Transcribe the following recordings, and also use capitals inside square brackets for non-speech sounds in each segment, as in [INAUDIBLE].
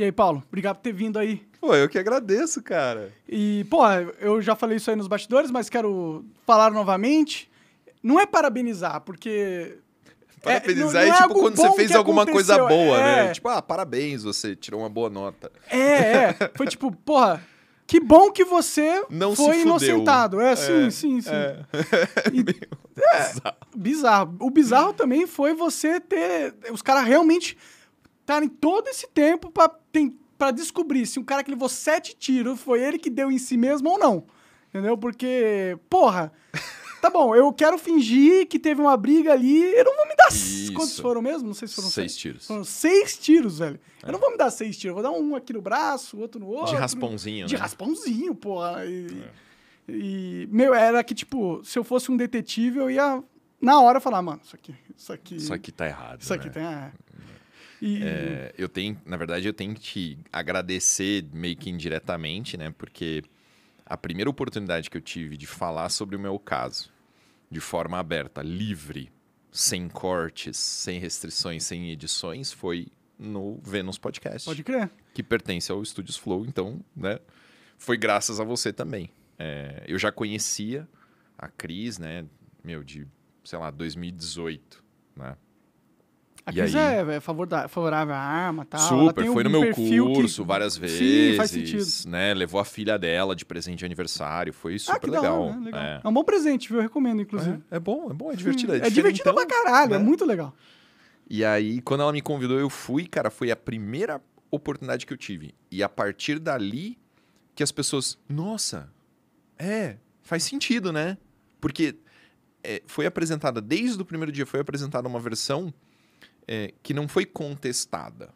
E aí, Paulo, obrigado por ter vindo aí. Pô, eu que agradeço, cara. E, pô, eu já falei isso aí nos bastidores, mas quero falar novamente. Não é parabenizar, porque é, Parabenizar é, é, é tipo quando você fez alguma aconteceu. coisa boa, né? é. né? Tipo, ah, parabéns, você tirou uma boa nota. É, é. Foi tipo, porra, que bom que você não foi inocentado. É, sim, é, sim, sim. É. [LAUGHS] E, [LAUGHS] bizarro. É, bizarro. O bizarro também foi você ter. Os caras realmente gastarem todo esse tempo para descobrir se um cara que levou sete tiros foi ele que deu em si mesmo ou não. Entendeu? Porque, porra, tá bom, eu quero fingir que teve uma briga ali, eu não vou me dar. Isso. Quantos foram mesmo? Não sei se foram seis, seis. tiros. Foram seis tiros, velho. É. Eu não vou me dar seis tiros, vou dar um aqui no braço, outro no outro. De raspãozinho, De né? raspãozinho, porra. E, é. e, meu, era que, tipo, se eu fosse um detetive, eu ia na hora falar, mano, isso aqui, isso aqui. Isso aqui tá errado. Isso né? aqui tá errado. E... É, eu tenho, na verdade, eu tenho que te agradecer meio que indiretamente, né? Porque a primeira oportunidade que eu tive de falar sobre o meu caso, de forma aberta, livre, sem cortes, sem restrições, sem edições, foi no Vênus Podcast. Pode crer. Que pertence ao Studios Flow, então, né? Foi graças a você também. É, eu já conhecia a Cris, né? Meu, de, sei lá, 2018, né? A Cris aí... é, é favor da, favorável à arma tal. Super, foi um no meu curso que... várias vezes. Sim, faz sentido. Né? Levou a filha dela de presente de aniversário. Foi ah, super ah, legal. Hora, né? legal. É. é. um bom presente, viu? Eu recomendo, inclusive. É, é bom, é bom, é divertido. É, é divertido pra caralho, é né? é muito legal. E aí, quando ela me convidou, eu fui, cara, foi a primeira oportunidade que eu tive. E a partir dali que as pessoas, nossa, é, faz sentido, né? Porque é, foi apresentada, desde o primeiro dia, foi apresentada uma versão é, que não foi contestada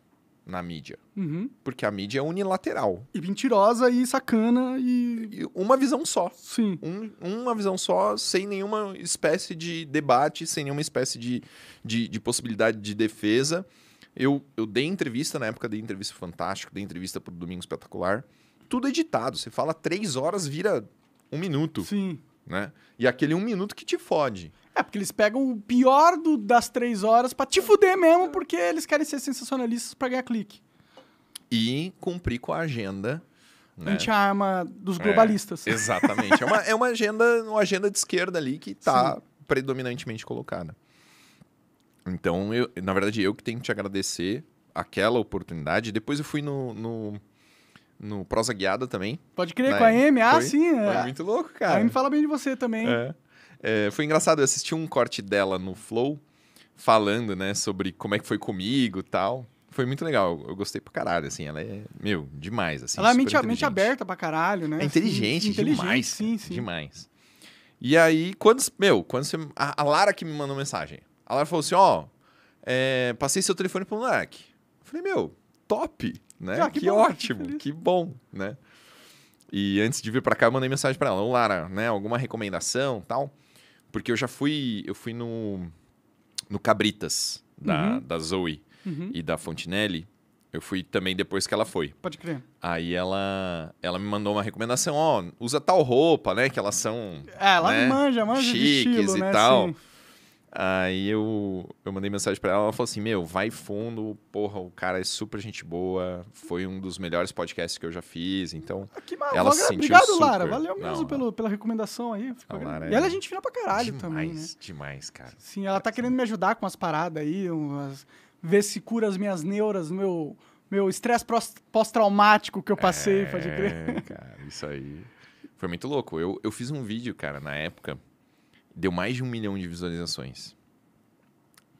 na mídia. Uhum. Porque a mídia é unilateral. E mentirosa e sacana e. Uma visão só. Sim. Um, uma visão só, sem nenhuma espécie de debate, sem nenhuma espécie de, de, de possibilidade de defesa. Eu, eu dei entrevista na época, dei entrevista fantástico, dei entrevista pro Domingo Espetacular. Tudo editado. Você fala três horas, vira um minuto. Sim. Né? E aquele um minuto que te fode. É, porque eles pegam o pior do, das três horas pra te fuder mesmo, porque eles querem ser sensacionalistas pra ganhar clique. E cumprir com a agenda né? anti-arma dos é, globalistas. É, [LAUGHS] exatamente. é, uma, é uma agenda uma agenda de esquerda ali que está predominantemente colocada. Então, eu, na verdade, eu que tenho que te agradecer aquela oportunidade. Depois eu fui no, no, no Prosa Guiada também. Pode crer, né? com a M, Ah, sim. É. Foi muito louco, cara. A Amy fala bem de você também. É. É, foi engraçado, eu assisti um corte dela no Flow, falando, né, sobre como é que foi comigo e tal. Foi muito legal, eu gostei pra caralho, assim, ela é, meu, demais, assim. Ela é mente, mente aberta pra caralho, né? É inteligente, sim, inteligente demais. Sim, sim. Demais. E aí, quando, meu, quando você. A, a, Lara que me mandou mensagem. A Lara falou assim: ó, oh, é, passei seu telefone pro Monark. falei, meu, top, né? Ah, que, que bom, ótimo, que, que bom, né? E antes de vir para cá, eu mandei mensagem para ela: Ô, Lara, né? Alguma recomendação tal? Porque eu já fui. Eu fui no. No Cabritas, da, uhum. da Zoe uhum. e da Fontinelli. Eu fui também depois que ela foi. Pode crer. Aí ela, ela me mandou uma recomendação, ó, usa tal roupa, né? Que elas são. É, ela né, manja, manja. Chiques de estilo, e né, tal. Sim. Aí eu, eu mandei mensagem para ela, ela falou assim: Meu, vai fundo, porra, o cara é super gente boa, foi um dos melhores podcasts que eu já fiz, então. Ah, que mal, ela se sentiu Obrigado, super... Lara, valeu mesmo não, pelo, pela recomendação aí. e é ela é gente fina pra caralho demais, também. Demais, né? demais, cara. Sim, ela tá querendo me ajudar com as paradas aí, umas... ver se cura as minhas neuras, meu meu estresse pós-traumático que eu passei, é, pode crer. Cara, isso aí. Foi muito louco. Eu, eu fiz um vídeo, cara, na época Deu mais de um milhão de visualizações.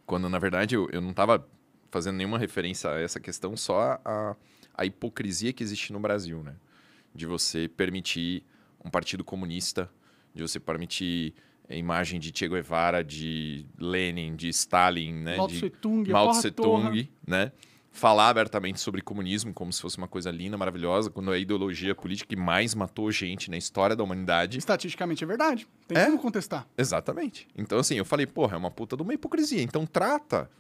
Quando, na verdade, eu, eu não estava fazendo nenhuma referência a essa questão, só a, a hipocrisia que existe no Brasil, né? De você permitir um partido comunista, de você permitir a imagem de Che Guevara, de Lenin, de Stalin, né? Mao Tse Tung, de Mao Tse Tung, né? falar abertamente sobre comunismo como se fosse uma coisa linda, maravilhosa, quando é a ideologia política que mais matou gente na história da humanidade. Estatisticamente é verdade. Tem é? como contestar. Exatamente. Então, assim, eu falei, porra, é uma puta de uma hipocrisia. Então trata,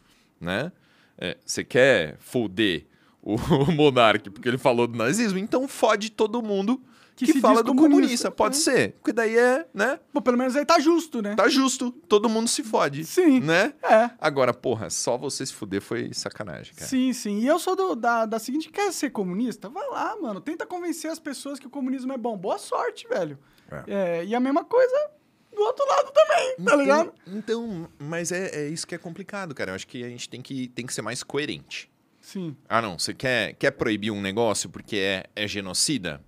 né? É, você é, quer foder o, o [LAUGHS] monarca porque ele falou do nazismo? Então fode todo mundo que, que fala do comunista. comunista. Pode é. ser. Porque daí é, né? pelo menos aí tá justo, né? Tá justo. Todo mundo se fode. Sim. Né? É. Agora, porra, só você se fuder foi sacanagem, cara. Sim, sim. E eu sou do, da, da seguinte: quer ser comunista? Vai lá, mano. Tenta convencer as pessoas que o comunismo é bom. Boa sorte, velho. É. É, e a mesma coisa do outro lado também, tá então, tá ligado? Então, mas é, é isso que é complicado, cara. Eu acho que a gente tem que, tem que ser mais coerente. Sim. Ah, não. Você quer, quer proibir um negócio porque é, é genocida?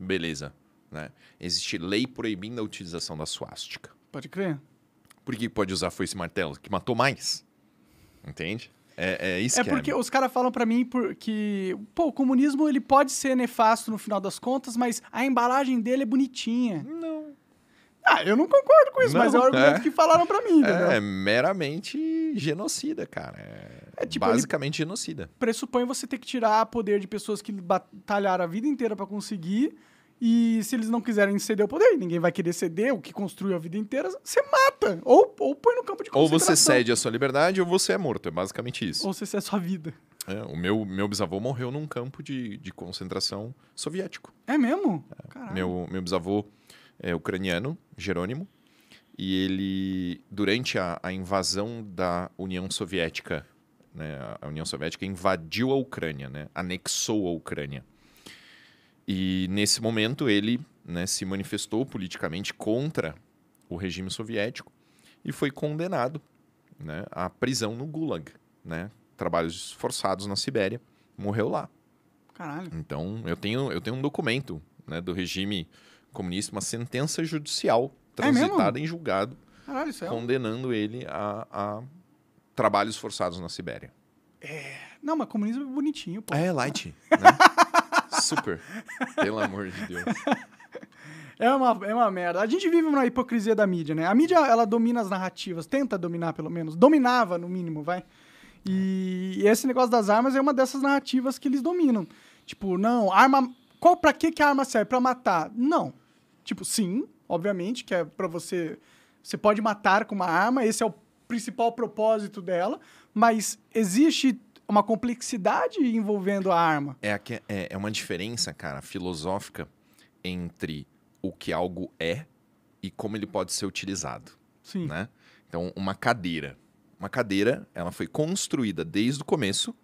Beleza. Né? Existe lei proibindo a utilização da suástica. Pode crer. Por que pode usar foi esse martelo? Que matou mais. Entende? É, é isso é que é. porque é. os caras falam para mim que, pô, o comunismo ele pode ser nefasto no final das contas, mas a embalagem dele é bonitinha. Não. Ah, eu não concordo com isso, não, mas é o argumento é. que falaram para mim, é, é meramente genocida, cara. É, é tipo, basicamente genocida. Pressupõe você ter que tirar poder de pessoas que batalharam a vida inteira para conseguir e se eles não quiserem ceder o poder, ninguém vai querer ceder o que construiu a vida inteira, você mata. Ou, ou põe no campo de concentração. Ou você cede a sua liberdade ou você é morto. É basicamente isso. Ou você cede a sua vida. É, o meu, meu bisavô morreu num campo de, de concentração soviético. É mesmo? É, meu, meu bisavô é ucraniano, Jerônimo. E ele, durante a, a invasão da União Soviética, né, a União Soviética invadiu a Ucrânia, né, anexou a Ucrânia. E nesse momento ele né, se manifestou politicamente contra o regime soviético e foi condenado né, à prisão no Gulag, né, trabalhos forçados na Sibéria, morreu lá. Caralho. Então eu tenho eu tenho um documento né, do regime comunista, uma sentença judicial é transitada é em julgado, Caralho, é condenando ele a, a trabalhos forçados na Sibéria. É. Não, mas comunismo é bonitinho, pô. É, light. [LAUGHS] Né? Super. Pelo amor de Deus. [LAUGHS] É uma, é uma merda. A gente vive uma hipocrisia da mídia, né? A mídia, ela domina as narrativas, tenta dominar pelo menos. Dominava, no mínimo, vai. E, e esse negócio das armas é uma dessas narrativas que eles dominam. Tipo, não, arma. Qual pra que, que a arma serve? Pra matar? Não. Tipo, sim, obviamente, que é pra você. Você pode matar com uma arma, esse é o principal propósito dela, mas existe uma complexidade envolvendo a arma. É, é, é uma diferença, cara, filosófica entre o que algo é e como ele pode ser utilizado. Sim. Né? Então, uma cadeira. Uma cadeira, ela foi construída desde o começo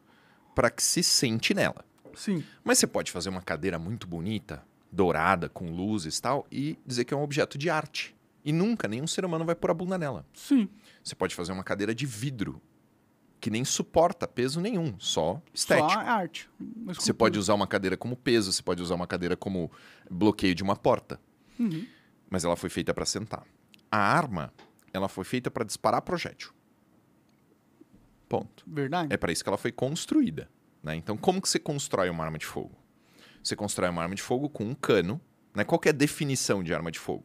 para que se sente nela. Sim. Mas você pode fazer uma cadeira muito bonita, dourada, com luzes e tal, e dizer que é um objeto de arte. E nunca nenhum ser humano vai pôr a bunda nela. Sim. Você pode fazer uma cadeira de vidro que nem suporta peso nenhum, só estético. Só arte. Você pode usar uma cadeira como peso, você pode usar uma cadeira como bloqueio de uma porta. Uhum. Mas ela foi feita para sentar. A arma, ela foi feita para disparar projétil. Ponto. Verdade. É para isso que ela foi construída. Né? Então, como que você constrói uma arma de fogo? Você constrói uma arma de fogo com um cano. Né? Qual é a definição de arma de fogo?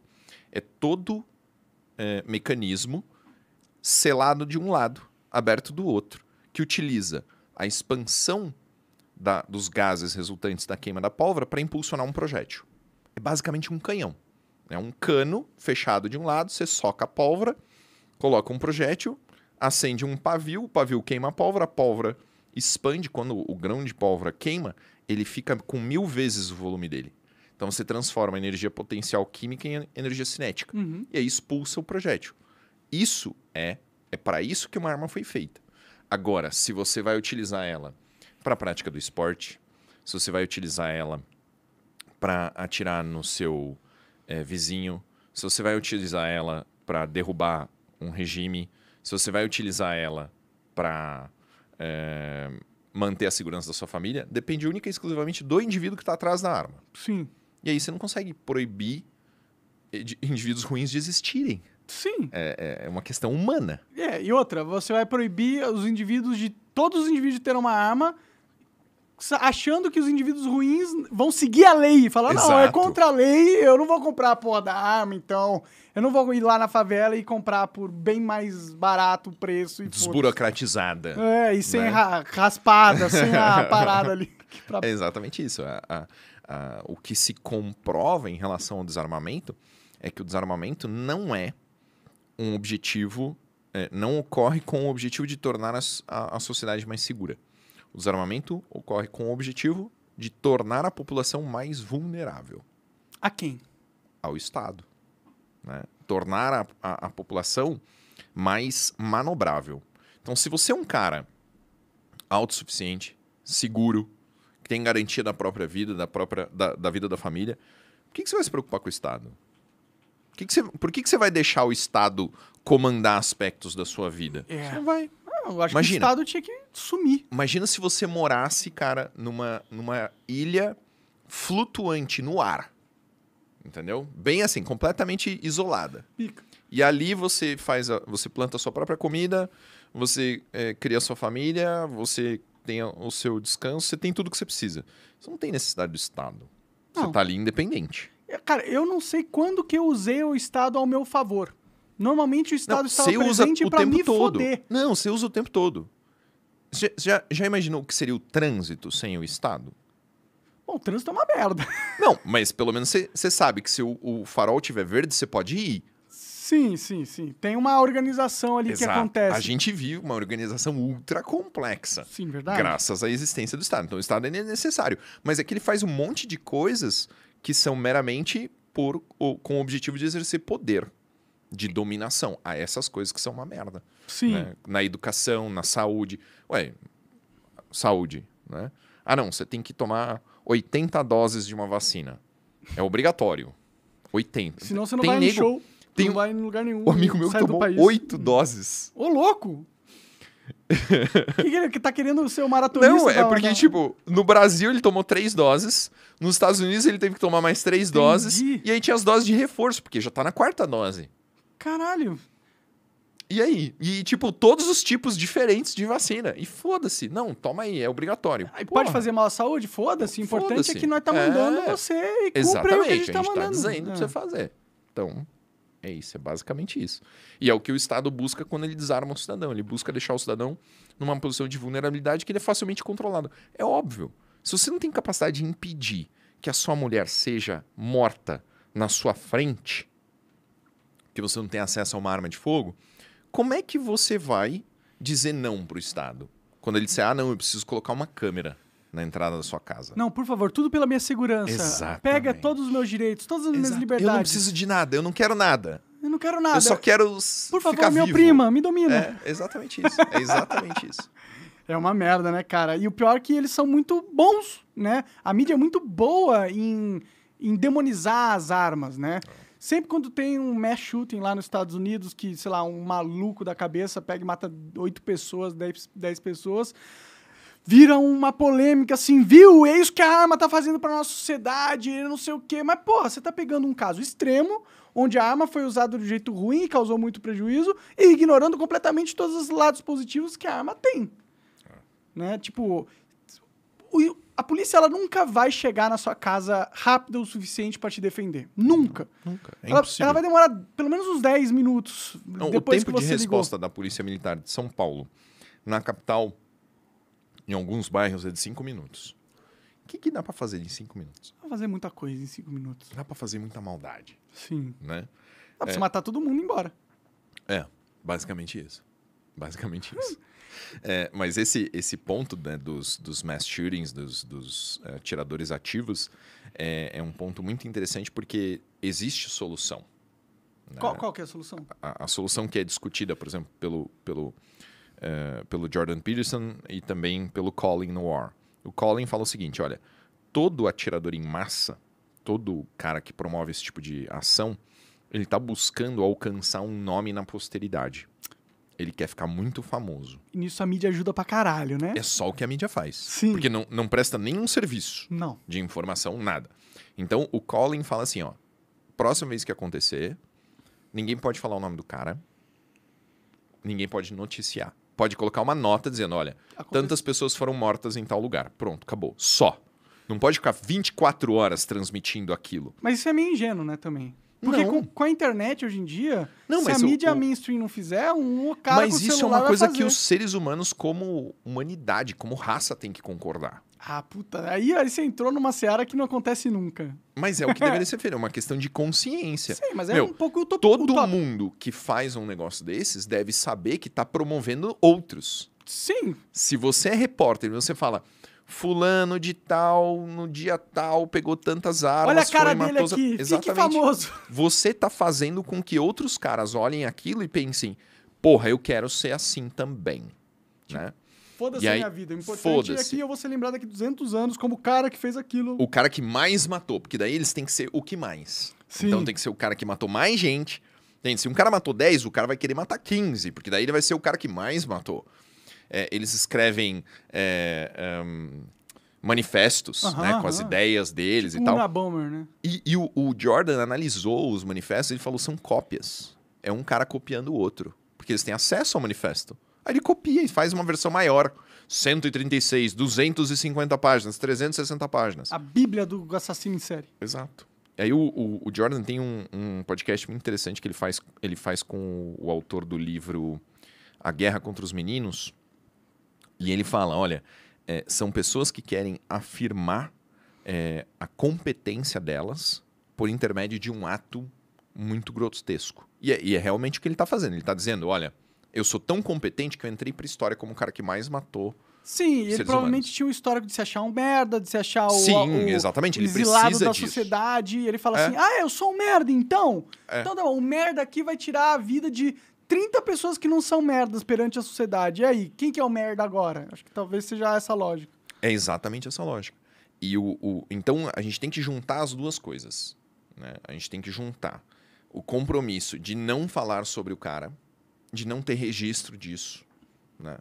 É todo é, mecanismo selado de um lado aberto do outro, que utiliza a expansão da, dos gases resultantes da queima da pólvora para impulsionar um projétil. É basicamente um canhão. É um cano fechado de um lado, você soca a pólvora, coloca um projétil, acende um pavio, o pavio queima a pólvora, a pólvora expande. Quando o grão de pólvora queima, ele fica com mil vezes o volume dele. Então você transforma a energia potencial química em energia cinética. Uhum. E aí expulsa o projétil. Isso é é para isso que uma arma foi feita. Agora, se você vai utilizar ela para a prática do esporte, se você vai utilizar ela para atirar no seu é, vizinho, se você vai utilizar ela para derrubar um regime, se você vai utilizar ela para é, eh, manter a segurança da sua família, depende única e exclusivamente do indivíduo que está atrás da arma. Sim. E aí você não consegue proibir eh, indivíduos ruins de existirem. Sim. É, é, é uma questão humana. É, e outra, você vai proibir os indivíduos de. Todos os indivíduos de terem uma arma achando que os indivíduos ruins vão seguir a lei. Falar, Exato. não, é contra a lei, eu não vou comprar a porra da arma, então. Eu não vou ir lá na favela e comprar por bem mais barato o preço. E Desburocratizada. É, e sem né? ra raspada, [LAUGHS] sem a parada ali. Pra... É exatamente isso. A, a, a, o que se comprova em relação ao desarmamento é que o desarmamento não é um objetivo, é, não ocorre com o objetivo de tornar as, a, a sociedade mais segura. O desarmamento ocorre com o objetivo de tornar a população mais vulnerável. A quem? Ao Estado. Né? Tornar a, a, a população mais manobrável. Então, se você é um cara autossuficiente, seguro, que tem garantia da própria vida, da, própria, da, da vida da família, por que, que você vai se preocupar com o Estado? Que que você, por que, que você vai deixar o Estado comandar aspectos da sua vida? É. Você não vai. Não, ah, eu acho Imagina. que o Estado tinha que sumir. Imagina se você morasse, cara, numa, numa ilha flutuante no ar. Entendeu? Bem assim, completamente isolada. Pica. E ali você faz a, você planta a sua própria comida, você é, cria a sua família, você tem o seu descanso, você tem tudo que você precisa. Você não tem necessidade do Estado. Não. Você está ali independente. É, cara, eu não sei quando que eu usei o Estado ao meu favor. Normalmente o Estado não, estava presente para me todo. foder. Não, você usa o tempo todo. Você já, já imaginou o que seria o trânsito sem o Estado? Bom, o trânsito é uma merda. [LAUGHS] Não, mas pelo menos você sabe que se o, o farol tiver verde, você pode ir. Sim, sim, sim. Tem uma organização ali Exato. que acontece. A gente vive uma organização ultra complexa. Sim, verdade. Graças à existência do Estado. Então o Estado é necessário. Mas é que ele faz um monte de coisas que são meramente por, com o objetivo de exercer poder de dominação a ah, essas coisas que são uma merda. Sim. Né? Na educação, na saúde. Ué, saúde, né? Ah, não, você tem que tomar 80 doses de uma vacina. É obrigatório. 80. Senão você não tem vai nego... no show, tem... não vai em lugar nenhum. O amigo meu tomou 8 doses. Ô, louco! que, que tá querendo ser o maratonista? Não, é porque, tipo, no Brasil ele tomou três doses, nos Estados Unidos ele teve que tomar mais três Entendi. doses, e aí tinha as doses de reforço, porque já tá na quarta dose. Caralho. E aí? E, tipo, todos os tipos diferentes de vacina. E foda-se. Não, toma aí, é obrigatório. Aí pode fazer mal à saúde? Foda-se. O importante foda é que nós tá mandando é... você e cumpre o que a tá gente tá mandando. Tá dizendo é. pra você é. fazer. Então, é isso, é basicamente isso. E é o que o Estado busca quando ele desarma o cidadão. Ele busca deixar o cidadão numa posição de vulnerabilidade que ele é facilmente controlado. É óbvio. Se você não tem capacidade de impedir que a sua mulher seja morta na sua frente, que você não tem acesso a uma arma de fogo, como é que você vai dizer não para o Estado? Quando ele disser, ah, não, eu preciso colocar uma câmera na entrada da sua casa. Não, por favor, tudo pela minha segurança. Exatamente. Pega todos os meus direitos, todas as Exato. minhas liberdades. Eu não preciso de nada, eu não quero nada. Eu não quero nada. Eu só quero. Por favor, ficar meu vivo. prima, me domina. É exatamente isso. É exatamente isso. [LAUGHS] É uma merda, né, cara? E o pior é que eles são muito bons, né? A mídia é muito boa em, em demonizar as armas, né? É. Sempre quando tem um mass shooting lá nos Estados Unidos, que, sei lá, um maluco da cabeça pega e mata oito pessoas, dez pessoas, vira uma polêmica assim, viu? É isso que a arma tá fazendo pra nossa sociedade, não sei o quê. Mas, porra, você tá pegando um caso extremo, onde a arma foi usada de jeito ruim e causou muito prejuízo, e ignorando completamente todos os lados positivos que a arma tem. É. Né? Tipo, a polícia ela nunca vai chegar na sua casa rápida o suficiente para te defender. Nunca. Não, nunca. É ela, ela, vai demorar pelo menos uns 10 minutos. Não, o tempo de resposta ligou. da Polícia Militar de São Paulo, na capital, em alguns bairros é de cinco minutos. O que, que dá para fazer em cinco minutos? Dá pra fazer muita coisa em cinco minutos. Dá para fazer muita maldade. Sim. Né? Dá pra é... você matar todo mundo e ir embora. É, basicamente isso. Basicamente isso. [LAUGHS] É, mas esse, esse ponto né, dos, dos mass shootings, dos, dos uh, tiradores ativos, é, é, um ponto muito interessante porque existe solução. Né? Qual, qual que é a solução? A, a, solução que é discutida, por exemplo, pelo, pelo eh, pelo Jordan Peterson e também pelo Colin Noir. O Colin fala o seguinte: olha, todo atirador em massa, todo cara que promove esse tipo de ação, ele está buscando alcançar um nome na posteridade. Ele quer ficar muito famoso. E nisso a mídia ajuda pra caralho, né? É só o que a mídia faz. Sim. Porque não, não presta nenhum serviço não. de informação, nada. Então o Colin fala assim: ó, próxima vez que acontecer, ninguém pode falar o nome do cara, ninguém pode noticiar pode colocar uma nota dizendo: olha, tantas pessoas foram mortas em tal lugar. Pronto, acabou. Só. Não pode ficar 24 horas transmitindo aquilo. Mas isso é meio ingênuo, né, também. Porque com, com, a internet hoje em dia, não, se a mídia o, mainstream não fizer, um cara Mas isso é uma coisa que os seres humanos, como humanidade, como raça, tem que concordar. Ah, puta. Aí, aí você entrou numa seara que não acontece nunca. Mas é o que deveria [LAUGHS] ser feito, é uma questão de consciência. Sim, mas é Meu, é um pouco utop... Todo utop... mundo que faz um negócio desses deve saber que está promovendo outros. Sim. Se você é repórter e você fala, fulano de tal, no dia tal, pegou tantas armas. Olha a cara dele aqui, Exatamente. fique famoso. Você tá fazendo com que outros caras olhem aquilo e pensem, porra, eu quero ser assim também, tipo, né? Foda-se a minha vida. O importante é que eu vou ser lembrado daqui 200 anos como o cara que fez aquilo. O cara que mais matou, porque daí eles têm que ser o que mais. Sim. Então tem que ser o cara que matou mais gente. Gente, se um cara matou 10, o cara vai querer matar 15, porque daí ele vai ser o cara que mais matou é, eles escrevem é, um, é, manifestos, né? Com as ideias deles tipo e um tal. Bomber, né? E, e o, o, Jordan analisou os manifestos e falou: são cópias. É um cara copiando o outro. Porque eles têm acesso ao manifesto. Aí ele copia e faz uma versão maior. 136, 250 páginas, 360 páginas. A bíblia do assassino em série. Exato. E aí o, o, o, Jordan tem um, um, podcast muito interessante que ele faz, ele faz com o, o autor do livro A Guerra contra os Meninos, e ele fala: olha, é, são pessoas que querem afirmar é, a competência delas por intermédio de um ato muito grotesco. E é, e é realmente o que ele está fazendo. Ele está dizendo: olha, eu sou tão competente que eu entrei para a história como o cara que mais matou Sim, ele provavelmente humanos. tinha um histórico de se achar um merda, de se achar o, Sim, o, exatamente, ele exilado da disso. sociedade. ele fala é. assim, ah, eu sou um merda, então? É. Então tá bom, o merda aqui vai tirar a vida de 30 pessoas que não são merdas perante a sociedade. E aí, quem que é o merda agora? Acho que talvez seja essa lógica. É exatamente essa lógica. E o, o então a gente tem que juntar as duas coisas. Né? A gente tem que juntar o compromisso de não falar sobre o cara, de não ter registro disso, né?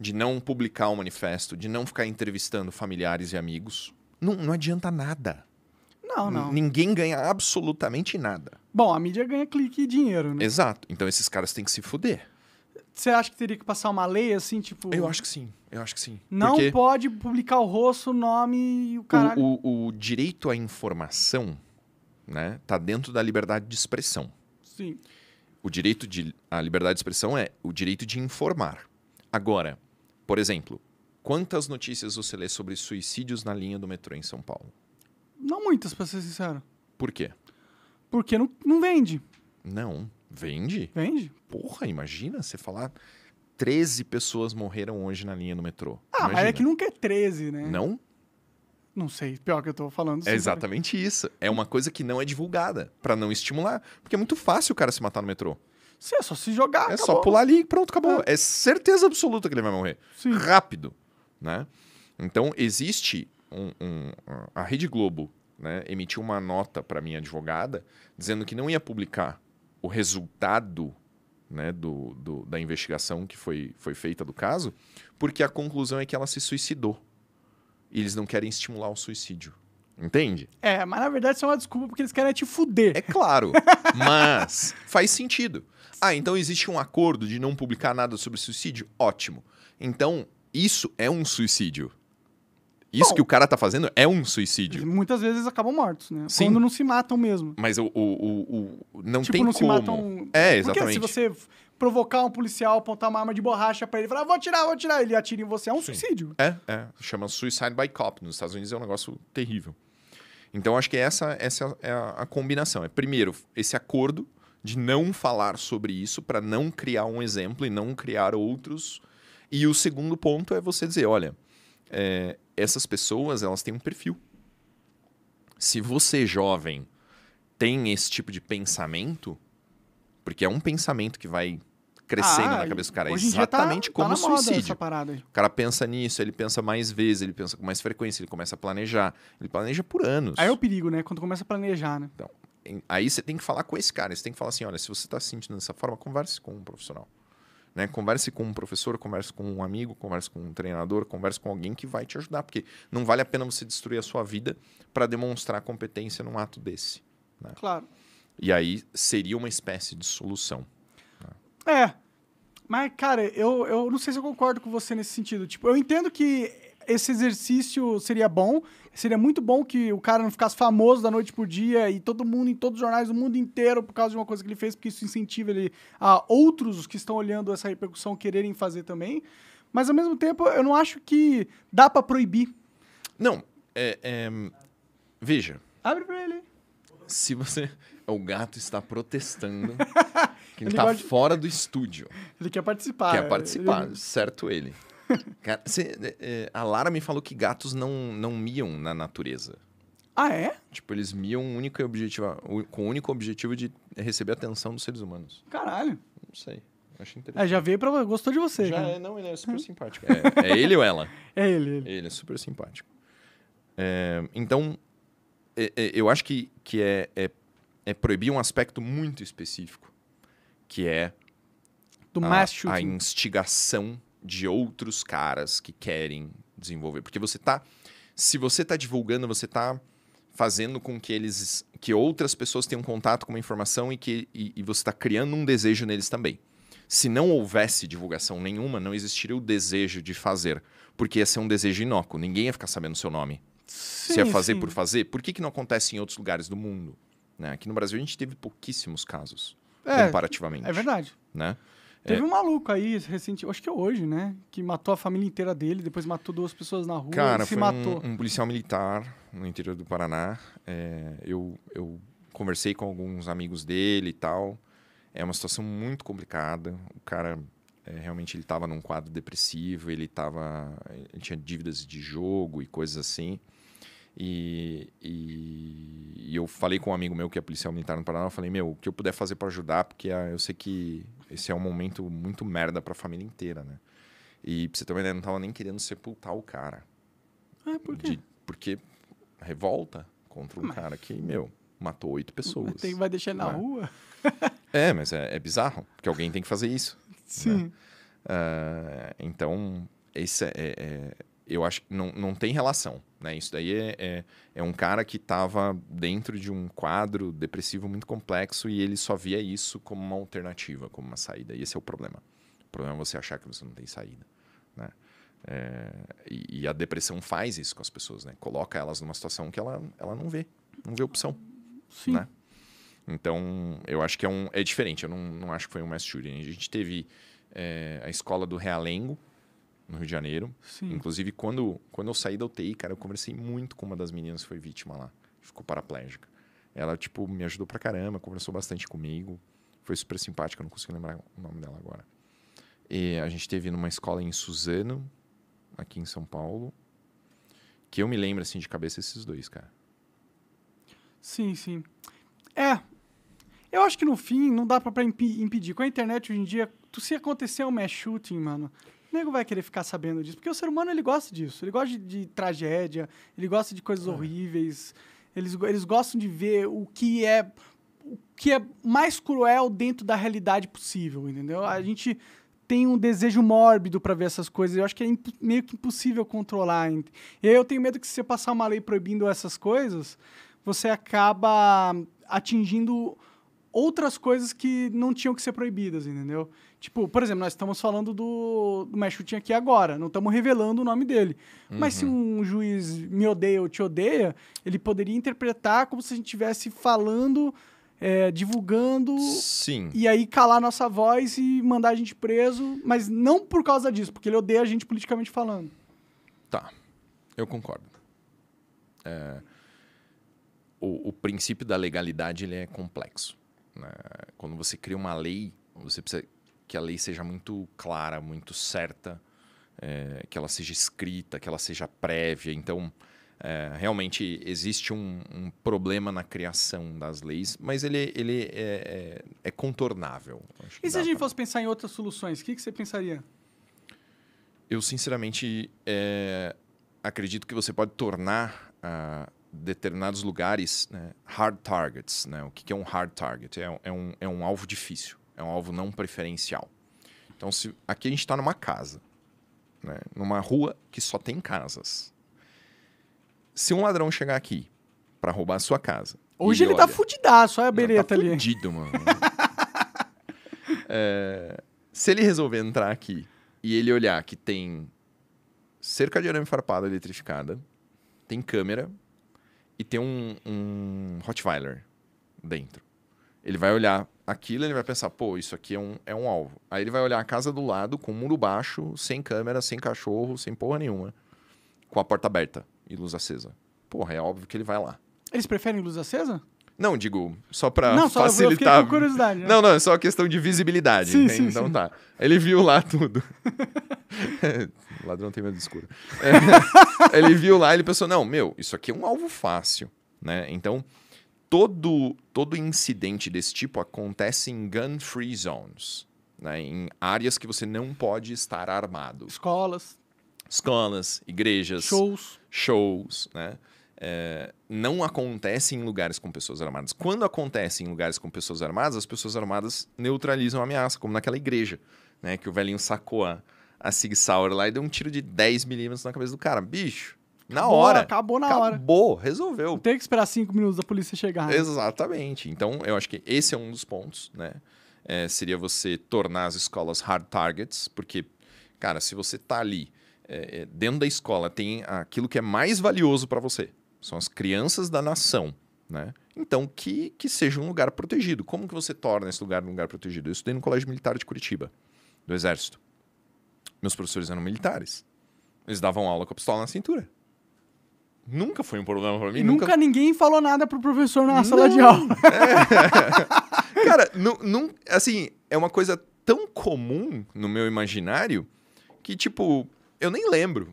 de não publicar o um manifesto, de não ficar entrevistando familiares e amigos. Não, não adianta nada. Não, não. Ninguém ganha absolutamente nada. Bom, a mídia ganha clique e dinheiro, né? Exato. Então esses caras têm que se fuder. Você acha que teria que passar uma lei assim, tipo. Eu acho que sim, eu acho que sim. Não Porque pode publicar o rosto, o nome e o caralho. O, o, o, direito à informação, né, tá dentro da liberdade de expressão. Sim. O direito de. A liberdade de expressão é o direito de informar. Agora, por exemplo, quantas notícias você lê sobre suicídios na linha do metrô em São Paulo? Não muitas, pra ser sincero. Por quê? Porque não, não vende. Não. Vende? Vende. Porra, imagina você falar 13 pessoas morreram hoje na linha do metrô. Ah, mas é que nunca é 13, né? Não? Não sei, pior que eu tô falando. É exatamente isso. É uma coisa que não é divulgada, para não estimular. Porque é muito fácil o cara se matar no metrô. Sim, é só se jogar. É acabou. só pular ali e pronto, acabou. É. é. certeza absoluta que ele vai morrer. Sim. Rápido, né? Então, existe um, um, a Rede Globo né, emitiu uma nota para minha advogada dizendo que não ia publicar o resultado né, do, do, da investigação que foi, foi feita do caso, porque a conclusão é que ela se suicidou. E eles não querem estimular o suicídio. Entende? É, mas na verdade isso é uma desculpa porque eles querem te fuder. É claro, [LAUGHS] mas faz sentido. Ah, então existe um acordo de não publicar nada sobre suicídio? Ótimo. Então, isso é um suicídio. Isso Bom, que o cara tá fazendo é um suicídio. Muitas vezes acabam mortos, né? Sim. Quando não se matam mesmo. Mas o. o, o, o não tipo, tem não como. Se matam... É, exatamente. Porque se você provocar um policial, apontar uma arma de borracha para ele falar, vou tirar, vou tirar, ele atira em você, é um Sim. suicídio. É, é. Chama suicide by cop. Nos Estados Unidos é um negócio terrível. Então acho que essa, essa é a, a combinação. É primeiro, esse acordo de não falar sobre isso para não criar um exemplo e não criar outros. E o segundo ponto é você dizer, olha é, essas pessoas elas têm um perfil. Se você, jovem, tem esse tipo de pensamento, porque é um pensamento que vai crescendo ah, na cabeça do cara, tá- exatamente tá, como tá suicídio. o cara pensa nisso, ele pensa mais vezes, ele pensa com mais frequência, ele começa a planejar, ele planeja por anos. Aí é o perigo, né? Quando começa a planejar, né? Então, aí você tem que falar com esse cara, você tem que falar assim, olha, se você está se sentindo dessa forma, converse com um profissional. Né? Converse com um professor, converse com um amigo, converse com um treinador, converse com alguém que vai te ajudar, porque não vale a pena você destruir a sua vida para demonstrar competência num ato desse. Né? Claro. E aí seria uma espécie de solução. Né? É. Mas, cara, eu, eu não sei se eu concordo com você nesse sentido. Tipo, eu entendo que esse exercício seria bom. Seria muito bom que o cara não ficasse famoso da noite por dia e todo mundo em todos os jornais do mundo inteiro por causa de uma coisa que ele fez, porque isso incentiva ele a outros que estão olhando essa repercussão quererem fazer também. Mas ao mesmo tempo, eu não acho que dá para proibir. Não, é, é... veja. Abre para ele. Se você, [LAUGHS] o gato está protestando. [LAUGHS] que ele, ele tá pode... fora do estúdio. Ele quer participar. Quer é, participar, ele... certo ele. Cara, é, é, a Lara me falou que gatos não, não miam na natureza. Ah, é? Tipo, eles miam único objetivo, com o único objetivo de receber a atenção dos seres humanos. Caralho. Não sei. Acho é, interessante. É, já veio pra. Gostou de você, já, é Não, ele é super simpático. É, é ele ou ela? [LAUGHS] É ele, ele. Ele é super simpático. É, então, é, é eu acho que, que é, é, proibir um aspecto muito específico, que é Do a, a instigação de outros caras que querem desenvolver. Porque você tá. Se você tá divulgando, você tá fazendo com que eles. que outras pessoas tenham contato com uma informação e que e, e você está criando um desejo neles também. Se não houvesse divulgação nenhuma, não existiria o desejo de fazer. Porque ia ser um desejo inócuo, ninguém ia ficar sabendo o seu nome. Sim, se ia fazer sim. por fazer, por que, que não acontece em outros lugares do mundo? Né? Aqui no Brasil a gente teve pouquíssimos casos, é, comparativamente. É verdade. Né? Teve é... um maluco aí, recente, acho que é hoje, né? Que matou a família inteira dele, depois matou duas pessoas na rua Cara, se matou. Um, um policial militar no interior do Paraná. É, eu, eu conversei com alguns amigos dele e tal. É uma situação muito complicada. O cara é, realmente ele estava num quadro depressivo, ele tava, ele tinha dívidas de jogo e coisas assim. E, e, e, eu falei com um amigo meu que é policial militar no Paraná, eu falei, meu, o que eu puder fazer para ajudar, porque ah, eu sei que esse é um momento muito merda para a família inteira, né? E pra você também né, não tava nem querendo sepultar o cara. Ah, por quê? De, porque revolta contra um mas... cara que, meu, matou oito pessoas. Tem, vai deixar né? na rua? é, mas é, é, bizarro, porque alguém tem que fazer isso. Né? Sim. Né? Uh, então, esse é, é, é eu acho que não, não tem relação. Né? Isso daí é, é, é um cara que estava dentro de um quadro depressivo muito complexo e ele só via isso como uma alternativa, como uma saída. E esse é o problema. O problema é você achar que você não tem saída. Né? É, e, e, a depressão faz isso com as pessoas, né? Coloca elas numa situação que ela, ela não vê, não vê opção. Sim. Né? Então, eu acho que é, um, é diferente. Eu não, não acho que foi um mass shooting. A gente teve é, a escola do Realengo, no Rio de Janeiro. Sim. Inclusive, quando, quando eu saí da UTI, cara, eu conversei muito com uma das meninas que foi vítima lá. Ficou paraplégica. Ela, tipo, me ajudou pra caramba, conversou bastante comigo. Foi super simpática, não consigo lembrar o nome dela agora. E a gente teve numa escola em Suzano, aqui em São Paulo. Que eu me lembro, assim, de cabeça esses dois, cara. Sim, sim. É. Eu acho que no fim não dá pra impedir. Com a internet hoje em dia, se acontecer um mass shooting, mano, o nego vai querer ficar sabendo disso, porque o ser humano ele gosta disso. Ele gosta de, de tragédia, ele gosta de coisas é. horríveis. Eles, eles gostam de ver o que é o que é mais cruel dentro da realidade possível, entendeu? A uhum. gente tem um desejo mórbido para ver essas coisas. Eu acho que é meio que impossível controlar. E eu tenho medo que se você passar uma lei proibindo essas coisas, você acaba atingindo outras coisas que não tinham que ser proibidas, entendeu? Tipo, por exemplo, nós estamos falando do, do Meshutin aqui agora, não estamos revelando o nome dele. Uhum. Mas se uhum. um juiz me odeia ou te odeia, ele poderia interpretar como se a gente estivesse falando, é, divulgando. Sim. E aí calar nossa voz e mandar a gente preso, mas não por causa disso, porque ele odeia a gente politicamente falando. Tá, eu concordo. É... O, o princípio da legalidade ele é complexo. Né? Quando você cria uma lei, você precisa que a lei seja muito clara, muito certa, é, que ela seja escrita, que ela seja prévia. Então, é, realmente existe um, um, problema na criação das leis, mas ele, ele é, é, é contornável. e se a gente pra... fosse pensar em outras soluções, o que, que você pensaria? Eu, sinceramente, é, acredito que você pode tornar ah, determinados lugares né, hard targets. Né? O que, que é um hard target? É, é um, é um alvo difícil. É um alvo não preferencial. Então, se aqui a gente está numa casa, né? numa rua que só tem casas. Se um ladrão chegar aqui para roubar a sua casa. Hoje ele, ele tá olha, tá fudidaço, olha a tá bereta tá ali. Fudido, mano. [LAUGHS] é, se ele resolver entrar aqui e ele olhar que tem cerca de arame farpado eletrificada, tem câmera e tem um, um Rottweiler dentro. Ele vai olhar aquilo, ele vai pensar, pô, isso aqui é um, é um alvo. Aí ele vai olhar a casa do lado com o muro baixo, sem câmera, sem cachorro, sem porra nenhuma, com a porta aberta e luz acesa. Porra, é óbvio que ele vai lá. Eles preferem luz acesa? Não, digo, só pra não, só facilitar. Com curiosidade, né? Não, não, é só questão de visibilidade. Sim, né? sim, então sim. tá. Ele viu lá tudo. [LAUGHS] Ladrão tem medo escuro. [LAUGHS] É, ele viu lá, ele pensou, não, meu, isso aqui é um alvo fácil, né? Então, todo, todo incidente desse tipo acontece em gun-free zones, né? em áreas que você não pode estar armado. Escolas. Escolas, igrejas. Shows. Shows, né? É, não acontece em lugares com pessoas armadas. Quando acontece em lugares com pessoas armadas, as pessoas armadas neutralizam a ameaça, como naquela igreja, né? Que o velhinho sacou a, a Sig Sauer lá e deu um tiro de 10 milímetros na cabeça do cara. Bicho, na acabou, hora. Acabou na acabou, hora. Acabou, resolveu. Não tem que esperar cinco minutos da polícia chegar. Né? Exatamente. Então, eu acho que esse é um dos pontos, né? É, seria você tornar as escolas hard targets, porque, cara, se você tá ali é, é dentro da escola, tem aquilo que é mais valioso para você. São as crianças da nação, né? Então, que, que seja um lugar protegido. Como que você torna esse lugar um lugar protegido? Eu estudei no Colégio Militar de Curitiba, do Exército. Meus professores eram militares. Eles davam aula com a pistola na cintura. Nunca foi um problema para mim. E nunca... nunca... ninguém falou nada pro professor na não. sala de aula. É. [LAUGHS] Cara, não, não, assim, é uma coisa tão comum no meu imaginário que, tipo, eu nem lembro.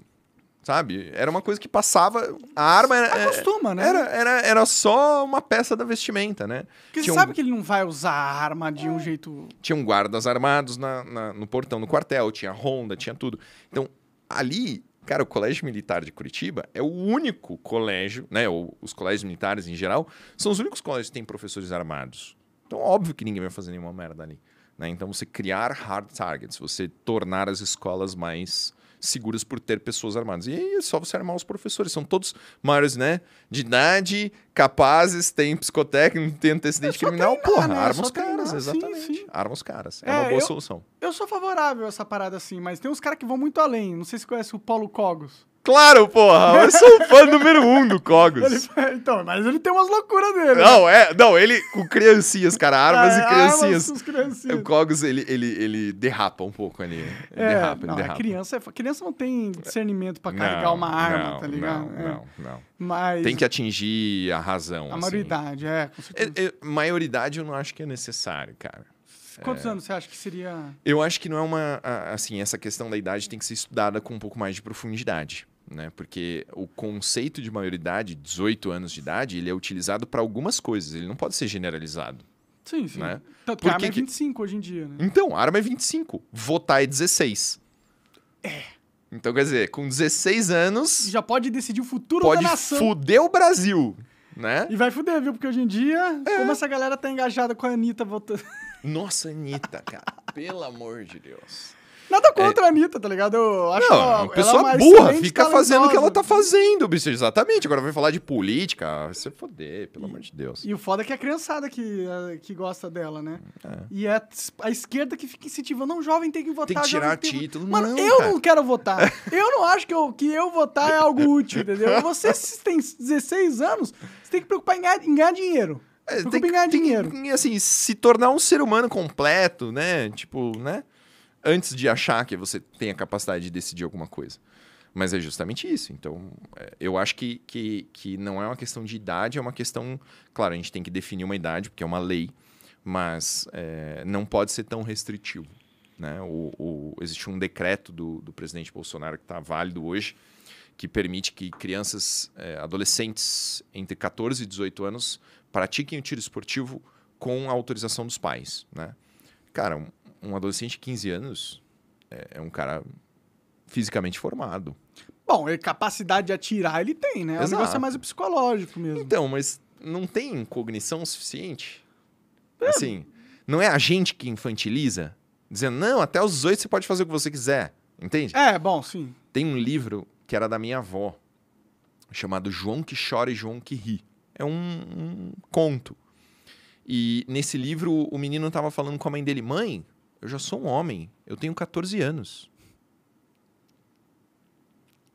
Sabe? Era uma coisa que passava. A arma era. Acostuma, é, né? Era, era, era só uma peça da vestimenta, né? Porque Tinha você um... sabe que ele não vai usar a arma de um jeito. Tinham guardas armados na, na, no portão, no quartel, tinha ronda, tinha tudo. Então, ali Cara, o Colégio Militar de Curitiba é o único colégio, né? Os colégios militares em geral, são os únicos colégios que têm professores armados. Então, óbvio que ninguém vai fazer nenhuma merda ali. Né? Então, você criar hard targets, você tornar as escolas mais seguras por ter pessoas armadas. E aí é só você armar os professores. São todos maiores, né? De idade, capazes, têm psicotécnico, têm antecedente é criminal. Treinar, Porra, né? arma os caras, exatamente. Sim, sim. Arma os caras. É, é uma boa eu, solução. Eu sou favorável a essa parada assim, mas tem uns caras que vão muito além. Não sei se conhece o Paulo Cogos. Claro, porra! Eu sou o fã número um do Cogos. Ele, então, mas ele tem umas loucuras dele. Né? Não, é. Não, ele. Com criancinhas, cara. Armas é, e criancinhas. Armas, criancinhas. O Cogos, ele, ele, ele derrapa um pouco ali. Ele é, derrapa, não, é Criança, é criança não tem discernimento pra carregar não, uma arma, não, tá ligado? Não, é. não, não. Mas... Tem que atingir a razão. A assim. maioridade, é, com certeza. É, é maioridade eu não acho que é necessário, cara. Quantos é... anos você acha que seria? Eu acho que não é uma. Assim, essa questão da idade tem que ser estudada com um pouco mais de profundidade né? Porque o conceito de maioridade, 18 anos de idade, ele é utilizado para algumas coisas, ele não pode ser generalizado. Sim, sim. Né? Tanto tá, que a arma é 25 hoje em dia, né? Então, arma é 25, votar é 16. É. Então, quer dizer, com 16 anos... Já pode decidir o futuro da nação. Pode fuder o Brasil, né? E vai fuder, viu? Porque hoje em dia, é. como essa galera tá engajada com a Anitta votando... Nossa, Anitta, cara. Pelo amor de Deus. Nada é. contra é... a Anitta, tá ligado? Eu acho não, ela, é uma pessoa ela é burra fica talentosa. fazendo o que ela tá fazendo, bicho. Exatamente. Agora vai falar de política, você foder, pelo e, amor de Deus. E o foda é que é a criançada que, eh, que gosta dela, né? É. E é a esquerda que fica incentivando. Não, jovem tem que votar. Tem que tirar tem... título. Mano, não, eu cara. não quero votar. [LAUGHS] eu não acho que eu, que eu votar é algo útil, entendeu? [LAUGHS] Você se tem 16 anos, você tem que preocupar em ganhar, em ganhar dinheiro. É, tem que, ganhar dinheiro. Que, assim, se tornar um ser humano completo, né? Tipo, né? antes de achar que você tem a capacidade de decidir alguma coisa. Mas é justamente isso. Então, é, eu acho que, que, que não é uma questão de idade, é uma questão. Claro, a gente tem que definir uma idade, porque é uma lei, mas é, não pode ser tão restritivo. Né? O, o, existe um decreto do, do presidente Bolsonaro que está válido hoje, que permite que crianças, é, adolescentes entre 14 e 18 anos, pratiquem o tiro esportivo com a autorização dos pais. Né? Cara, um adolescente de 15 anos é, é um cara fisicamente formado. Bom, capacidade de atirar ele tem, né? É Exato. O negócio é mais o psicológico mesmo. Então, mas não tem cognição suficiente. É. Assim, não é a gente que infantiliza, dizendo, não, até os 18 você pode fazer o que você quiser. Entende? É, bom, sim. Tem um livro que era da minha avó, chamado João que Chora e João que Ri. É um, um conto. E nesse livro, o menino estava falando com a mãe dele: Mãe, eu já sou um homem. Eu tenho 14 anos.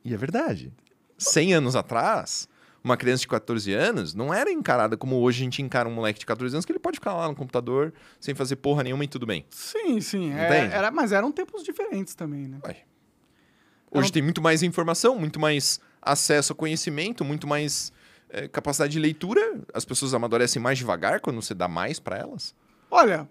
E é verdade. 100 anos atrás, uma criança de 14 anos não era encarada como hoje a gente encara um moleque de 14 anos que ele pode ficar lá no computador sem fazer porra nenhuma e tudo bem. Sim, sim. É, era, mas eram tempos diferentes também, né? Ué. Hoje era... tem muito mais informação, muito mais acesso a conhecimento, muito mais é, capacidade de leitura. As pessoas amadurecem mais devagar quando você dá mais para elas. Olha,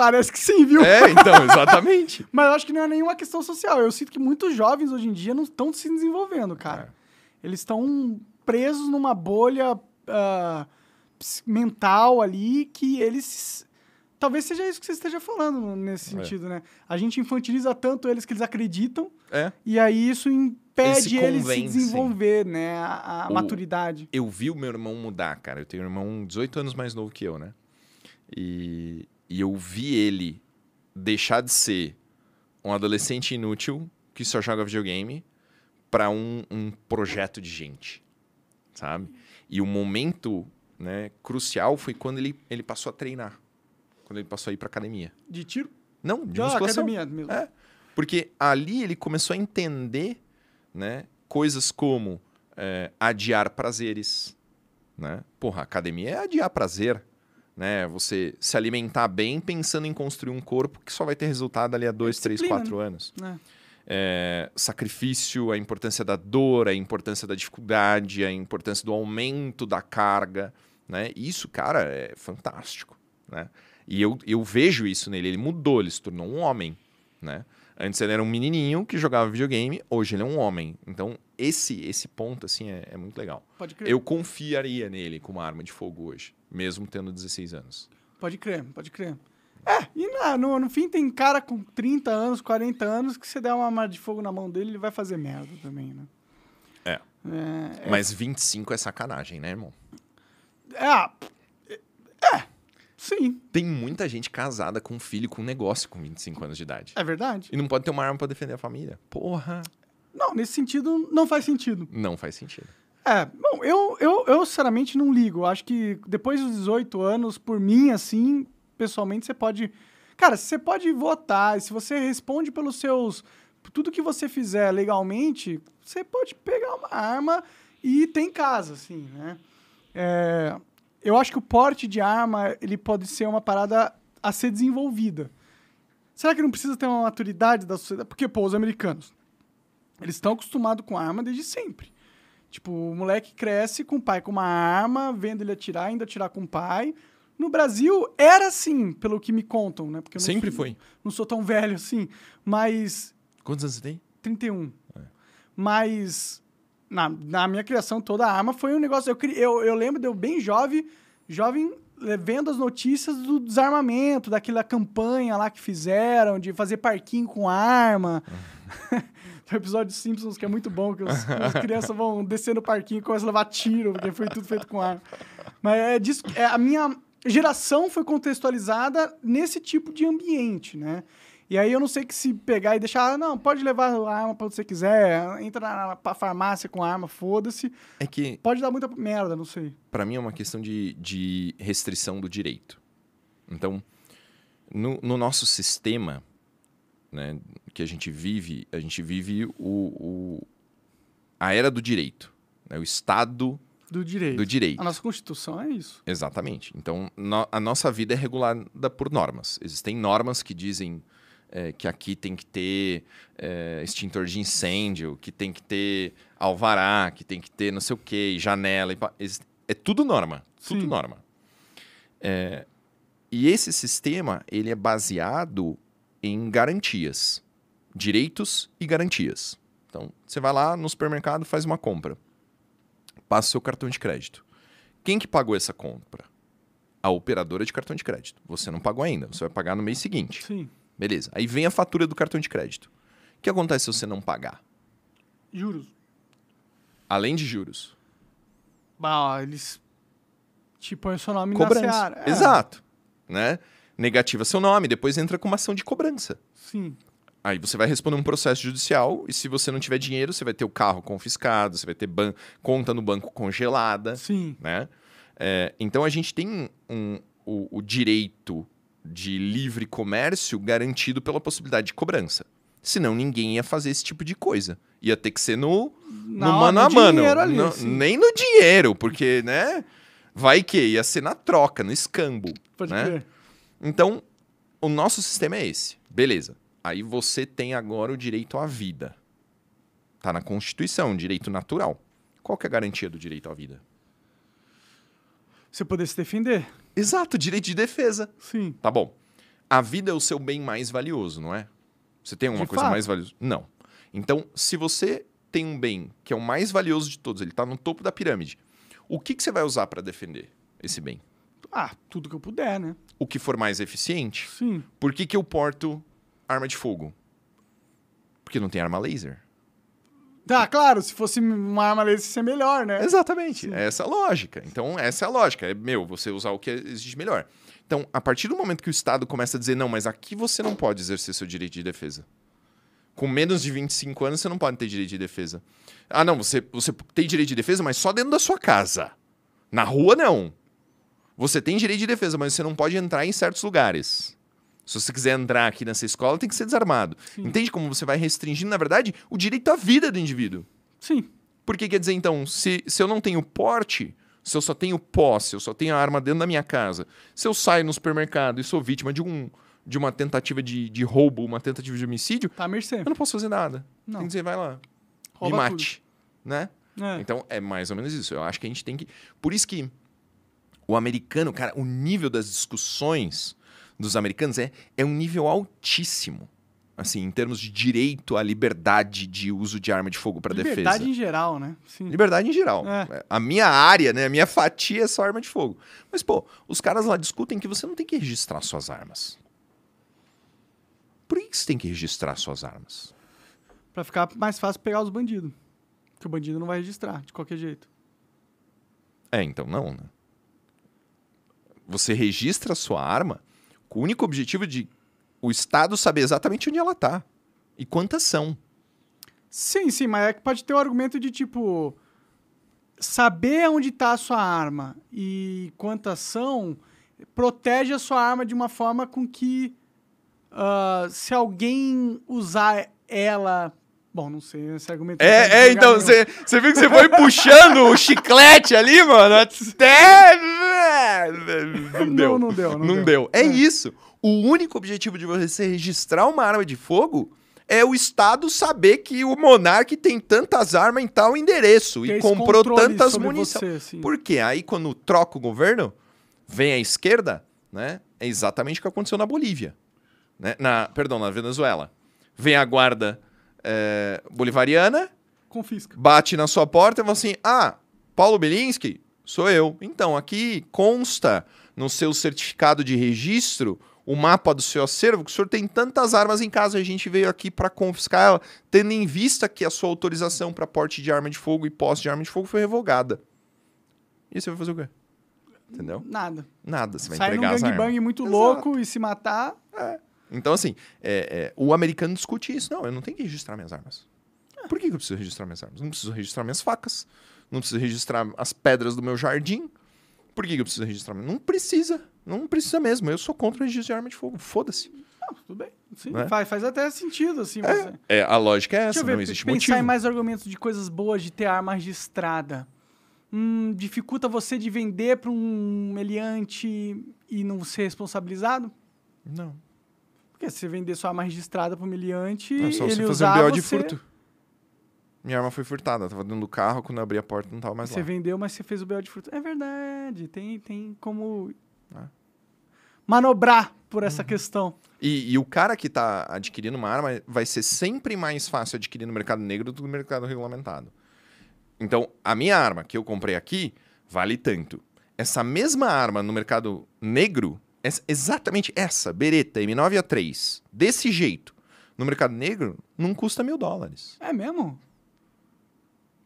Parece que sim, viu? É, então, [LAUGHS] exatamente. Mas eu acho que não é nenhuma questão social. Eu sinto que muitos jovens hoje em dia não estão se desenvolvendo, cara. É. Eles estão presos numa bolha uh, mental ali que eles. Talvez seja isso que você esteja falando nesse é. sentido, é. né? A gente infantiliza tanto eles que eles acreditam. É. E aí isso impede eles, se desenvolver, né? A, a o... maturidade. Eu vi o meu irmão mudar, cara. Eu tenho um irmão 18 anos mais novo que eu, né? E e eu vi ele deixar de ser um adolescente inútil que só joga videogame para um, um projeto de gente, sabe? E o momento né, crucial foi quando ele, ele passou a treinar, quando ele passou a ir para academia. De tiro? Não, de ah, musculação. Academia mesmo. É, porque ali ele começou a entender né, coisas como é, adiar prazeres. Né? Porra, academia é adiar prazer né? Você se alimentar bem pensando em construir um corpo que só vai ter resultado ali a dois, é três, quatro né? anos. É. É, sacrifício, a importância da dor, a importância da dificuldade, a importância do aumento da carga, né? Isso, cara, é fantástico, né? E eu, eu vejo isso nele. Ele mudou, ele se tornou um homem, né? Antes ele era um menininho que jogava videogame, hoje ele é um homem. Então, esse esse ponto, assim, é, é muito legal. Pode crer. Eu confiaria nele com uma arma de fogo hoje, mesmo tendo 16 anos. Pode crer, pode crer. É, e na, no, no fim tem cara com 30 anos, 40 anos, que se der uma arma de fogo na mão dele, ele vai fazer merda também, né? É. é, é. Mas é... 25 é sacanagem, né, irmão? É, ah, Sim. Tem muita gente casada com um filho com um negócio com 25 anos de idade. É verdade. E não pode ter uma arma para defender a família. Porra. Não, nesse sentido, não faz sentido. Não faz sentido. É, bom, eu, eu, eu sinceramente não ligo. Acho que depois dos 18 anos, por mim, assim, pessoalmente, você pode. Cara, você pode votar, se você responde pelos seus. Tudo que você fizer legalmente, você pode pegar uma arma e ter em casa, assim, né? É, eu acho que o porte de arma ele pode ser uma parada a ser desenvolvida. Será que não precisa ter uma maturidade da sociedade? Porque, pô, os americanos, eles estão acostumados com arma desde sempre. Tipo, o moleque cresce com o pai com uma arma, vendo ele atirar, ainda atirar com o pai. No Brasil, era assim, pelo que me contam, né? Porque sempre sou, foi. Não sou tão velho assim, mas... Quantos anos você tem? 31. É. Mas na, na minha criação toda, a arma foi um negócio. Eu, eu, eu lembro, eu bem jovem, jovem eh, vendo as notícias do desarmamento, daquela campanha lá que fizeram, de fazer parquinho com arma. Uhum. [LAUGHS] Tem um episódio de Simpsons que é muito bom, que os, as crianças vão descer no parquinho e começam a levar tiro, porque foi tudo feito com arma. Mas é disso. É, a minha geração foi contextualizada nesse tipo de ambiente, né? E aí eu não sei que se pegar e deixar, ah, não, pode levar a arma pra onde você quiser, entra na farmácia com a arma, foda-se. É que. Pode dar muita merda, não sei. Para mim é uma questão de, de restrição do direito. Então, no, no nosso sistema né, que a gente vive, a gente vive o, o a era do direito. Né, o Estado do direito. do direito. A nossa Constituição é isso. Exatamente. Então, no, a nossa vida é regulada por normas. Existem normas que dizem é, que aqui tem que ter é, extintor de incêndio, que tem que ter alvará, que tem que ter não sei o que, janela. É tudo norma. Tudo Sim. norma. É, e esse sistema ele é baseado em garantias, direitos e garantias. Então, você vai lá no supermercado, faz uma compra, passa o seu cartão de crédito. Quem que pagou essa compra? A operadora de cartão de crédito. Você não pagou ainda, você vai pagar no mês seguinte. Sim. Beleza. Aí vem a fatura do cartão de crédito. O que acontece se você não pagar? Juros. Além de juros. Bah, eles te põem o seu nome cobrança. na seara. É. Exato. Né? Negativa seu nome, depois entra com uma ação de cobrança. Sim. Aí você vai responder um processo judicial e se você não tiver dinheiro, você vai ter o carro confiscado, você vai ter conta no banco congelada. Sim. Né? É, então a gente tem um, o, o direito de livre comércio garantido pela possibilidade de cobrança. Senão ninguém ia fazer esse tipo de coisa. Ia ter que ser no, Na no mano a mano. Ali, no, assim. nem no dinheiro, porque, né? Vai que ia ser na troca, no escambo. Pode né? Então, o nosso sistema é esse. Beleza. Aí você tem agora o direito à vida. Tá na Constituição, direito natural. Qual que é a garantia do direito à vida? Você poder se defender. Exato, direito de defesa. Sim. Tá bom. A vida é o seu bem mais valioso, não é? Você tem alguma de coisa fato. mais valiosa? Não. Então, se você tem um bem que é o mais valioso de todos, ele está no topo da pirâmide, o que, que você vai usar para defender esse bem? Ah, tudo que eu puder, né? O que for mais eficiente? Sim. Por que, que eu porto arma de fogo? Porque não tem arma laser. Tá, claro, se fosse uma arma laser, isso é melhor, né? Exatamente, Sim. é essa a lógica. Então, essa é a lógica. É, meu, você usar o que existe melhor. Então, a partir do momento que o Estado começa a dizer, não, mas aqui você não pode exercer seu direito de defesa. Com menos de 25 anos, você não pode ter direito de defesa. Ah, não, você, você tem direito de defesa, mas só dentro da sua casa. Na rua, não. Você tem direito de defesa, mas você não pode entrar em certos lugares. Se você quiser entrar aqui nessa escola, tem que ser desarmado. Sim. Entende como você vai restringindo, na verdade, o direito à vida do indivíduo? Sim. Porque quer dizer, então, se, se eu não tenho porte, se eu só tenho posse, eu só tenho a arma dentro da minha casa, se eu saio no supermercado e sou vítima de um de uma tentativa de, de roubo, uma tentativa de homicídio, tá mercê. eu não posso fazer nada. Não. Tem que dizer, vai lá, Rouba me mate. Tudo. Né? É. Então, é mais ou menos isso. Eu acho que a gente tem que... Por isso que o americano, cara, o nível das discussões dos americanos é, é um nível altíssimo. Assim, em termos de direito à liberdade de uso de arma de fogo para defesa. Liberdade em geral, né? Sim. Liberdade em geral. É. A minha área, né? A minha fatia é só arma de fogo. Mas, pô, os caras lá discutem que você não tem que registrar suas armas. Por que você tem que registrar suas armas? Para ficar mais fácil pegar os bandidos. Que o bandido não vai registrar, de qualquer jeito. É, então não, né? Você registra a sua arma com o único objetivo de o Estado saber exatamente onde ela tá. E quantas são. Sim, sim, mas é que pode ter o um argumento de tipo. Saber onde está a sua arma e quantas são protege a sua arma de uma forma com que uh, se alguém usar ela Bom, não sei esse argumento. É, é então, você viu que você foi puxando o chiclete ali, mano? Até. Né, não deu. Não, não deu. Não, não deu. deu. É, é isso. O único objetivo de você registrar uma arma de fogo é o Estado saber que o monarca tem tantas armas em tal endereço e é comprou tantas munições. Porque aí, quando troca o governo, vem a esquerda, né? É exatamente o que aconteceu na Bolívia. Né? Na, perdão, na Venezuela. Vem a guarda é, bolivariana. Confisca. Bate na sua porta e fala assim: Ah, Paulo Belinsky, sou eu. Então, aqui consta no seu certificado de registro o mapa do seu acervo, que o senhor tem tantas armas em casa, a gente veio aqui para confiscar ela, tendo em vista que a sua autorização para porte de arma de fogo e posse de arma de fogo foi revogada. E você vai fazer o quê? Entendeu? Nada. Nada, você vai Sai entregar num gangbang muito Exato. louco e se matar. É. Então, assim, é, é, o americano discute isso. Não, eu não tenho que registrar minhas armas. Ah. Por que, que eu preciso registrar minhas armas? Não preciso registrar minhas facas. Não preciso registrar as pedras do meu jardim. Por que, que eu preciso registrar? Não precisa. Não precisa mesmo. Eu sou contra o registro de arma de fogo. Foda-se. Ah, tudo bem. Sim, né? faz, faz até sentido, assim. É, é a lógica é essa, ver, não existe pensar motivo. pensar em mais argumentos de coisas boas de ter arma registrada. Hum, dificulta você de vender para um meliante e não ser responsabilizado? Não. Porque se você vender sua arma registrada pro miliante, É só ele você usar, fazer um BO de você... furto. Minha arma foi furtada, eu tava dentro do carro, quando eu abri a porta não tava mais você lá. Você vendeu, mas você fez o BO de furto. É verdade, tem, tem como é. manobrar por essa uhum. questão. E, e, o cara que tá adquirindo uma arma vai ser sempre mais fácil adquirir no mercado negro do que no mercado regulamentado. Então, a minha arma que eu comprei aqui vale tanto. Essa mesma arma no mercado negro essa, exatamente essa, bereta M9A3, desse jeito, no mercado negro, não custa mil dólares. É mesmo?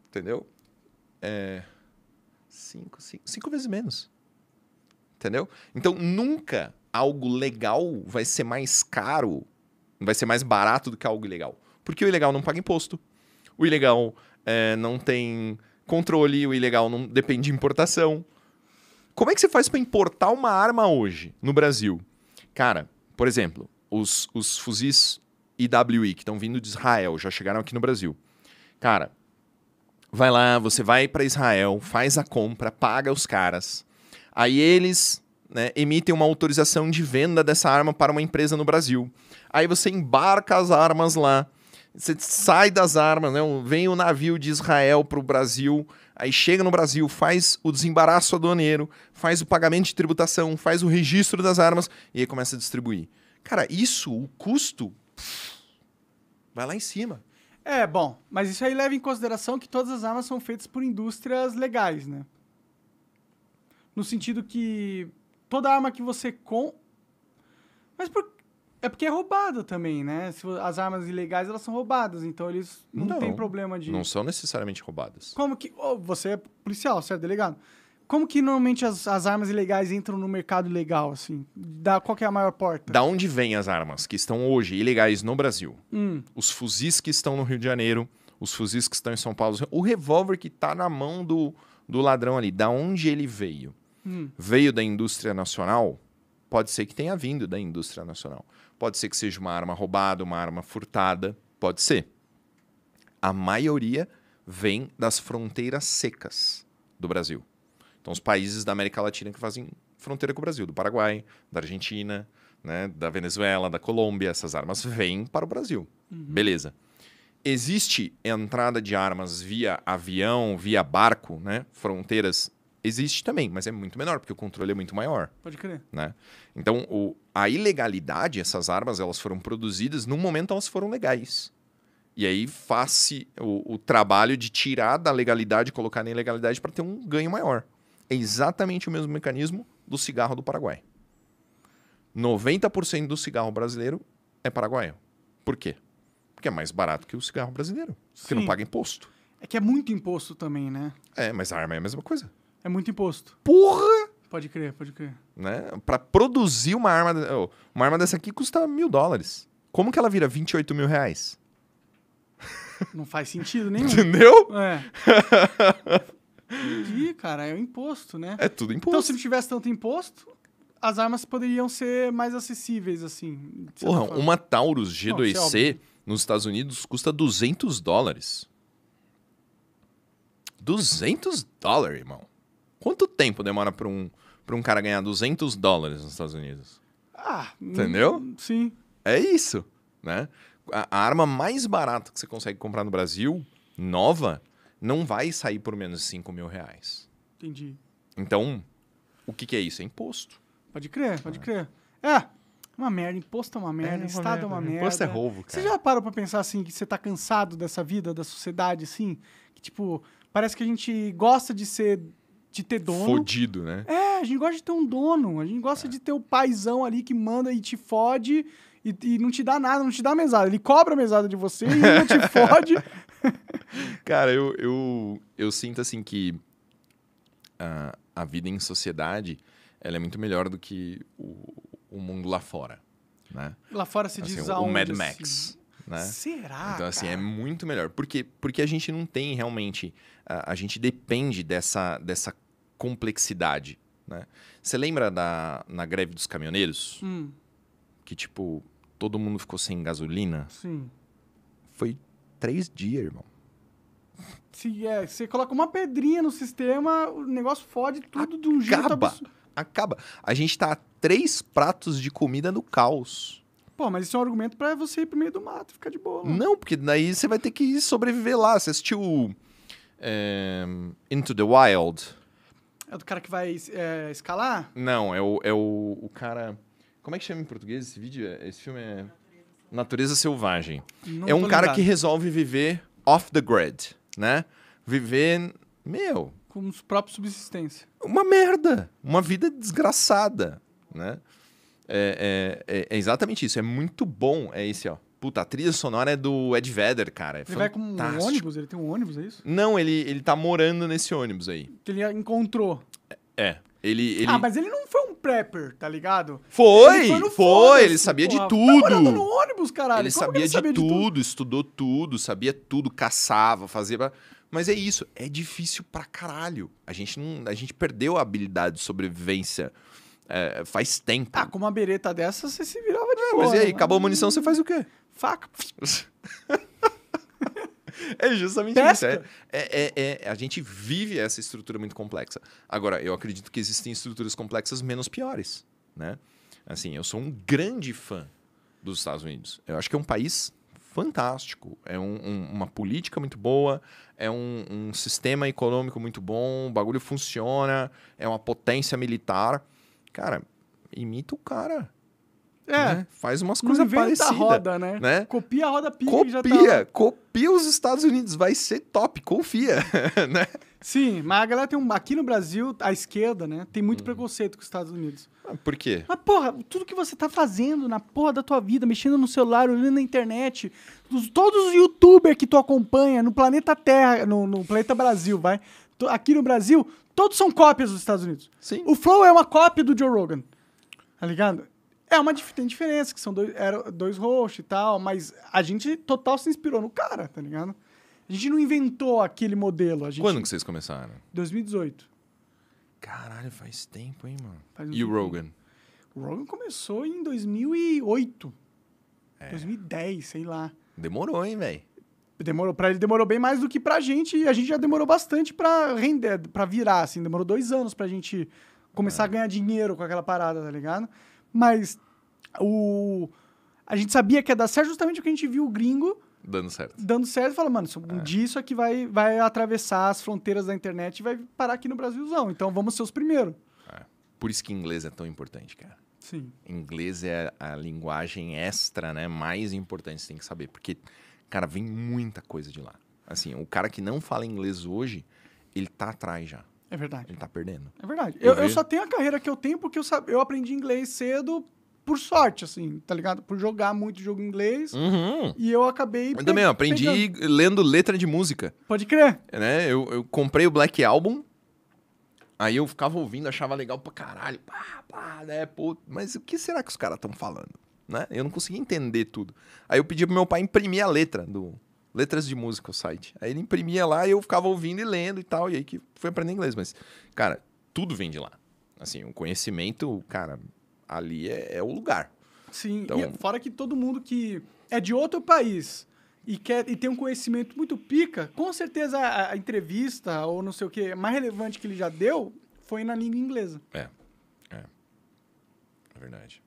Entendeu? É. Cinco, cinco, cinco vezes menos. Entendeu? Então nunca algo legal vai ser mais caro, vai ser mais barato do que algo ilegal. Porque o ilegal não paga imposto. O ilegal é, não tem controle, o ilegal não depende de importação. Como é que você faz para importar uma arma hoje no Brasil? Cara, por exemplo, os, os fuzis IWI que estão vindo de Israel, já chegaram aqui no Brasil. Cara, vai lá, você vai para Israel, faz a compra, paga os caras. Aí eles né, emitem uma autorização de venda dessa arma para uma empresa no Brasil. Aí você embarca as armas lá, você sai das armas, né, vem o navio de Israel para o Brasil Aí chega no Brasil, faz o desembaraço aduaneiro, faz o pagamento de tributação, faz o registro das armas e aí começa a distribuir. Cara, isso, o custo, pff, vai lá em cima. É, bom, mas isso aí leva em consideração que todas as armas são feitas por indústrias legais, né? No sentido que toda arma que você com. Mas por é porque é roubado também, né? As armas ilegais, elas são roubadas, então eles não, não têm problema de... Não são necessariamente roubadas. Como que... Oh, você é policial, você é delegado. Como que normalmente as, as armas ilegais entram no mercado legal, assim? Da, qual é a maior porta? Da onde vêm as armas que estão hoje ilegais no Brasil? Hum. Os fuzis que estão no Rio de Janeiro, os fuzis que estão em São Paulo, o revólver que está na mão do, do ladrão ali, da onde ele veio? Hum. Veio da indústria nacional? Pode ser que tenha vindo da indústria nacional Pode ser que seja uma arma roubada, uma arma furtada, pode ser. A maioria vem das fronteiras secas do Brasil. Então, os países da América Latina que fazem fronteira com o Brasil, do Paraguai, da Argentina, né, da Venezuela, da Colômbia, essas armas vêm para o Brasil. Uhum. Beleza. Existe entrada de armas via avião, via barco, né, fronteiras Existe também, mas é muito menor, porque o controle é muito maior. Pode crer. Né? Então, o, a ilegalidade, essas armas, elas foram produzidas, num momento elas foram legais. E aí faz-se o, o, trabalho de tirar da legalidade, colocar na ilegalidade para ter um ganho maior. É exatamente o mesmo mecanismo do cigarro do Paraguai. 90% do cigarro brasileiro é paraguaio. Por quê? Porque é mais barato que o cigarro brasileiro. que não paga imposto. É que é muito imposto também, né? É, mas a arma é a mesma coisa. É muito imposto. Porra! Pode crer, pode crer. Né? Pra produzir uma arma. Uma arma dessa aqui custa mil dólares. Como que ela vira 28 mil reais? [LAUGHS] Não faz sentido nenhum. Entendeu? É. Entendi, [LAUGHS] cara. É o imposto, né? É tudo imposto. Então, se não tivesse tanto imposto, as armas poderiam ser mais acessíveis, assim. Porra, uma Taurus G2C é nos Estados Unidos custa 200 dólares. 200 dólares, irmão. Quanto tempo demora para um, um cara ganhar 200 dólares nos Estados Unidos? Ah, entendeu? Hum, sim. É isso, né? A, a arma mais barata que você consegue comprar no Brasil, nova, não vai sair por menos de 5 mil reais. Entendi. Então, o que, que é isso? É imposto. Pode crer, pode ah. crer. É, uma merda, imposto é uma merda, é, Estado é uma merda. Né? Imposto é roubo, cara. Você já parou pra pensar assim, que você tá cansado dessa vida, da sociedade, assim? Que, tipo, parece que a gente gosta de ser de ter dono. Fodido, né? É, a gente gosta de ter um dono. A gente gosta é. de ter o paizão ali que manda e te fode e, e, não te dá nada, não te dá mesada. Ele cobra a mesada de você e não te [LAUGHS] fode. Cara, eu, eu, eu sinto assim que a, a vida em sociedade ela é muito melhor do que o, o mundo lá fora. Né? Lá fora se assim, diz o, o Mad Max. Assim? Né? Será? Então, assim, é cara? é muito melhor. Por quê? Porque a gente não tem realmente. A, a gente depende dessa, dessa complexidade. Né? Você lembra da, na greve dos caminhoneiros? Hum. Que, tipo, todo mundo ficou sem gasolina? Sim. Foi três dias, irmão. Se é, você coloca uma pedrinha no sistema, o negócio fode tudo acaba, de um jeito Acaba, Acaba. A gente tá a três pratos de comida no caos. Pô, mas isso é um argumento para você ir pro meio do mato, e ficar de boa. Não, né? não porque daí você vai ter que sobreviver lá. Você assistiu é, Into the Wild? É do cara que vai é, escalar? Não, é o, é o, o cara. Como é que chama em português esse vídeo? Esse filme é. Natureza Selvagem. Não é um cara que resolve viver off the grid, né? Viver. Meu. Com os próprios subsistência. Uma merda. Uma vida desgraçada, né? É, é, é, é exatamente isso. É muito bom. É esse, ó. Puta, a trilha sonora é do Ed Vedder, cara. É ele fantástico. vai com um ônibus? Ele tem um ônibus, é isso? Não, ele, ele tá morando nesse ônibus aí. Que ele encontrou. É. Ele, ele... Ah, mas ele não foi um prepper, tá ligado? Foi! Ele foi, foi ele sabia de tá tudo. Morando no ônibus, caralho. Ele, sabia, ele sabia, de, de tudo, estudou tudo, sabia tudo, caçava, fazia. Mas é isso, é difícil pra caralho. A gente, não, a gente perdeu a habilidade de sobrevivência é, faz tempo. Ah, com uma bereta dessa você se virava de é, Mas e aí, né? acabou a munição, você faz o quê? faca. [LAUGHS] É justamente Pesca. isso. É, é, é, é, a gente vive essa estrutura muito complexa. Agora, eu acredito que existem estruturas complexas menos piores, né? Assim, eu sou um grande fã dos Estados Unidos. Eu acho que é um país fantástico. É um, um, uma política muito boa, é um, um, sistema econômico muito bom, o bagulho funciona, é uma potência militar. Cara, imita o cara. É. Né? Faz umas coisas parecidas. roda, né? né? Copia a roda pica copia, tá... Copia os Estados Unidos, vai ser top, confia, [LAUGHS] né? Sim, mas a galera tem um... Aqui no Brasil, a esquerda, né? Tem muito hum. preconceito com os Estados Unidos. Ah, por quê? Mas, porra, tudo que você tá fazendo na porra da tua vida, mexendo no celular, olhando na internet, todos os youtubers que tu acompanha no planeta Terra, no, no planeta Brasil, vai... Aqui no Brasil, todos são cópias dos Estados Unidos. Sim. O Flow é uma cópia do Joe Rogan. Tá ligado? É uma tem diferença, que são dois, era dois hosts e tal, mas a gente total se inspirou no cara, tá ligado? A gente não inventou aquele modelo. Gente... Quando que vocês começaram? 2018. Caralho, faz tempo, hein, mano? Um e o Rogan? O Rogan começou em 2008. É. 2010, sei lá. Demorou, hein, velho? Demorou, pra ele demorou bem mais do que pra gente, e a gente já demorou bastante pra render, pra virar, assim. Demorou dois anos pra gente começar é. a ganhar dinheiro com aquela parada, tá ligado? Mas o... a gente sabia que ia dar certo justamente porque a gente viu o gringo dando certo. Dando certo, falou mano, um é. dia isso aqui vai, vai atravessar as fronteiras da internet e vai parar aqui no Brasilzão. Então vamos ser os primeiros. É. Por isso que inglês é tão importante, cara. Sim. Inglês é a linguagem extra, né? Mais importante você tem que saber. Porque, cara, vem muita coisa de lá. Assim, o cara que não fala inglês hoje, ele tá atrás já. É verdade. Ele tá perdendo. É verdade. Eu, eu, só tenho a carreira que eu tenho porque eu, eu aprendi inglês cedo por sorte, assim, tá ligado? Por jogar muito jogo inglês. Uhum. E eu acabei. Eu também, eu aprendi pegando. lendo letra de música. Pode crer. né? Eu, eu, comprei o Black Album. Aí eu ficava ouvindo, achava legal pra caralho. Pá, pá, né? Pô, mas o que será que os caras estão falando? Né? Eu não conseguia entender tudo. Aí eu pedi pro meu pai imprimir a letra do, letras de música o site. Aí ele imprimia lá e eu ficava ouvindo e lendo e tal. E aí que fui aprender inglês. Mas, cara, tudo vem de lá. Assim, o conhecimento, cara, ali é, é o lugar. Sim, então... e fora que todo mundo que é de outro país e quer e tem um conhecimento muito pica, com certeza a, a entrevista ou não sei o que mais relevante que ele já deu foi na língua inglesa. É. É. É verdade.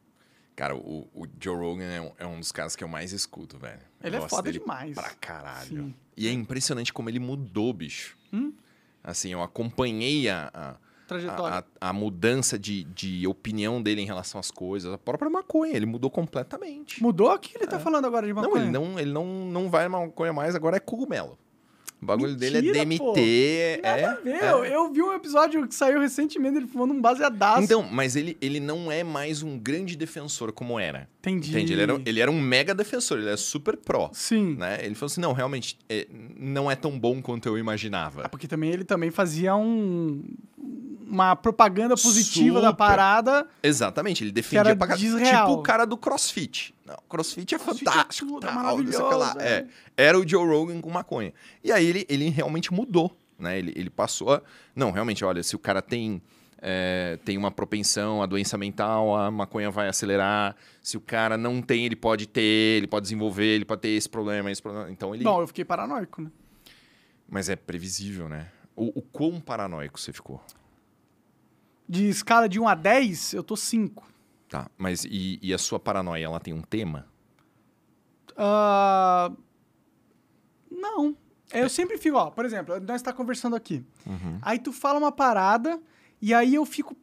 Cara, o, o Joe Rogan é um, é um, dos caras que eu mais escuto, velho. Eu ele é foda demais. Pra caralho. Sim. E é impressionante como ele mudou, bicho. Hum? Assim, eu acompanhei a, a trajetória. A, a, a, mudança de, de opinião dele em relação às coisas. A própria maconha, ele mudou completamente. Mudou o que ele tá é. tá falando agora de maconha? Não, ele não, ele não, não vai maconha mais, agora é cogumelo. O bagulho Mentira, dele é DMT. Pô. É- Nada é, a ver. É. Eu, eu vi um episódio que saiu recentemente, ele fumando um baseadaço. Então, mas ele, ele não é mais um grande defensor como era. Entendi. Ele era, ele era um mega defensor, ele era é super pró. Sim. Né? Ele falou assim: não, realmente, é, não é tão bom quanto eu imaginava. Ah, porque também ele também fazia um uma propaganda positiva Super. da parada. Exatamente, ele defendia pra Tipo o cara do CrossFit. Não, CrossFit é crossfit é fantástico, é tudo, tá maravilhoso. Lá. É. é. Era o Joe Rogan com maconha. E aí ele, ele realmente mudou, né? Ele, ele passou a... Não, realmente, olha, se o cara tem... É, tem uma propensão à doença mental, a maconha vai acelerar. Se o cara não tem, ele pode ter, ele pode desenvolver, ele pode ter esse problema, esse problema. Então ele. Bom, eu fiquei paranoico, né? Mas é previsível, né? O, o quão paranoico você ficou? de escala de 1 a 10, eu tô 5. Tá, mas e, e a sua paranoia, ela tem um tema? Uh, não. Eu é. sempre fico, ó, por exemplo, nós está conversando aqui. Uhum. Aí tu fala uma parada e aí eu fico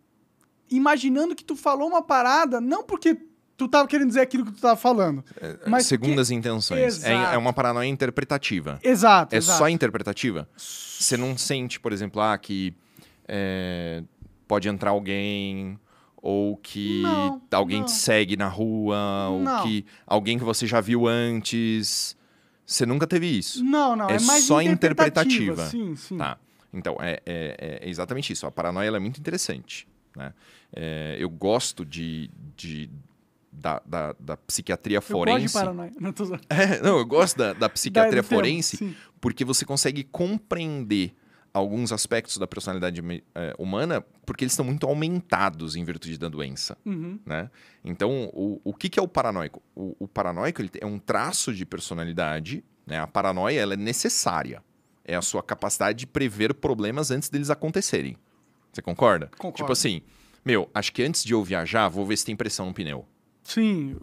imaginando que tu falou uma parada, não porque tu tava querendo dizer aquilo que tu tava falando. É, é mas segundo que... as intenções. É, é, uma paranoia interpretativa. Exato. É exato. só interpretativa? Você não sente, por exemplo, ah, que. É, pode entrar alguém, ou que não, alguém não. te segue na rua, não. ou que alguém que você já viu antes. Você nunca teve isso. Não, não. É, é só interpretativa. interpretativa. Sim, sim. Tá. Então, é, é, é, exatamente isso. A paranoia é muito interessante. Né? É, eu gosto de, de da, da, da, psiquiatria forense. Eu gosto de paranoia. Não, tô... [LAUGHS] é, não eu gosto da, da [LAUGHS] psiquiatria forense tempo, porque você consegue compreender alguns aspectos da personalidade é, humana porque eles estão muito aumentados em virtude da doença, uhum. né? Então, o, o que, que é o paranoico? O, o paranoico ele é um traço de personalidade, né? A paranoia ela é necessária. É a sua capacidade de prever problemas antes deles acontecerem. Você concorda? Concordo. Tipo assim, meu, acho que antes de eu viajar, vou ver se tem pressão no pneu. Sim.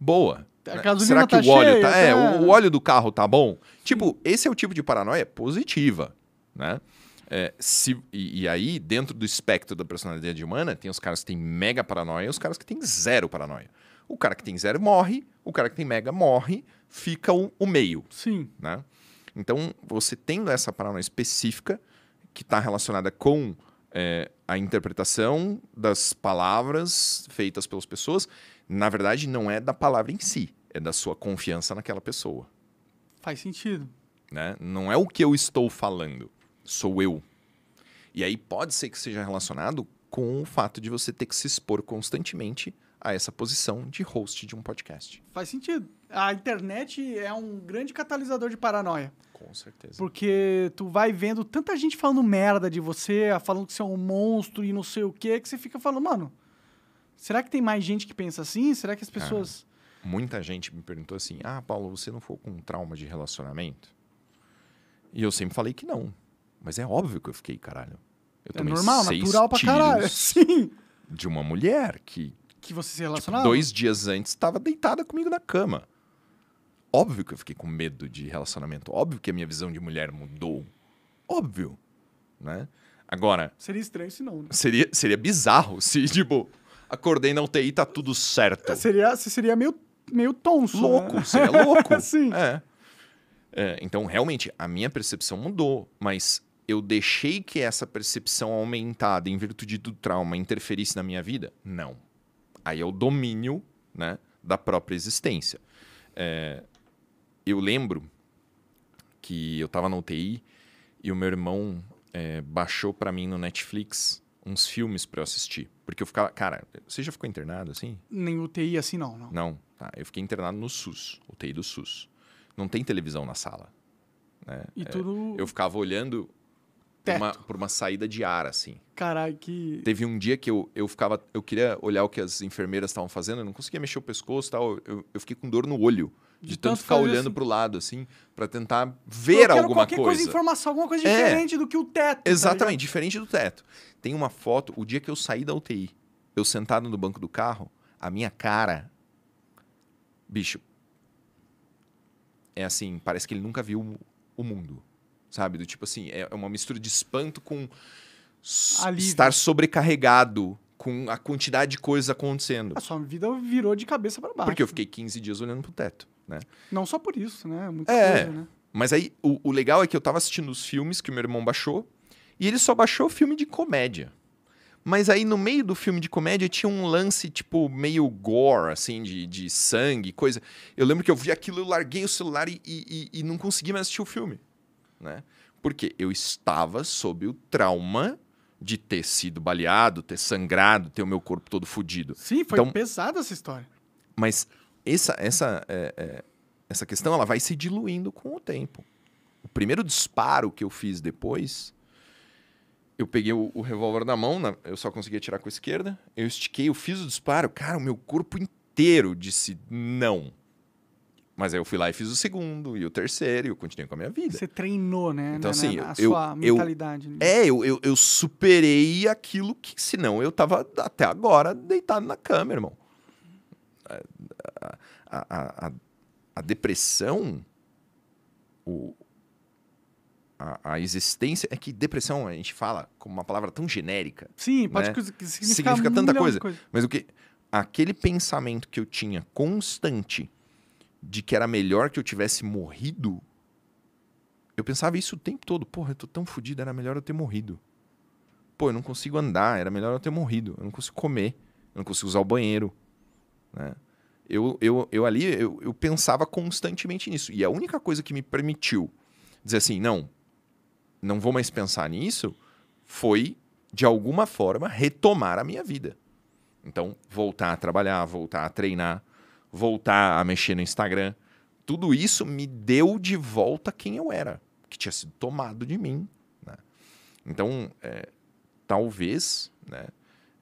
Boa. Né? Será que tá o óleo tá... é, né? o óleo do carro tá bom? Tipo, esse é o tipo de paranoia positiva né? É, se, e, e, aí, dentro do espectro da personalidade humana, tem os caras que têm mega paranoia e os caras que têm zero paranoia. O cara que tem zero morre, o cara que tem mega morre, fica o, o meio. Sim. Né? Então, você tendo essa paranoia específica, que está relacionada com é, a interpretação das palavras feitas pelas pessoas, na verdade, não é da palavra em si, é da sua confiança naquela pessoa. Faz sentido. Né? Não é o que eu estou falando sou eu. E aí pode ser que seja relacionado com o fato de você ter que se expor constantemente a essa posição de host de um podcast. Faz sentido. A internet é um grande catalisador de paranoia. Com certeza. Porque tu vai vendo tanta gente falando merda de você, falando que você é um monstro e não sei o quê, que você fica falando, mano, será que tem mais gente que pensa assim? Será que as ah, pessoas. muita gente me perguntou assim: ah, Paulo, você não foi com um trauma de relacionamento? E eu sempre falei que não. Mas é óbvio que eu fiquei, caralho. Eu é normal, natural pra caralho. [LAUGHS] Sim. De uma mulher que. Que você se tipo, relacionava? Tipo, dois dias antes estava deitada comigo na cama. Óbvio que eu fiquei com medo de relacionamento. Óbvio que a minha visão de mulher mudou. Óbvio. Né? Agora. Seria estranho se não. Né? Seria, seria bizarro se, [LAUGHS] tipo, acordei na UTI tá tudo certo. É, seria, seria meio, meio tonso. Né? Louco, né? seria louco. [LAUGHS] Sim. É. É, então, realmente, a minha percepção mudou, mas eu deixei que essa percepção aumentada em virtude do trauma interferisse na minha vida? Não. Aí é o domínio né, da própria existência. É, eu lembro que eu estava na UTI e o meu irmão é, baixou para mim no Netflix uns filmes para eu assistir. Porque eu ficava. Cara, você já ficou internado assim? Nem UTI assim não, não. Não. Tá, eu fiquei internado no SUS, UTI do SUS. Não tem televisão na sala. Né? É, tudo... Eu ficava olhando por uma, por uma, saída de ar, assim. Caralho, que. Teve um dia que eu, eu ficava. Eu queria olhar o que as enfermeiras estavam fazendo, eu não conseguia mexer o pescoço e tal. Eu, eu fiquei com dor no olho. De, de tanto, tanto ficar olhando assim. pro lado, assim, para tentar ver alguma coisa. coisa. informação, alguma coisa é. diferente é. do que o teto. Tá Exatamente, tá diferente do teto. Tem uma foto, o dia que eu saí da UTI, eu sentado no banco do carro, a minha cara. Bicho. É assim, parece que ele nunca viu o mundo sabe? Do tipo assim, é, é uma mistura de espanto com Alívio. estar sobrecarregado com a quantidade de coisas acontecendo. A sua vida virou de cabeça para baixo. Porque eu fiquei 15 dias olhando pro teto, né? Não só por isso, né? Muita é. Coisa, né? Mas aí, o, o legal é que eu tava assistindo os filmes que o meu irmão baixou, e ele só baixou filme de comédia. Mas aí no meio do filme de comédia tinha um lance, tipo, meio gore, assim, de, de sangue, coisa. Eu lembro que eu vi aquilo, eu larguei o celular e, e, e não consegui mais assistir o filme né? Porque eu estava sob o trauma de ter sido baleado, ter sangrado, ter o meu corpo todo fodido. Sim, foi então, pesada essa história. Mas essa, essa, é, é, essa questão ela vai se diluindo com o tempo. O primeiro disparo que eu fiz depois, eu peguei o, o revólver na mão, na, eu só conseguia tirar com a esquerda, eu estiquei, eu fiz o disparo, cara, o meu corpo inteiro disse não. Mas aí eu fui lá e fiz o segundo e o terceiro e eu continuei com a minha vida. Você treinou, né? Então, né, assim, né, a eu, sua eu, mentalidade. Né? É, eu, eu, eu, superei aquilo que, senão, eu tava até agora deitado na cama, irmão. A, a, a, a depressão, o, a, existência. É que depressão a gente fala como uma palavra tão genérica. Sim, pode né? significar significa tanta coisa, coisa. Mas o que. Aquele pensamento que eu tinha constante de que era melhor que eu tivesse morrido, eu pensava isso o tempo todo. Porra, eu tô tão fodido, era melhor eu ter morrido. Pô, eu não consigo andar, era melhor eu ter morrido. Eu não consigo comer, eu não consigo usar o banheiro. Né? Eu, eu, eu ali, eu, eu pensava constantemente nisso. E a única coisa que me permitiu dizer assim, não, não vou mais pensar nisso, foi, de alguma forma, retomar a minha vida. Então, voltar a trabalhar, voltar a treinar, voltar a mexer no Instagram. Tudo isso me deu de volta quem eu era, que tinha sido tomado de mim. Né? Então, é, talvez né,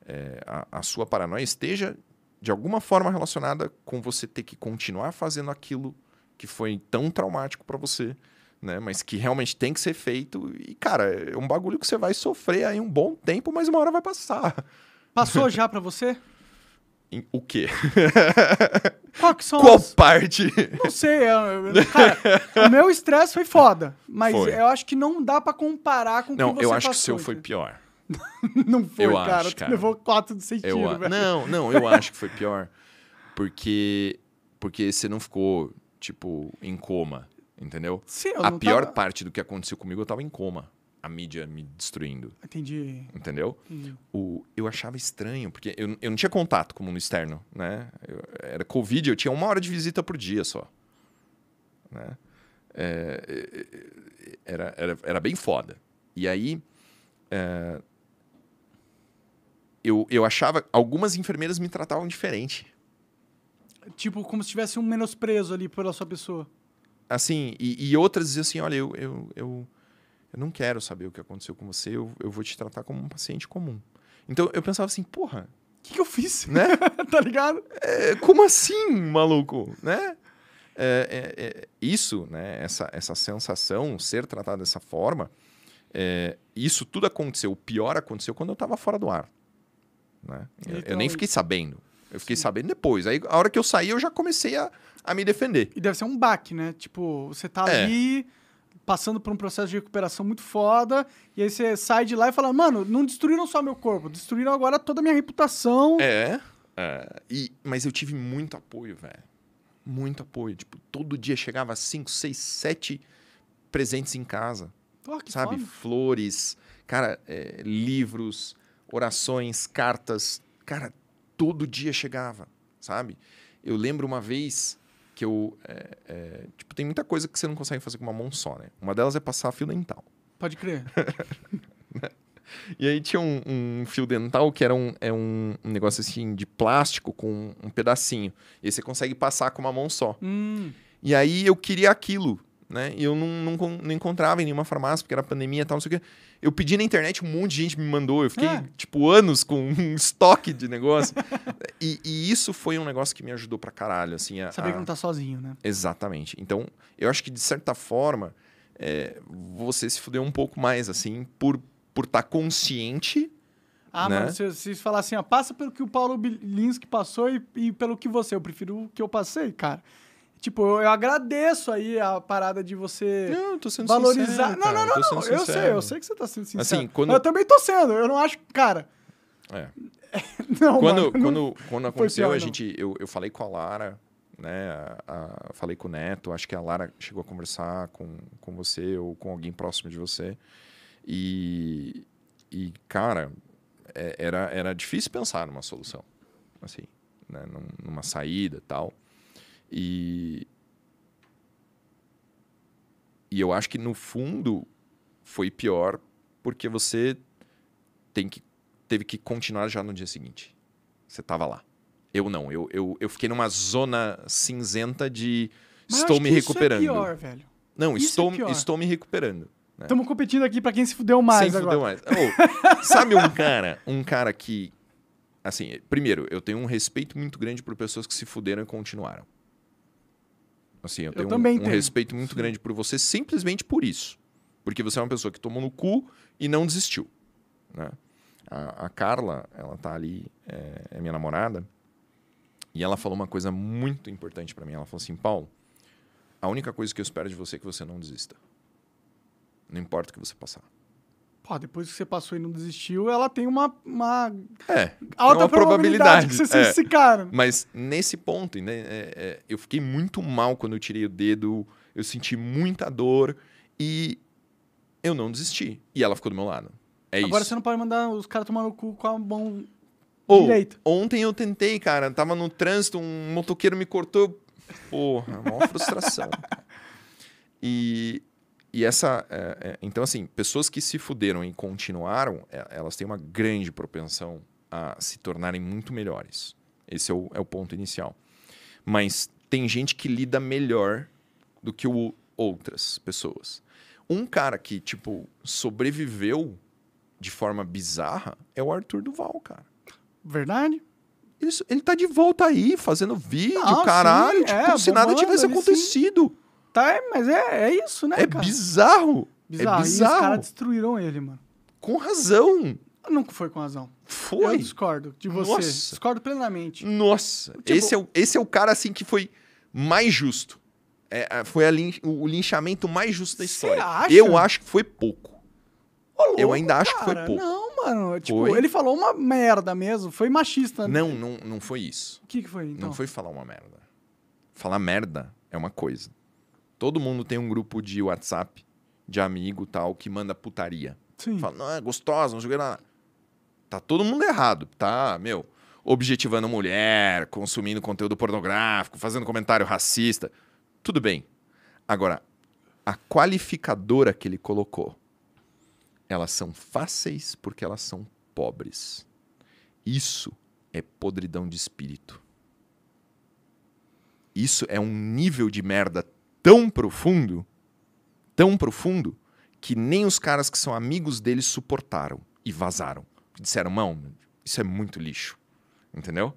é, a, a sua paranoia esteja de alguma forma relacionada com você ter que continuar fazendo aquilo que foi tão traumático para você, né? Mas que realmente tem que ser feito. E, cara, é um bagulho que você vai sofrer aí um bom tempo, mas uma hora vai passar. Passou [LAUGHS] já para você? o quê? [LAUGHS] Qual, Qual as... parte? Não sei. Eu, é, é, cara, o meu estresse foi foda. Mas foi. eu acho que não dá para comparar com o não, que você Não, eu acho que o seu foi pior. [LAUGHS] não foi, eu cara. Acho, cara. levou quatro de sentido, eu, velho. Não, não, eu acho que foi pior. Porque, porque você não ficou, tipo, em coma, entendeu? Sim, eu A pior tava... parte do que aconteceu comigo, eu tava em coma a mídia me destruindo. Entendi. Entendeu? Entendi. O, eu achava estranho, porque eu, eu não tinha contato com o mundo externo, né? Eu, era Covid, eu tinha uma hora de visita por dia só. Né? É, é, é, era, era, era bem foda. E aí... É, eu, eu achava... Algumas enfermeiras me tratavam diferente. Tipo, como se tivesse um menosprezo ali pela sua pessoa. Assim, e, e outras diziam assim, olha, eu... eu, eu eu não quero saber o que aconteceu com você, eu, eu vou te tratar como um paciente comum. Então eu pensava assim, porra, o que, que, eu fiz? [LAUGHS] Né? tá ligado? É, como assim, maluco? Né? É, é, é, isso, né? Essa, essa sensação, ser tratado dessa forma, é, isso tudo aconteceu. O pior aconteceu quando eu tava fora do ar. Né? eu nem então, fiquei sabendo. Eu fiquei sim. sabendo depois. Aí, a hora que eu saí, eu já comecei a, a me defender. E deve ser um baque, né? Tipo, você tá é. ali passando por um processo de recuperação muito foda, e aí você sai de lá e fala, mano, não destruíram só meu corpo, destruíram agora toda a minha reputação. É, é e, mas eu tive muito apoio, velho. Muito apoio. Tipo, todo dia chegava 5, 6, 7 presentes em casa. Oh, sabe? Fome. Flores, cara, é, livros, orações, cartas. Cara, todo dia chegava, sabe? Eu lembro uma vez que eu. É, é, tipo, tem muita coisa que você não consegue fazer com uma mão só, né? Uma delas é passar fio dental. Pode crer. [LAUGHS] Né? e aí tinha um, um, fio dental que era um, é um, um, negócio assim de plástico com um pedacinho. E aí você consegue passar com uma mão só. Hum. E aí eu queria aquilo né? E eu não, não, não, encontrava em nenhuma farmácia, porque era pandemia e tal, não sei o quê. Eu pedi na internet, um monte de gente me mandou. Eu fiquei, ah. tipo, anos com [LAUGHS] um estoque de negócio. e, e, isso foi um negócio que me ajudou pra caralho, assim. A, Saber a... que não tá sozinho, né? Exatamente. Então, eu acho que, de certa forma, é, você se fudeu um pouco mais, assim, por estar por tá consciente... Ah, né? mano, se vocês falassem, assim, ó, passa pelo que o Paulo Bilinski passou e, e pelo que você. Eu prefiro o que eu passei, cara. Tipo, eu, agradeço aí a parada de você tô sendo valorizar. Sincero, não, não, não, não. Eu sei, eu sei que você tá sendo assim, sincero. Assim, quando... Eu também tô sendo. Eu não acho. Cara. É. [LAUGHS] não, quando, mano, quando, não... quando aconteceu, pior, a gente. Eu, eu falei com a Lara, né? A, a, falei com o Neto, acho que a Lara chegou a conversar com, com você ou com alguém próximo de você. E, e cara, é, era, era difícil pensar numa solução. Assim, né? numa saída e tal. E. E eu acho que no fundo foi pior porque você tem que, teve que continuar já no dia seguinte. Você estava lá. Eu não. Eu, eu, eu fiquei numa zona cinzenta de Mas estou me recuperando. Isso é pior, velho. Não, isso é estou, é estou me recuperando. Estamos né? competindo aqui para quem se fudeu mais quem agora. Fudeu mais. Oh, sabe um cara, um cara que assim, primeiro, eu tenho um respeito muito grande por pessoas que se fuderam e continuaram. Assim, eu tenho, também um, tenho. respeito muito grande por você simplesmente por isso. Porque você é uma pessoa que tomou no cu e não desistiu. Né? A, a Carla, ela tá ali, é, é minha namorada, e ela falou uma coisa muito importante para mim. Ela falou assim: Paulo, a única coisa que eu espero de você é que você não desista. Não importa o que você passar pô, depois que você passou e não desistiu, ela tem uma, uma é, alta uma probabilidade, probabilidade que você seja é. esse cara. Mas nesse ponto, né, é, é, eu fiquei muito mal quando eu tirei o dedo, eu senti muita dor e eu não desisti. E ela ficou do meu lado. É Agora isso. Agora você não pode mandar os caras tomar no cu com a mão oh, direita. Ontem eu tentei, cara, tava no trânsito, um motoqueiro me cortou. Porra, uma frustração. [LAUGHS] E e essa. É, é, então, assim, pessoas que se fuderam e continuaram, é, elas têm uma grande propensão a se tornarem muito melhores. Esse é o, é o ponto inicial. Mas tem gente que lida melhor do que o, outras pessoas. Um cara que, tipo, sobreviveu de forma bizarra é o Arthur Duval, cara. Verdade. Ele, ele tá de volta aí, fazendo vídeo, Não, ah, caralho, sim, tipo, é, como se nada tivesse acontecido. Sim. Tá, é, mas é, é isso, né? É cara? bizarro. Bizarro. É bizarro. E os caras destruíram ele, mano. Com razão. Nunca foi com razão. Foi. Eu discordo de você. Nossa. Discordo plenamente. Nossa. Tipo, tipo... Esse, é o, esse é o cara, assim, que foi mais justo. É, é foi lin, o linchamento mais justo da história. Acha? Eu acho que foi pouco. Ô, louco, eu ainda acho que foi pouco. Não, mano. Tipo, foi? ele falou uma merda mesmo. Foi machista. Né? Não, não, não foi isso. O que, que foi, então? Não foi falar uma merda. Falar merda é uma coisa. Todo mundo tem um grupo de WhatsApp, de amigo tal, que manda putaria. Sim. Fala, não, é gostosa, não joguei nada. Tá todo mundo errado, tá, meu, objetivando mulher, consumindo conteúdo pornográfico, fazendo comentário racista. Tudo bem. Agora, a qualificadora que ele colocou, elas são fáceis porque elas são pobres. Isso é podridão de espírito. Isso é um nível de merda tão profundo, tão profundo, que nem os caras que são amigos dele suportaram e vazaram. Disseram, mão, isso é muito lixo. Entendeu?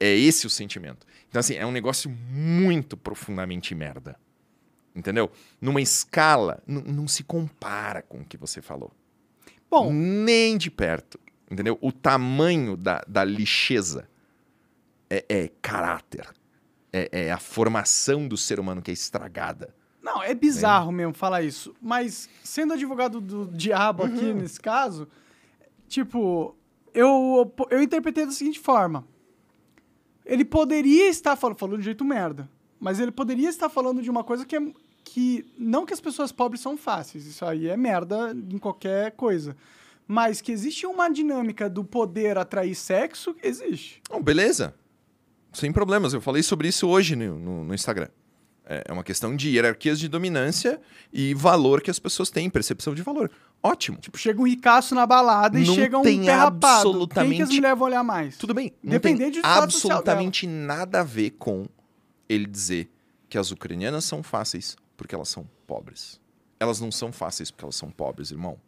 É esse o sentimento. Então, assim, é um negócio muito profundamente merda. Entendeu? Numa escala, não se compara com o que você falou. Bom. Nem de perto. Entendeu? O tamanho da, da lixeza é, é caráter, é, é a formação do ser humano que é estragada. Não, é bizarro né? mesmo falar isso. Mas sendo advogado do diabo aqui uhum. nesse caso, tipo, eu, eu interpretei da seguinte forma. Ele poderia estar falando, falou de jeito merda, mas ele poderia estar falando de uma coisa que é que não que as pessoas pobres são fáceis, isso aí é merda em qualquer coisa. Mas que existe uma dinâmica do poder atrair sexo, existe. Oh, beleza. Sem problemas, eu falei sobre isso hoje no, no, no Instagram. É, é uma questão de hierarquias de dominância e valor que as pessoas têm, percepção de valor. Ótimo. Tipo, chega um ricaço na balada e não chega um tem absolutamente... Quem que as mulheres vão olhar mais? Tudo bem. Não Dependendo de absolutamente nada a ver com ele dizer que as ucranianas são fáceis porque elas são pobres. Elas não são fáceis porque elas são pobres, irmão.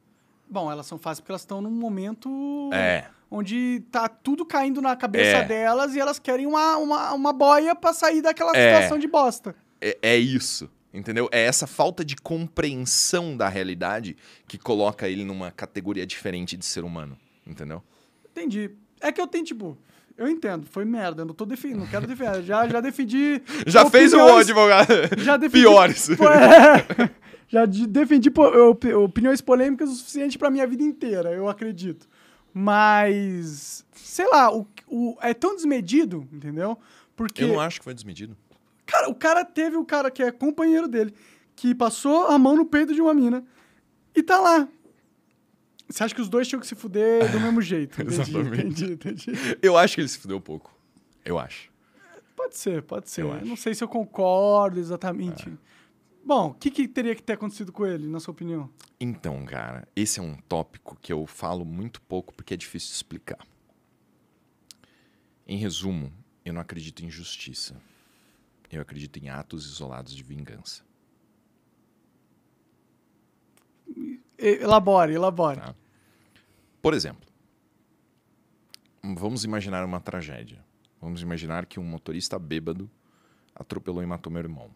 Bom, elas são fáceis porque elas estão num momento é. onde tá tudo caindo na cabeça é. delas e elas querem uma, uma, uma boia para sair daquela é. situação de bosta. É, é isso, entendeu? É essa falta de compreensão da realidade que coloca ele numa categoria diferente de ser humano, entendeu? Entendi. É que eu tenho, tipo, eu entendo, foi merda, eu não tô defendendo, não quero defender. [LAUGHS] Já, já defendi. já fez o advogado. Já defendi, Piores. É, [LAUGHS] já defendi opiniões polêmicas o suficiente pra minha vida inteira, eu acredito. Mas. Sei lá, o, o, é tão desmedido, entendeu? Porque. Eu não acho que foi desmedido. Cara, o cara teve o cara que é companheiro dele, que passou a mão no peito de uma mina e tá lá, você acha que os dois tinham que se fuder do [LAUGHS] mesmo jeito? Entendi, Exatamente. Entendi, entendi. Eu acho que ele se fudeu um pouco. Eu acho. Pode ser, pode ser. Eu eu não sei se eu concordo exatamente. É. Bom, o que, que, teria que ter acontecido com ele, na sua opinião? Então, cara, esse é um tópico que eu falo muito pouco porque é difícil de explicar. Em resumo, eu não acredito em justiça. Eu acredito em atos isolados de vingança. Elabore, elabore. Tá. Por exemplo, vamos imaginar uma tragédia. Vamos imaginar que um motorista bêbado atropelou e matou meu irmão.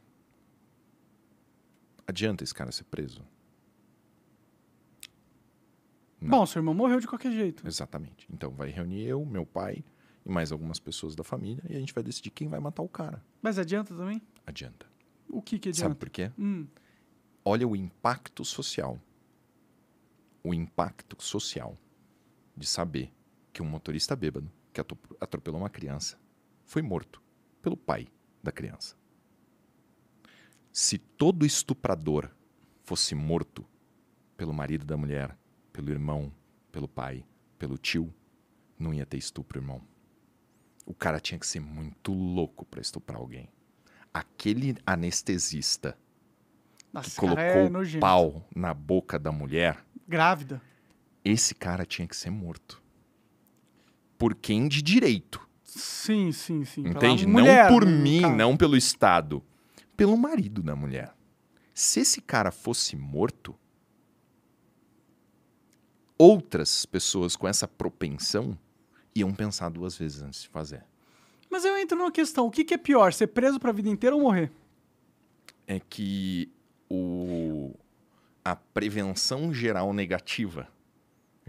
Adianta esse cara ser preso? Não. Bom, seu irmão morreu de qualquer jeito. Exatamente. Então vai reunir eu, meu pai e mais algumas pessoas da família e a gente vai decidir quem vai matar o cara. Mas adianta também? Adianta. O que, que adianta? Sabe por quê? Hum. Olha o impacto social. O impacto social de saber que um motorista bêbado que atropelou uma criança foi morto pelo pai da criança. Se todo estuprador fosse morto pelo marido da mulher, pelo irmão, pelo pai, pelo tio, não ia ter estupro, irmão. O cara tinha que ser muito louco para estuprar alguém. Aquele anestesista Nossa, que é colocou é pau na boca da mulher. Grávida. Esse cara tinha que ser morto. Por quem de direito? Sim, sim, sim. Entende? Não mulher, por né, mim, cara. não pelo Estado. Pelo marido da mulher. Se esse cara fosse morto, outras pessoas com essa propensão iam pensar duas vezes antes de fazer. Mas eu entro numa questão: o que, que é pior, ser preso para a vida inteira ou morrer? É que o, a prevenção geral negativa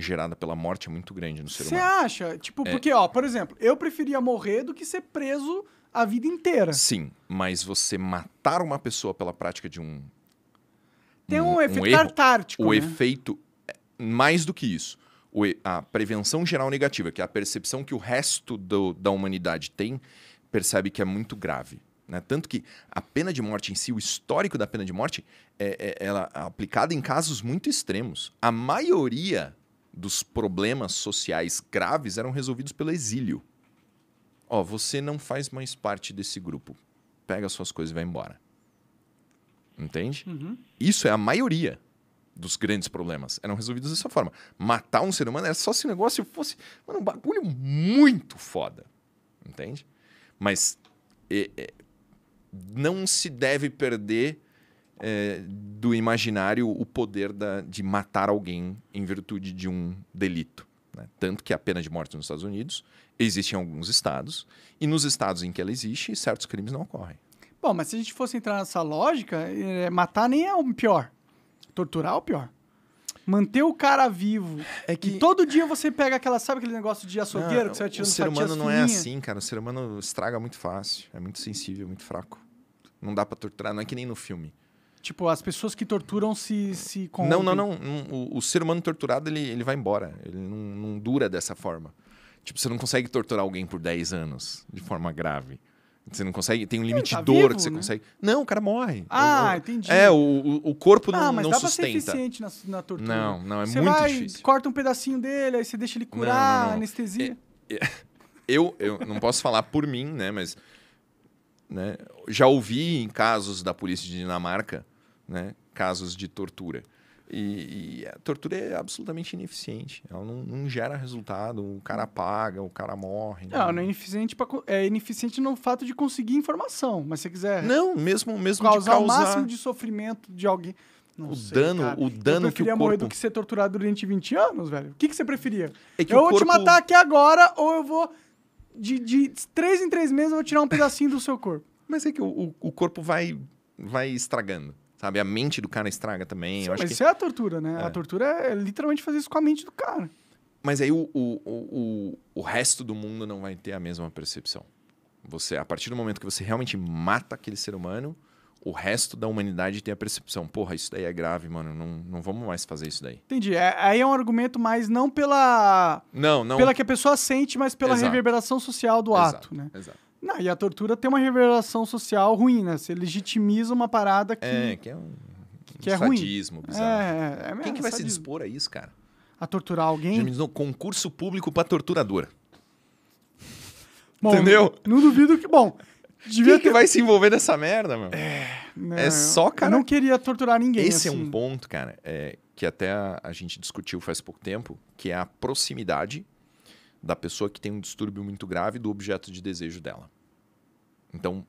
gerada pela morte é muito grande no ser humano. Você acha? Tipo, é... porque, ó, por exemplo, eu preferia morrer do que ser preso a vida inteira. Sim, mas você matar uma pessoa pela prática de um. Tem um, um efeito um erro, tartártico. O né? efeito. É, mais do que isso. a prevenção geral negativa, que é a percepção que o resto do, da humanidade tem, percebe que é muito grave. Né? Tanto que a pena de morte em si, o histórico da pena de morte, é, é, ela é aplicada em casos muito extremos. A maioria dos problemas sociais graves eram resolvidos pelo exílio. Ó, oh, você não faz mais parte desse grupo. Pega suas coisas e vai embora. Entende? Uhum. Isso é a maioria dos grandes problemas. Eram resolvidos dessa forma. Matar um ser humano era só se o negócio fosse mano, um bagulho muito foda. Entende? Mas é, é, não se deve perder é, do imaginário o poder da, de matar alguém em virtude de um delito. Né? Tanto que a pena de morte nos Estados Unidos existe em alguns estados, e nos estados em que ela existe, certos crimes não ocorrem. Bom, mas se a gente fosse entrar nessa lógica, é, matar nem é o pior. Torturar é o pior. Manter o cara vivo. É que e todo dia você pega aquela, sabe aquele negócio de açougueiro não, que você vai tirando O ser humano não fininhas? é assim, cara. O ser humano estraga muito fácil. É muito sensível, muito fraco. Não dá para torturar, não é que nem no filme. Tipo, as pessoas que torturam se, se Não, não, não. O, o, ser humano torturado, ele, ele vai embora. Ele não, não dura dessa forma. Tipo, você não consegue torturar alguém por 10 anos de forma grave. Você não consegue. Tem um limite tá de dor vivo, que você né? consegue. Não, o cara morre. Ah, entendi. É, o, o corpo ah, não, ah, mas não dá sustenta. Pra ser eficiente na, na tortura. Não, não, é você muito vai, difícil. Corta um pedacinho dele, aí você deixa ele curar, não, não, anestesia. É, é, [LAUGHS] eu, eu não posso falar por mim, né? Mas. Né, já ouvi em casos da polícia de Dinamarca né, casos de tortura. E, e, a tortura é absolutamente ineficiente. Ela não, não, gera resultado. O cara paga, o cara morre. Não, né? não é ineficiente pra, é ineficiente no fato de conseguir informação. Mas se quiser. Não, mesmo, mesmo causar, causar... o máximo de sofrimento de alguém. Não o sei, dano, o dano eu que o corpo... preferia morrer do que ser torturado durante 20 anos, velho. O que, que você preferia? É que eu vou corpo... te matar aqui agora ou eu vou... De, de três em três meses eu vou tirar um pedacinho do seu corpo. Mas é que o, o corpo vai, vai estragando. Sabe? A mente do cara estraga também. Sim, mas que... isso é a tortura, né? É. A tortura é literalmente fazer isso com a mente do cara. Mas aí o, o, o, o resto do mundo não vai ter a mesma percepção. Você, a partir do momento que você realmente mata aquele ser humano, o resto da humanidade tem a percepção, porra, isso daí é grave, mano, não, não vamos mais fazer isso daí. Entendi. É, aí é um argumento mais não pela. Não, não. Pela que a pessoa sente, mas pela exato. reverberação social do exato, ato, né? Exato. Não, e a tortura tem uma revelação social ruim, né? Você legitimiza uma parada que. É, que é um. Que um é sadismo, ruim. bizarro. É, é, é, Quem que vai é sadismo. se dispor a isso, cara? A torturar alguém? Já me diz, concurso público para torturador. Bom, Entendeu? Não, não, duvido que. Bom. Devia Quem ter... que vai se envolver nessa merda, meu? É, é não, é só, cara. Eu não queria torturar ninguém. Esse assim. é um assim. ponto, cara, é, que até a, a gente discutiu faz pouco tempo, que é a proximidade da pessoa que tem um distúrbio muito grave do objeto de desejo dela. Então,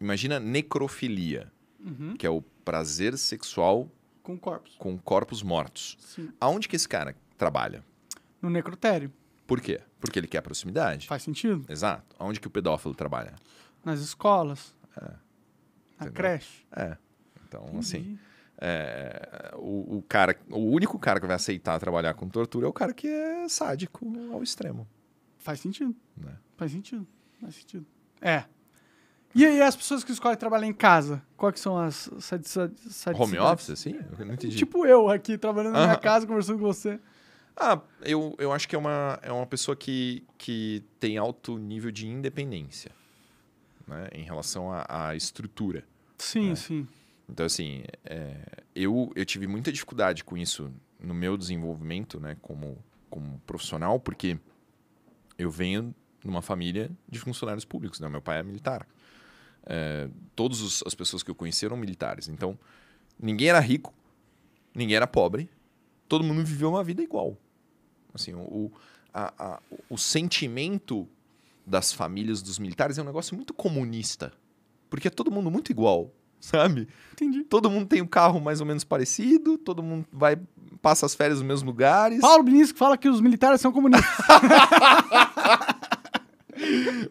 imagina necrofilia, uhum. que é o prazer sexual com corpos, com corpos mortos. Sim. Aonde que esse cara trabalha? No necrotério. Por quê? Porque ele quer proximidade. Faz sentido. Exato. Aonde que o pedófilo trabalha? Nas escolas. É. Na creche. É. Então, Entendi. assim. É, o, o, cara, o único cara que vai aceitar trabalhar com tortura é o cara que é sádico ao extremo. Faz sentido. Né? Faz sentido. Faz sentido. É. E, aí, as pessoas que escolhem trabalhar em casa? qual que são as satisfações? Home office, assim? Eu não entendi. Tipo eu aqui, trabalhando na minha casa, conversando com você. Ah, eu, eu acho que é uma, é uma pessoa que, que tem alto nível de independência né, em relação à estrutura. Sim, né. sim. Então, assim, é, eu, eu tive muita dificuldade com isso no meu desenvolvimento né, como, como profissional, porque eu venho numa família de funcionários públicos. Né? Meu pai é militar. É, todas as pessoas que eu conheci eram militares. Então, ninguém era rico, ninguém era pobre, todo mundo viveu uma vida igual. Assim, o, a, a, o sentimento das famílias dos militares é um negócio muito comunista. Porque é todo mundo muito igual, sabe? Entendi. Todo mundo tem um carro mais ou menos parecido, todo mundo vai passa as férias nos mesmos lugares. Paulo Benício fala que os militares são comunistas. [LAUGHS]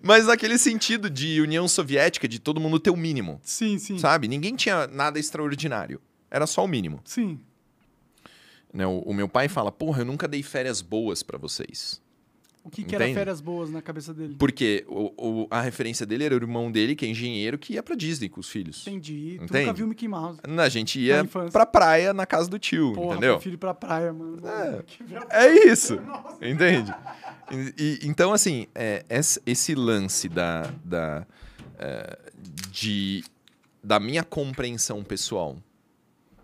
Mas naquele sentido de União Soviética, de todo mundo ter o mínimo. Sim, sim. Sabe? Ninguém tinha nada extraordinário. Era só o mínimo. Sim. Né? O, o meu pai fala: Porra, eu nunca dei férias boas para vocês. O que, que era férias boas na cabeça dele? Porque o, o, a referência dele era o irmão dele, que é engenheiro, que ia pra Disney com os filhos. Entendi. Entende? Tu nunca viu Mickey Mouse. A gente ia na pra praia na casa do tio, Porra, entendeu? Porra, filho pra praia, mano. É, é isso, entende? E, então, assim, é, esse lance da, da, é, de, da minha compreensão pessoal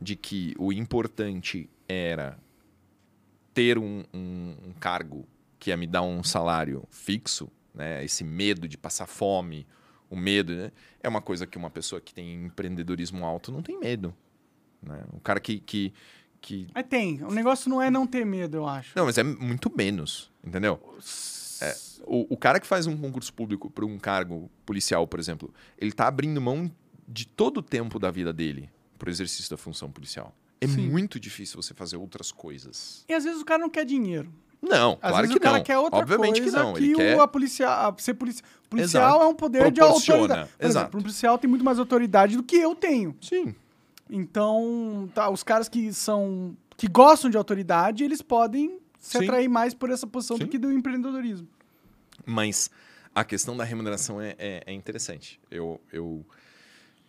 de que o importante era ter um, um, um cargo que ia me dar um salário fixo, né? Esse medo de passar fome, o medo, né? É uma coisa que uma pessoa que tem empreendedorismo alto não tem medo. Né? Um cara que, que, que. Mas é, tem. O negócio não é não ter medo, eu acho. Não, mas é muito menos, entendeu? É, o, o cara que faz um concurso público para um cargo policial, por exemplo, ele está abrindo mão de todo o tempo da vida dele para o exercício da função policial. É Sim. muito difícil você fazer outras coisas. E às vezes o cara não quer dinheiro. Não, Às claro que o cara não. quer outra Obviamente coisa que não. Ele que quer... a policial, ser policia, policial Exato. é um poder de autoridade. Exato. exemplo, um policial tem muito mais autoridade do que eu tenho. Sim. Então, tá, os caras que são que gostam de autoridade, eles podem se Sim. atrair mais por essa posição Sim. do que do empreendedorismo. Mas a questão da remuneração é, é, é interessante. Eu, eu,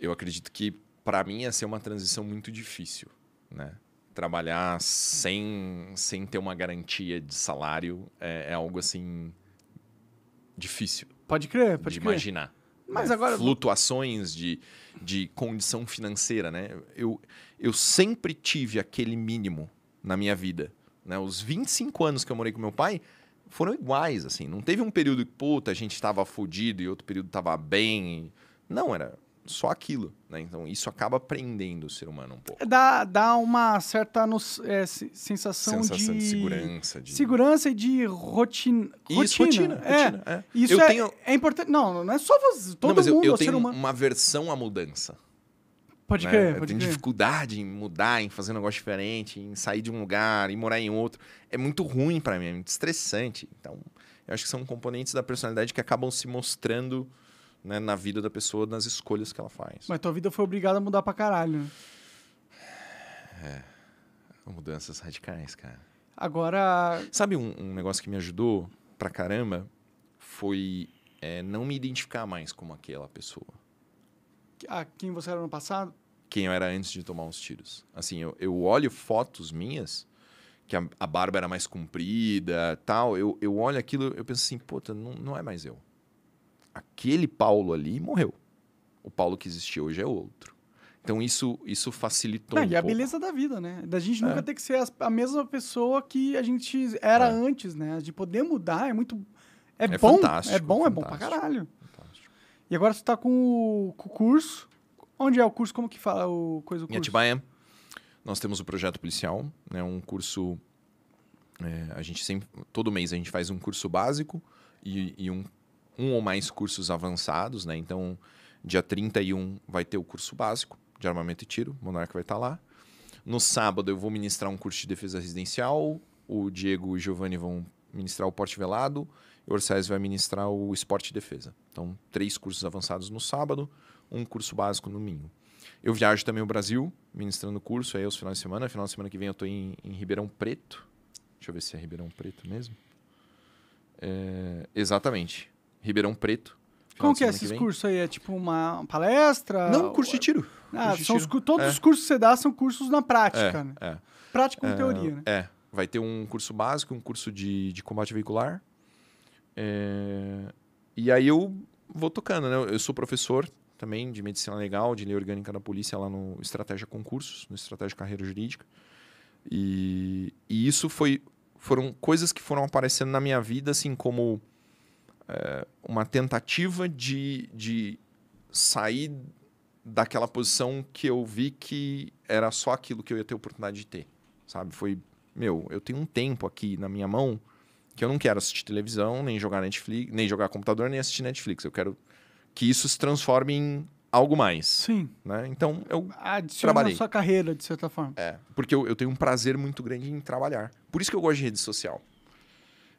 eu acredito que para mim ia ser é uma transição muito difícil, né? trabalhar sem, sem ter uma garantia de salário é, é algo assim difícil. Pode crer, pode de crer. imaginar. Mas agora flutuações de, de condição financeira, né? Eu, eu sempre tive aquele mínimo na minha vida, né? Os 25 anos que eu morei com meu pai foram iguais assim, não teve um período que puta, a gente estava fodido e outro período estava bem. Não era só aquilo. Né? Então, isso acaba prendendo o ser humano um pouco. É, dá, dá uma certa no, é, sensação, sensação de... de... segurança. De... Segurança e de rotina. Isso, rotina. rotina, é. rotina é. Isso eu é, tenho... é importante. Não, não é só você, todo não, mas mundo, eu, eu tenho uma versão à mudança. Pode né? crer, pode Eu tenho dificuldade em mudar, em fazer um negócio diferente, em sair de um lugar e morar em outro. É muito ruim para mim, é muito estressante. Então, eu acho que são componentes da personalidade que acabam se mostrando né, na vida da pessoa, nas escolhas que ela faz. Mas tua vida foi obrigada a mudar pra caralho. É. Mudanças radicais, cara. Agora. Sabe um, um negócio que me ajudou pra caramba? Foi é, não me identificar mais como aquela pessoa. A quem você era no passado? Quem eu era antes de tomar uns tiros. Assim, eu, eu olho fotos minhas que a, a barba era mais comprida tal. Eu, eu olho aquilo, eu penso assim, puta, não, não é mais eu aquele Paulo ali morreu. O Paulo que existe hoje é outro. Então isso, isso facilitou. Não, é, um e a beleza da vida, né? Da gente é. nunca ter que ser a, mesma pessoa que a gente era é. antes, né? De poder mudar é muito. É, é bom. É fantástico, é bom, fantástico. é bom pra caralho. Fantástico. E agora você tá com o, com o, curso. Onde é o curso? Como que fala o coisa o curso? Em Atibaia, nós temos o projeto policial, né? Um curso. É, a gente sempre. Todo mês a gente faz um curso básico e, e um um ou mais cursos avançados, né? Então, dia 31 vai ter o curso básico de armamento e tiro, o Monarca vai estar tá lá. No sábado eu vou ministrar um curso de defesa residencial, o Diego e o Giovanni vão ministrar o porte velado, e o Orsais vai ministrar o esporte e defesa. Então, três cursos avançados no sábado, um curso básico no domingo. Eu viajo também o Brasil, ministrando curso aí aos finais de semana. Final de semana que vem eu estou em, em Ribeirão Preto. Deixa eu ver se é Ribeirão Preto mesmo. É, exatamente. Ribeirão Preto. Como que é esses cursos aí? É tipo uma palestra? Não, curso de tiro. Ah, curso de são tiro. Os, todos é. os cursos que você dá são cursos na prática, é, né? É. Prática com é, teoria, né? É. Vai ter um curso básico, um curso de, de combate veicular. É, e aí eu vou tocando, né? Eu sou professor também de medicina legal, de lei orgânica da polícia lá no Estratégia Concursos, no Estratégia Carreira Jurídica. E, e isso foi, foram coisas que foram aparecendo na minha vida, assim, como é, uma tentativa de, de sair daquela posição que eu vi que era só aquilo que eu ia ter oportunidade de ter, sabe? Foi, meu, eu tenho um tempo aqui na minha mão que eu não quero assistir televisão, nem jogar Netflix, nem jogar computador, nem assistir Netflix. Eu quero que isso se transforme em algo mais. Sim. Né? Então eu Adiciona trabalhei. sua carreira de certa forma. É, porque eu, eu tenho um prazer muito grande em trabalhar. Por isso que eu gosto de rede social.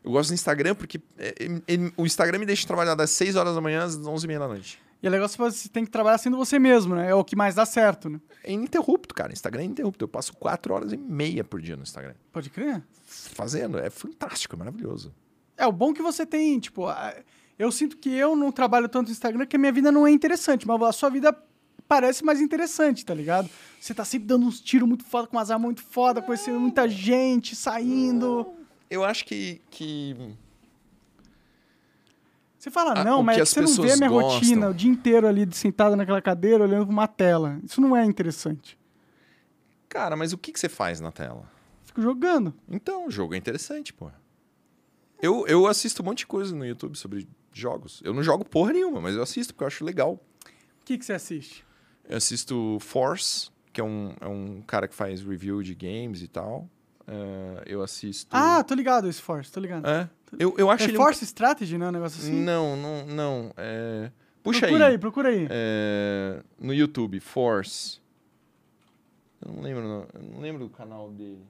Eu gosto do Instagram porque é, é, o Instagram me deixa trabalhar das 6 horas da manhã às 11 e meia da noite. E é legal se você tem que trabalhar sendo você mesmo, né? É o que mais dá certo, né? É ininterrupto, cara. Instagram é ininterrupto. Eu passo 4 horas e meia por dia no Instagram. Pode crer? Fazendo. É fantástico, é maravilhoso. É, o bom que você tem, tipo... Eu sinto que eu não trabalho tanto no Instagram que a minha vida não é interessante, mas a sua vida parece mais interessante, tá ligado? Você tá sempre dando uns tiros muito foda, com umas armas muito foda, conhecendo muita gente, saindo eu acho que. que... Você fala, não, a, mas é você não vê a minha gostam. rotina o dia inteiro ali sentado naquela cadeira olhando para uma tela. Isso não é interessante. Cara, mas o que, que você faz na tela? Fico jogando. Então, o jogo é interessante, pô. Eu, eu assisto um monte de coisa no YouTube sobre jogos. Eu não jogo porra nenhuma, mas eu assisto porque eu acho legal. O que, que você assiste? Eu assisto Force, que é um, é um cara que faz review de games e tal. Uh, eu assisto. Ah, tô ligado esse Force, tô ligado. É? Eu, eu acho é Force um... Strategy, né? Um negócio assim? Não, não, não. É... Puxa aí. Procura aí, procura aí. É... No YouTube, Force. Eu não lembro, não. Eu não lembro o canal dele.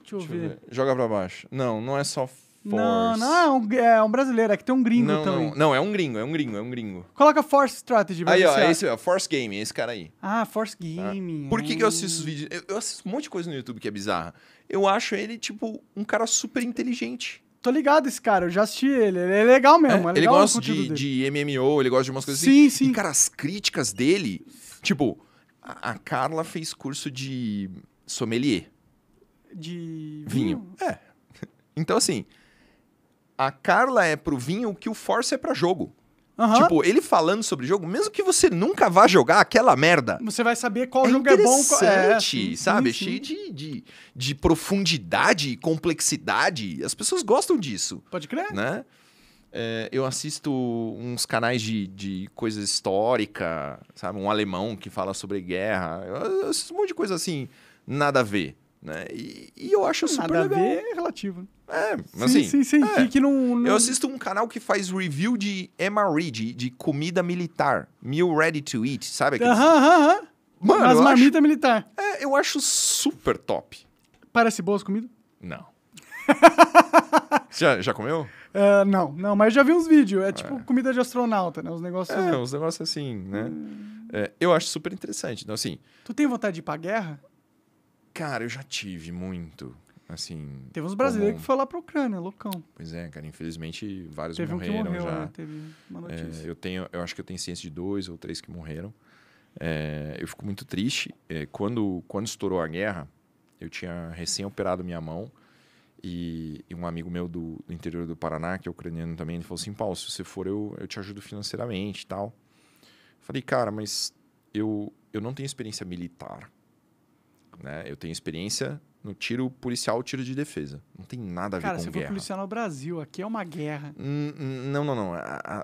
Deixa eu Deixa ver. ver. Joga pra baixo. Não, não é só Force. Não, não é um, é um brasileiro, é que tem um gringo não, também. Não, não, é um gringo, é um gringo, é um gringo. Coloca Force Strategy pra Aí, ó, é esse, ó, Force Game, é esse cara aí. Ah, Force Game. Por que, que eu assisto os vídeos? Eu, eu assisto um monte de coisa no YouTube que é bizarra. Eu acho ele, tipo, um cara super inteligente tô ligado esse cara, eu já assisti ele. Ele é legal mesmo. É, é legal ele gosta de, de, MMO, ele gosta de umas coisas sim, assim. Sim, sim. cara, as críticas dele. Tipo, a, a, Carla fez curso de sommelier. De vinho? vinho. É. [LAUGHS] Então, assim, a Carla é pro vinho o que o Force é pra jogo. Uhum. Tipo, ele falando sobre jogo, mesmo que você nunca vá jogar aquela merda. Você vai saber qual é jogo é bom. Qual... É, sim, sabe? Sim, sim. Cheio de, de, de profundidade e complexidade. As pessoas gostam disso. Pode crer. Né? É, eu assisto uns canais de, de coisa histórica, sabe? Um alemão que fala sobre guerra. eu assisto um monte de coisa assim, nada a ver. Né? E, e, eu acho super legal. A ver é relativo. É, mas sim, assim... Sim, sim, é. Que, não, não, Eu assisto um canal que faz review de Emma Reed, de, de comida militar. Meal Ready to Eat, sabe? Aham, aham, aham. Mano, As marmitas acho... militar. É, eu acho super top. Parece boas comidas? Não. Você [LAUGHS] já, já comeu? Uh, não, não, mas já vi uns vídeos. É, ah, tipo é. tipo comida de astronauta, né? Os negócios... É, assim. uns negócios assim, né? Hum... É, eu acho super interessante. Então, assim... Tu tem vontade de ir pra guerra? Cara, eu já tive muito. Assim. Teve uns brasileiros que foi lá pra Ucrânia, loucão. Pois é, cara, infelizmente vários Teve morreram um morreu, já. Né? Teve uma é, notícia. É, eu, tenho, eu acho que eu tenho ciência de dois ou três que morreram. É, eu fico muito triste. É, quando, quando estourou a guerra, eu tinha recém-operado minha mão. E, e, um amigo meu do, do, interior do Paraná, que é ucraniano também, ele falou assim: Paulo, se você for, eu, eu te ajudo financeiramente e tal. falei, cara, mas eu, eu não tenho experiência militar. Né? Eu tenho experiência no tiro policial, tiro de defesa. Não tem nada a ver Cara, com guerra. Cara, você foi policial no Brasil, aqui é uma guerra. Não, não, não.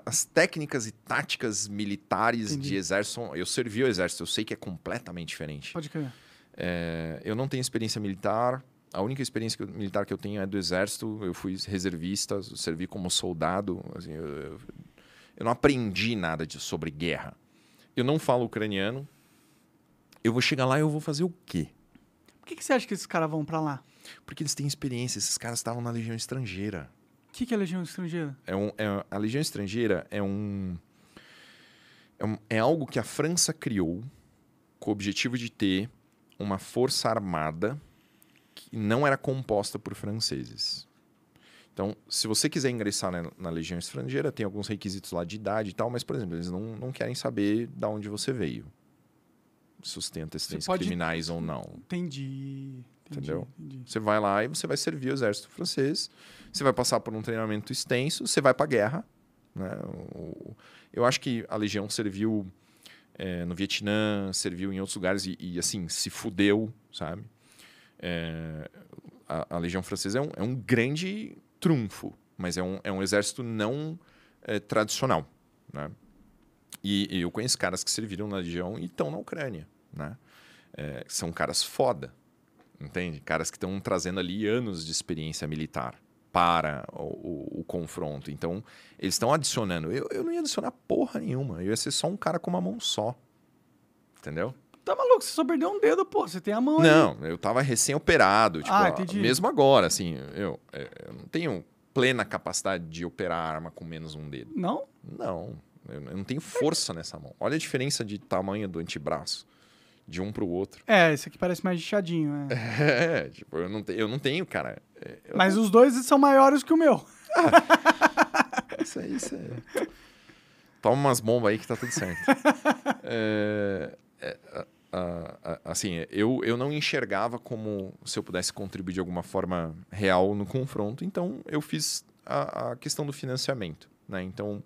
As técnicas e táticas militares Entendi. de exército, eu servi o exército, eu sei que é completamente diferente. Pode crer. É, eu não tenho experiência militar. A única experiência militar que eu tenho é do exército. Eu fui reservista, servi como soldado. Assim, eu, eu, eu, não aprendi nada de, sobre guerra. Eu não falo ucraniano. Eu vou chegar lá e eu vou fazer o quê? que, que você acha que esses caras vão para lá? Porque eles têm experiência, esses caras estavam na Legião Estrangeira. O que, que é Legião Estrangeira? É um, é, a Legião Estrangeira é um, é um. É algo que a França criou com o objetivo de ter uma força armada que não era composta por franceses. Então, se você quiser ingressar na, na, Legião Estrangeira, tem alguns requisitos lá de idade e tal, mas, por exemplo, eles não, não querem saber de onde você veio sustenta esses criminais ou não. Entendi. Entendeu? Entendi, Você vai lá e você vai servir o exército francês, você vai passar por um treinamento extenso, você vai para a guerra. Né? Eu acho que a legião serviu é, no Vietnã, serviu em outros lugares e, e assim, se fudeu, sabe? É, a, a, legião francesa é um, é um, grande trunfo, mas é um, é um exército não eh, tradicional, né? E, e eu conheço caras que serviram na Legião e estão na Ucrânia, né? É, são caras foda, entende? Caras que estão trazendo ali anos de experiência militar para o, o, o confronto. Então, eles estão adicionando. Eu, eu não ia adicionar porra nenhuma. Eu ia ser só um cara com uma mão só. Entendeu? Tá maluco, você só perdeu um dedo, pô, você tem a mão. Não, aí. eu tava recém-operado. Tipo, ah, entendi. mesmo agora, assim, eu, eu não tenho plena capacidade de operar arma com menos um dedo. Não? Não. Eu não tenho força nessa mão. Olha a diferença de tamanho do antebraço de um para o outro. É, esse aqui parece mais inchadinho, né? [LAUGHS] É, tipo, eu não, te, eu não tenho, cara. É, eu Mas não... os dois são maiores que o meu. [LAUGHS] isso aí, isso aí. Toma umas bombas aí que tá tudo certo. [LAUGHS] é, é, a, a, assim, eu, eu não enxergava como se eu pudesse contribuir de alguma forma real no confronto, então eu fiz a, a questão do financiamento, né? Então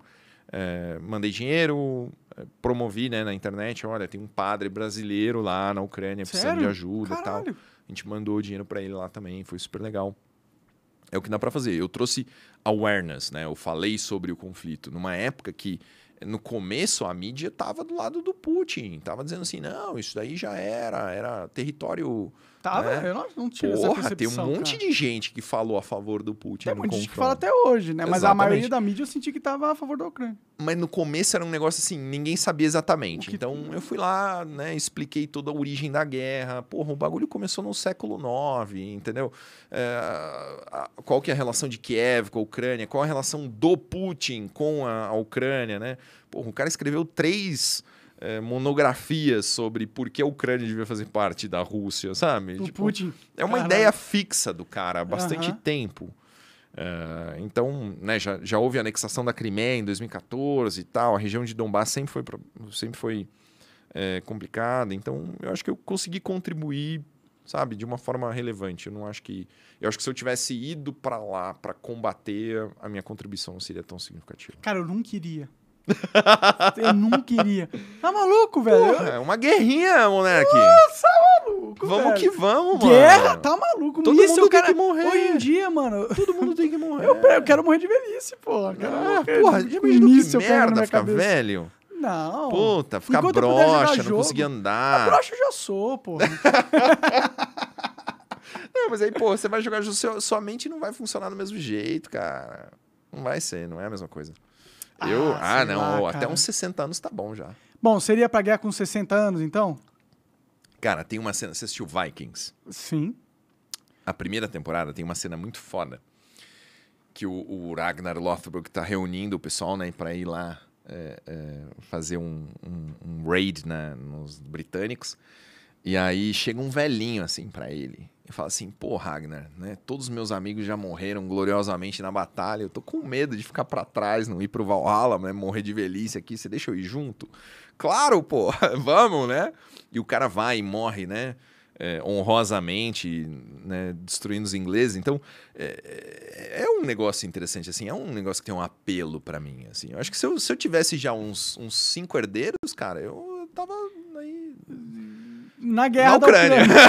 é, mandei dinheiro, é, promovi né, na internet. Olha, tem um padre brasileiro lá na Ucrânia Sério? precisando de ajuda Caralho. e tal. A gente mandou dinheiro para ele lá também, foi super legal. É o que dá para fazer. Eu trouxe awareness, né? Eu falei sobre o conflito numa época que no começo a mídia estava do lado do Putin, estava dizendo assim, não, isso daí já era, era território Tava, né? eu não, não tive Porra, essa tem um monte cara. de gente que falou a favor do Putin. Tem um monte de gente que fala até hoje, né? Mas a maioria da mídia eu senti que tava a favor da Ucrânia. Mas no começo era um negócio assim, ninguém sabia exatamente. Que... Então eu fui lá, né? Expliquei toda a origem da guerra. Porra, o bagulho começou no século IX, entendeu? É, qual que é a relação de Kiev com a Ucrânia? Qual a relação do Putin com a, a Ucrânia, né? Porra, o cara escreveu três é, monografias sobre por que a Ucrânia devia fazer parte da Rússia, sabe? O tipo, Putin. É uma ideia fixa do cara há bastante uhum. tempo. É, então, né, já, já houve a anexação da Crimeia em 2014 e tal. A região de Donbass sempre foi, sempre foi é, complicada. Então, eu acho que eu consegui contribuir, sabe, de uma forma relevante. Eu não acho que. Eu acho que se eu tivesse ido para lá para combater, a minha contribuição não seria tão significativa. Cara, eu não queria. Eu não queria. Tá maluco, velho? Porra, é uma guerrinha, moleque. Nossa, tá maluco. Vamos velho. que vamos, mano. Guerra? Tá maluco. Todo Isso, mundo tem cara... que morrer. Hoje em dia, mano. Todo mundo tem que morrer. [LAUGHS] Eu, eu quero morrer de velhice, porra. Quero ah, morrer. porra, já início que merda ficar cabeça. velho? Não. Puta, ficar broxa, não conseguir andar. A broxa eu já sou, porra. [LAUGHS] não, mas aí, pô, você vai jogar, sua mente não vai funcionar do mesmo jeito, cara. Não vai ser, não é a mesma coisa eu, ah, ah não, lá, até uns 60 anos tá bom já. Bom, seria pra guerra com 60 anos, então? Cara, tem uma cena. Você assistiu Vikings? Sim. A primeira temporada tem uma cena muito foda. Que o, o Ragnar Lothbrok tá reunindo o pessoal, né, pra ir lá é, é, fazer um, um, um raid né nos britânicos. E aí chega um velhinho, assim, para ele e fala assim: pô, Ragnar, né? Todos os meus amigos já morreram gloriosamente na batalha. Eu tô com medo de ficar para trás, não ir pro Valhalla, né? Morrer de velhice aqui. Você deixa eu ir junto? Claro, pô, [LAUGHS] vamos, né? E o cara vai e morre, né? É, honrosamente, né? destruindo os ingleses. Então, é, é, é um negócio interessante, assim. É um negócio que tem um apelo para mim, assim. Eu acho que se eu, se eu tivesse já uns, uns cinco herdeiros, cara, eu tava aí na guerra na Ucrânia. Ucrânia.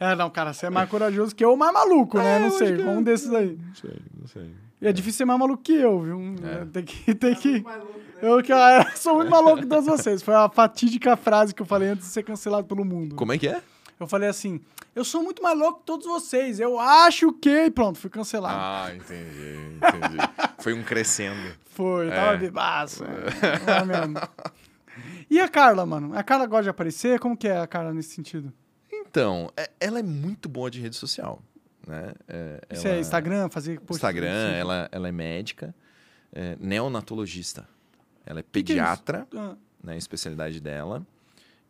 [LAUGHS] é, não, cara, você é mais corajoso que eu, mais maluco, né? É, não sei, que... um é. desses aí. Não sei, não sei. E é, é difícil ser mais maluco que eu, viu? É. Tem que. Tem que... Né? Eu, que ah, eu sou muito maluco que todos vocês. Foi a fatídica frase que eu falei antes de ser cancelado pelo mundo. Como é que é? Eu falei assim: eu sou muito mais louco que todos vocês. Eu acho que. E pronto, fui cancelado. Ah, entendi, entendi. [LAUGHS] Foi um crescendo. Foi, tava é. bebaço. é né? [LAUGHS] mesmo. E a Carla, mano? A Carla gosta de aparecer? Como que é a Carla nesse sentido? Então, é, ela é muito boa de rede social. Né? É, Isso ela... é Instagram, fazer post Instagram, assim. ela, ela é médica, é neonatologista. Ela é pediatra, que que é ah. né, especialidade dela.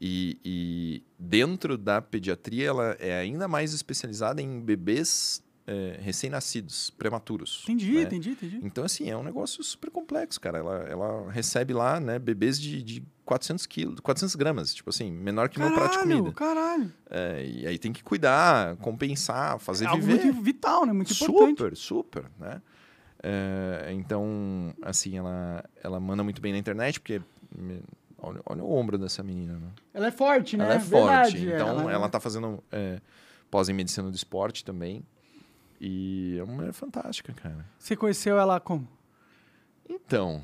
E, e, dentro da pediatria, ela é ainda mais especializada em bebês é, recém-nascidos, prematuros. Entendi, né? entendi, entendi. Então, assim, é um negócio super complexo, cara. Ela, ela recebe lá né, bebês de, de 400 quilos, 400 gramas, tipo assim, menor que caralho, meu prato de comida. Caralho, é, E aí tem que cuidar, compensar, fazer é algo viver. muito vital, né? Muito importante. Super, super, né? É, então, assim, ela, ela manda muito bem na internet, porque olha, olha o ombro dessa menina, né? Ela é forte, né? Ela é Verdade, forte. É, então, ela, é ela tá fazendo é, pós em medicina do esporte também. E é uma mulher fantástica, cara. Você conheceu ela como? Então,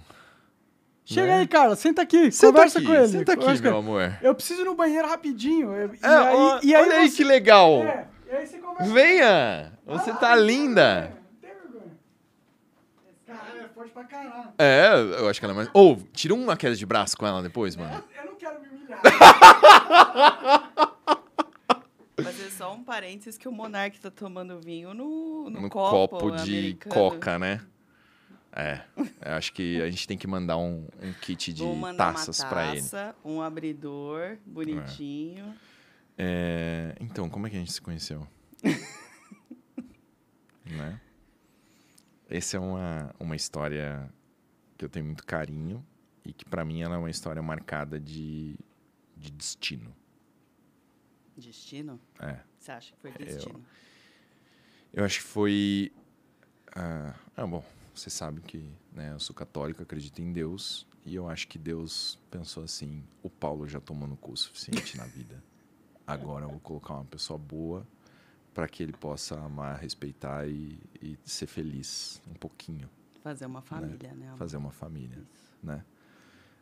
Chega né? aí, cara, senta aqui, senta conversa aqui, com ele. Senta aqui, meu amor. Eu preciso ir no banheiro rapidinho. Eu, é, aí, ó, e aí olha você, aí que legal. É, e aí você conversa. Venha, ah, você ah, tá ai, linda. Não tem vergonha. Caralho, é forte pra caralho. É, eu acho que ela é mais... Ou, oh, tira uma queda de braço com ela depois, mano. Eu, eu não quero me humilhar. Fazer [LAUGHS] é só um parênteses que o Monark tá tomando vinho no, no, no copo, copo de coca, né? É, é, acho que a gente tem que mandar um, um kit de taças taça, para ele. Um abridor bonitinho. É. É, então, como é que a gente se conheceu? [LAUGHS] né? Essa é uma, uma história que eu tenho muito carinho e que para mim ela é uma história marcada de, de destino. Destino? É. Você acha que foi destino? Eu, eu acho que foi. ah, ah bom você sabe que né, eu sou católico, acredito em Deus, e eu acho que Deus pensou assim: o Paulo já tomou no cu o suficiente na vida. Agora eu vou colocar uma pessoa boa para que ele possa amar, respeitar e, e, ser feliz um pouquinho. Fazer uma né? família, né? né Fazer uma família, isso. né?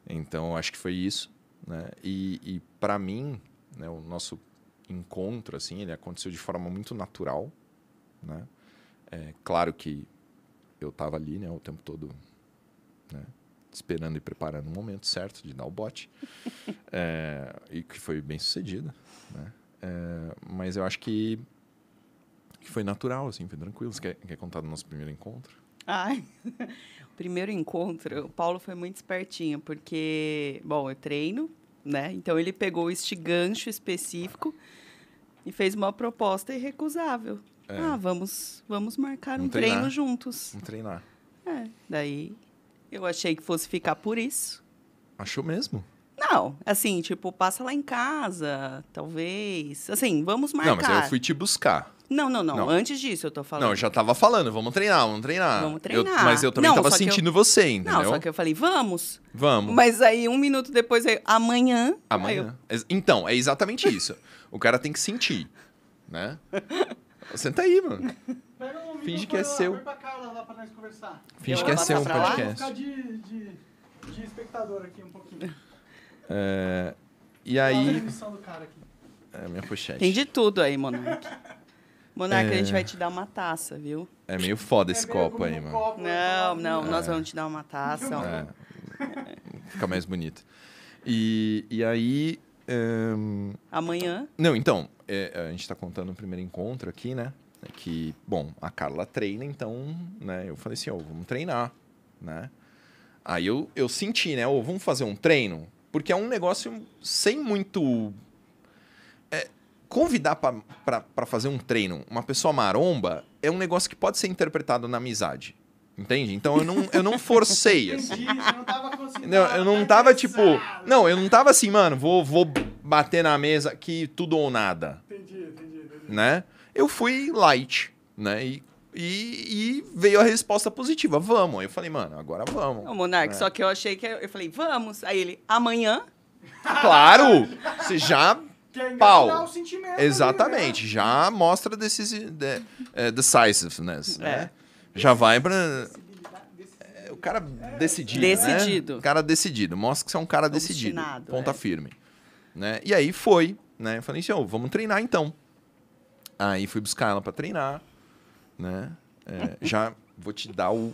Então eu acho que foi isso, né? E, e para mim, né, o nosso encontro assim, ele aconteceu de forma muito natural, né? É, claro que eu estava ali, né, o tempo todo, né, esperando e preparando o momento certo de dar o bote, [LAUGHS] é, e que foi bem sucedida, né? É, mas eu acho que, que, foi natural, assim, foi tranquilo. Você quer, quer contar do nosso primeiro encontro? Ai, o [LAUGHS] primeiro encontro, o Paulo foi muito espertinho, porque, bom, eu treino, né? Então ele pegou este gancho específico e fez uma proposta irrecusável. É. Ah, vamos, vamos marcar um, treino juntos. Vamos treinar. É, daí eu achei que fosse ficar por isso. Achou mesmo? Não, assim, tipo, passa lá em casa, talvez. Assim, vamos marcar. Não, mas eu fui te buscar. Não, não, não, não. Antes disso eu tô falando. Não, eu já tava falando, vamos treinar, vamos treinar. Vamos treinar. Eu, mas eu também não, tava sentindo eu... você, entendeu? Não, só que eu falei, vamos. Vamos. Mas aí, um minuto depois, amanhã. Amanhã. Eu... Então, é exatamente isso. o cara tem que sentir, né? [LAUGHS] Senta aí, mano. Pega um Finge que é seu. Finge que é seu o podcast. Eu vou ficar de, de, de espectador aqui um pouquinho. É, e aí... É, minha pochete. Tem de tudo aí, Monark. Monark, é... a gente vai te dar uma taça, viu? É meio foda é esse é copo aí, mano. Copo, né? não, não, é. nós vamos te dar uma taça. É, fica mais bonito. E, e aí, um... Amanhã? Não, então, é, a gente está contando o primeiro encontro aqui, né? Que, bom, a Carla treina, então, né? Eu falei assim, ó, oh, vamos treinar, né? Aí eu, eu senti, né? Ou oh, vamos fazer um treino? Porque é um negócio sem muito. É, convidar para fazer um treino uma pessoa maromba é um negócio que pode ser interpretado na amizade. Entende? Então eu não, eu não forcei. Assim. não, eu não tava tipo. Não, eu não tava assim, mano, vou, vou bater na mesa aqui tudo ou nada. Entendi, entendi, entendi. Né? Eu fui light, né? E, e, e, veio a resposta positiva, vamos. Eu falei, mano, agora vamos. Ô, Monark, né? só que eu achei que. Eu, eu falei, vamos. Aí ele, amanhã? Claro! Você já é pau. Exatamente, ali, né? já mostra decisi, de, é, decisiveness, né? é. né? Já vai pra. É, o cara decidido. Né? Decidido. Né? Cara decidido. Mostra que você é um cara decidido. Obstinado, é. ponta é. firme. Né? E aí foi, né? Eu falei assim, oh, vamos treinar então. Aí fui buscar ela para treinar, né? É, já vou te dar o,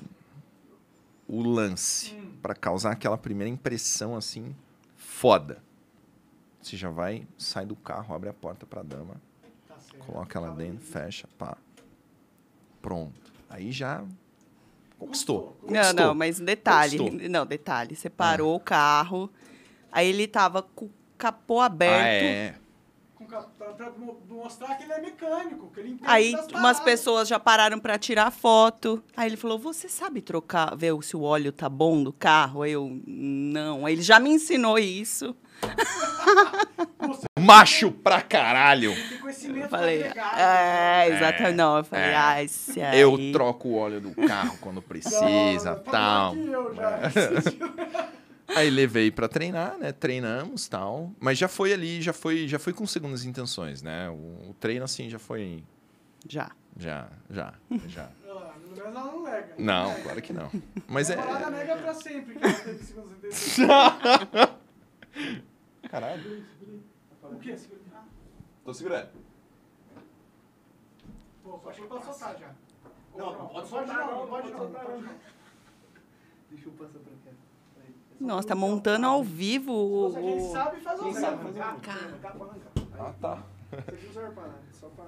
o lance para causar aquela primeira impressão assim foda. Você já vai, sai do carro, abre a porta pra dama, tá coloca ela dentro, fecha, pá. Pronto. Aí já conquistou. conquistou. Não, não, mas detalhe. Conquistou. Não, detalhe. Você ah. parou ah. o carro, aí ele tava com o capô aberto. Ah, é. Pra mostrar que ele é mecânico, que ele entende Aí umas pessoas já pararam para tirar foto. Aí ele falou: Você sabe trocar, ver se o óleo tá bom do carro? Aí eu, não. Aí ele já me ensinou isso. [LAUGHS] Macho pra caralho. Eu falei, é, exato, é, não. Eu falei, é. ah, Eu aí... troco o óleo do carro quando precisa, tal. Aí levei para treinar, né? Treinamos, tal. Mas já foi ali, já foi, já foi com segundas intenções, né? O, o treino assim já foi já. Já, já, já. [LAUGHS] Né? Não, claro que não. Mas é. Mega pra sempre, que é [LAUGHS] Caralho. O quê? Tô segurando. Pô, só achei que pode soltar já. Não, não pode soltar não, não pode não. Deixa eu passar pra cá. É Nossa, tá montando ao vivo o... Quem sabe faz ao vivo. Ah, ah tá.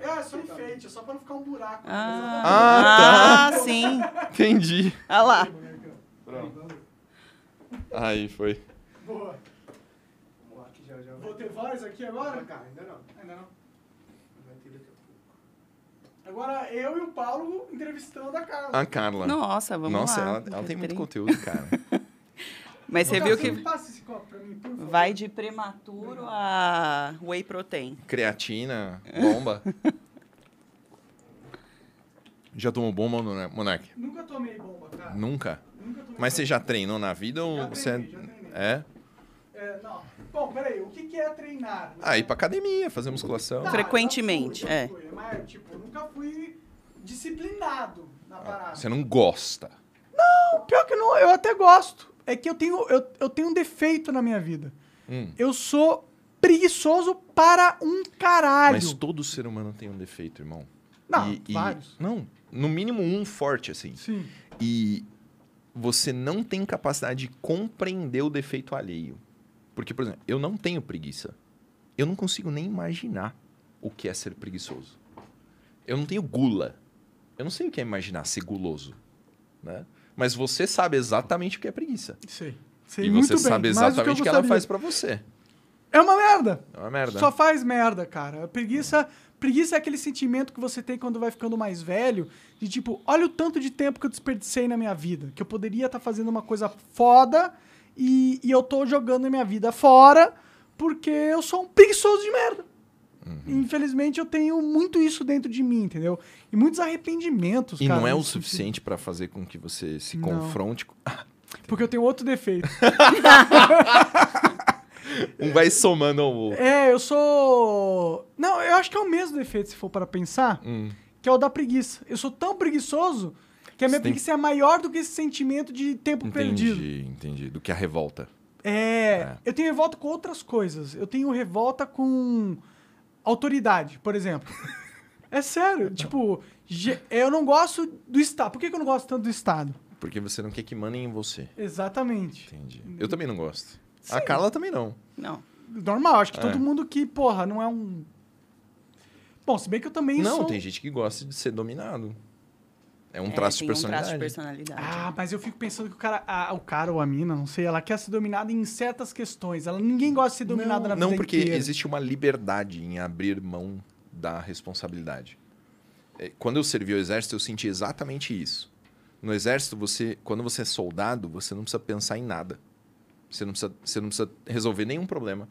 É, só é, enfeite, é só pra não ficar um buraco. Ah, ah tá. [LAUGHS] sim. Entendi. Olha lá. Pronto. Aí foi. Boa. Vou ter vários aqui agora? ainda não. Ainda não. Vai ter daqui a pouco. Agora eu e o Paulo entrevistando a Carla. A Carla. Nossa, vamos Nossa, lá. Nossa, ela, ela tem muito conteúdo, cara. [LAUGHS] Mas você viu que. Mim, vai de prematuro a whey protein. Creatina, bomba. [LAUGHS] já tomou bomba, Monark? Nunca tomei bomba, cara. Nunca? Nunca Mas você já treinou na vida ou já você treinei, é. Já treinei. É? é? Não. Bom, peraí, o que, que é treinar? Ah, ir pra academia, fazer musculação. Tá, Frequentemente, fui, é. Fui, mas, tipo, eu nunca fui disciplinado na ah, parada. Você não gosta? Não, pior que não, eu até gosto. É que eu tenho, eu, eu tenho um defeito na minha vida. Hum. Eu sou preguiçoso para um caralho. Mas todo ser humano tem um defeito, irmão. Não, e, vários. E, não, no mínimo um forte, assim. Sim. E você não tem capacidade de compreender o defeito alheio. Porque, por exemplo, eu não tenho preguiça. Eu não consigo nem imaginar o que é ser preguiçoso. Eu não tenho gula. Eu não sei o que é imaginar ser guloso. Né? Mas você sabe exatamente o que é preguiça. Sei. sei e você sabe bem, exatamente o que, que ela faz para você. É uma merda. É uma merda. Só faz merda, cara. Preguiça, preguiça é aquele sentimento que você tem quando vai ficando mais velho, de tipo, olha o tanto de tempo que eu desperdicei na minha vida, que eu poderia estar tá fazendo uma coisa foda, e, e eu tô jogando a minha vida fora porque eu sou um preguiçoso de merda. Uhum. Infelizmente, eu tenho muito isso dentro de mim, entendeu? E muitos arrependimentos. E cara, não é o suficiente para fazer com que você se não. confronte. Com... [LAUGHS] Porque eu tenho outro defeito. [LAUGHS] um vai somando ao outro. É, eu sou. Não, eu acho que é o mesmo defeito, se for para pensar, hum. que é o da preguiça. Eu sou tão preguiçoso que a minha tem... preguiça é maior do que esse sentimento de tempo entendi, perdido. Entendi, entendi. Do que a revolta. É, é, Eu tenho revolta com outras coisas. Eu tenho revolta com autoridade, por exemplo. [LAUGHS] é sério. tipo, eu não gosto do Estado. Por que eu não gosto tanto do Estado? Porque você não quer que manem em você. Exatamente. Entendi. Eu também não gosto. Sim. A Carla também não. Não. Normal, acho que é. todo mundo que, porra, não é um. Bom, se bem que eu também não, sou. Não, tem gente que gosta de ser dominado. É um é, traço, é, de, personalidade. um traço de personalidade. Ah, né? mas eu fico pensando que o cara, a, o cara ou a mina, não sei, ela quer ser dominada em certas questões. Ela ninguém gosta de ser dominada não, na vida Não, porque inteira. existe uma liberdade em abrir mão da responsabilidade. É, quando eu servi o exército, eu senti exatamente isso. No exército, você, quando você é soldado, você não precisa pensar em nada. Você não precisa, você não precisa resolver nenhum problema.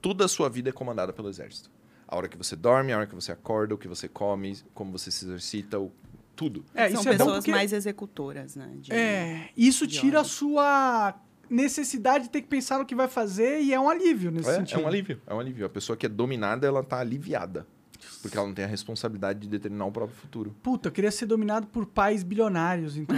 Toda a sua vida é comandada pelo exército a hora que você dorme, a hora que você acorda, o que você come, como você se exercita, o, tudo. É, São isso é pessoas é porque... mais executoras, né? De, é, isso tira a sua necessidade de ter que pensar no que vai fazer e é um alívio nesse é, sentido. É um alívio, é um alívio. A pessoa que é dominada, ela tá aliviada. Porque ela não tem a responsabilidade de determinar o próprio futuro. Puta, eu queria ser dominado por pais bilionários, então.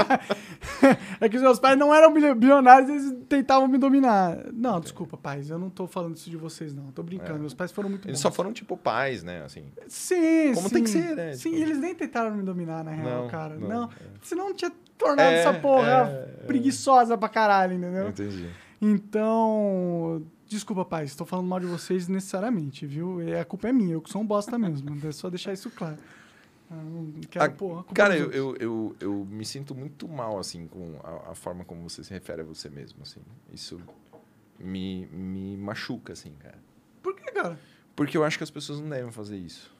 [LAUGHS] é que os meus pais não eram bilionários, eles tentavam me dominar. Não, é. desculpa, pais, eu não tô falando isso de vocês, não. tô brincando. É. Meus pais foram muito bons. Eles só foram, tipo, pais, né? Assim. Sim, Como sim. tem que ser, né? Sim, tipo... eles nem tentaram me dominar, na real, não, cara. Não. não. É. Senão não tinha tornado é, essa porra é, é. preguiçosa pra caralho, entendeu? Entendi. Então Desculpa, pai, estou falando mal de vocês necessariamente, viu? E a culpa é minha, eu que sou um bosta mesmo. é só deixar isso claro. Ah, quero, a, pô, cara, é eu, eu, eu, eu, me sinto muito mal, assim, com a, a, forma como você se refere a você mesmo, assim. Isso me, me machuca, assim, cara. Por que, cara? Porque eu acho que as pessoas não devem fazer isso.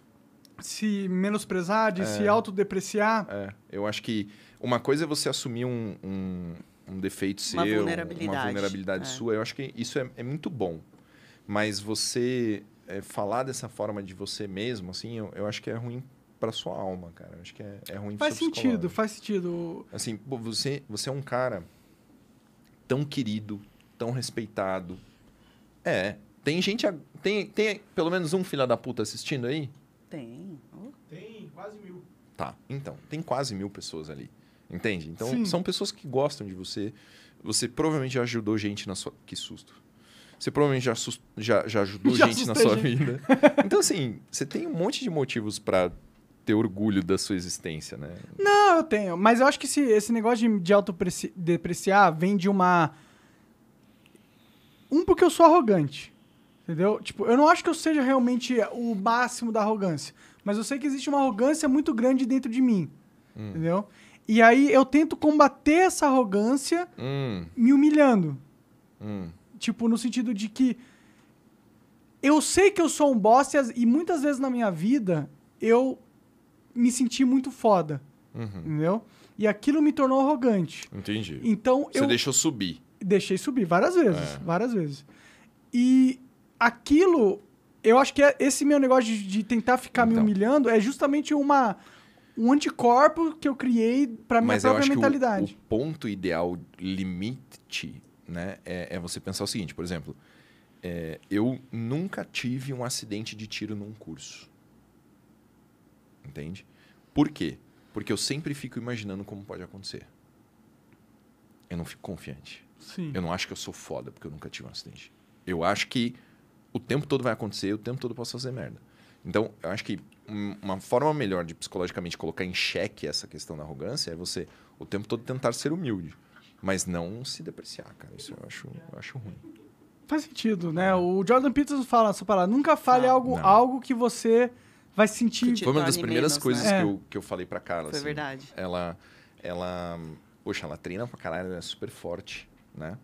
Se menosprezar, de é, se autodepreciar. É, eu acho que uma coisa é você assumir um, um, um defeito seu, uma vulnerabilidade, uma vulnerabilidade é. sua. Eu acho que isso é, é muito bom. Mas você é, falar dessa forma de você mesmo, assim, eu, eu acho que é ruim para sua alma, cara. Eu acho que é, é ruim Faz sentido, faz sentido. Assim, pô, você, você é um cara tão querido, tão respeitado. É. Tem gente. tem, tem pelo menos um filho da puta assistindo aí? Tem. Oh. Tem quase mil. Tá, então. Tem quase mil pessoas ali. Entende? Então, Sim. são pessoas que gostam de você. Você provavelmente já ajudou gente na sua. Que susto. Você provavelmente já, já, já ajudou [LAUGHS] já gente na sua gente. vida. [LAUGHS] Então, assim, você tem um monte de motivos para ter orgulho da sua existência, né? Não, eu tenho. Mas eu acho que esse, esse negócio de, de autodepreciar vem de uma. Um, porque eu sou arrogante. Entendeu? Tipo, eu não acho que eu seja realmente o máximo da arrogância. Mas eu sei que existe uma arrogância muito grande dentro de mim. Hum. Entendeu? E aí eu tento combater essa arrogância hum. me humilhando. Hum. Tipo, no sentido de que eu sei que eu sou um bosta e, muitas vezes na minha vida eu me senti muito foda. Uhum. Entendeu? E aquilo me tornou arrogante. Entendi. Então Você eu... deixou subir. Deixei subir várias vezes. É. Várias vezes. E aquilo. Eu acho que é esse meu negócio de, de tentar ficar então. me humilhando é justamente uma um anticorpo que eu criei para minha Mas própria mentalidade. O, o, ponto ideal, limite, né, é, é, você pensar o seguinte, por exemplo, é, eu nunca tive um acidente de tiro num curso. Entende? Por quê? Porque eu sempre fico imaginando como pode acontecer. Eu não fico confiante. Sim. Eu não acho que eu sou foda porque eu nunca tive um acidente. Eu acho que o tempo todo vai acontecer, o tempo todo eu posso fazer merda. Então, eu acho que uma forma melhor de psicologicamente colocar em xeque essa questão da arrogância é você o tempo todo tentar ser humilde, mas não se depreciar, cara. Isso eu acho, eu acho ruim. Faz sentido, né? O Jordan Peterson fala essa parada. Nunca fale ah, algo, algo que você vai sentir. Foi uma das primeiras menos, coisas né? que, é. eu, que eu falei pra Carla. Foi assim, verdade. Ela, ela. Poxa, ela treina pra caralho, ela é super forte, né?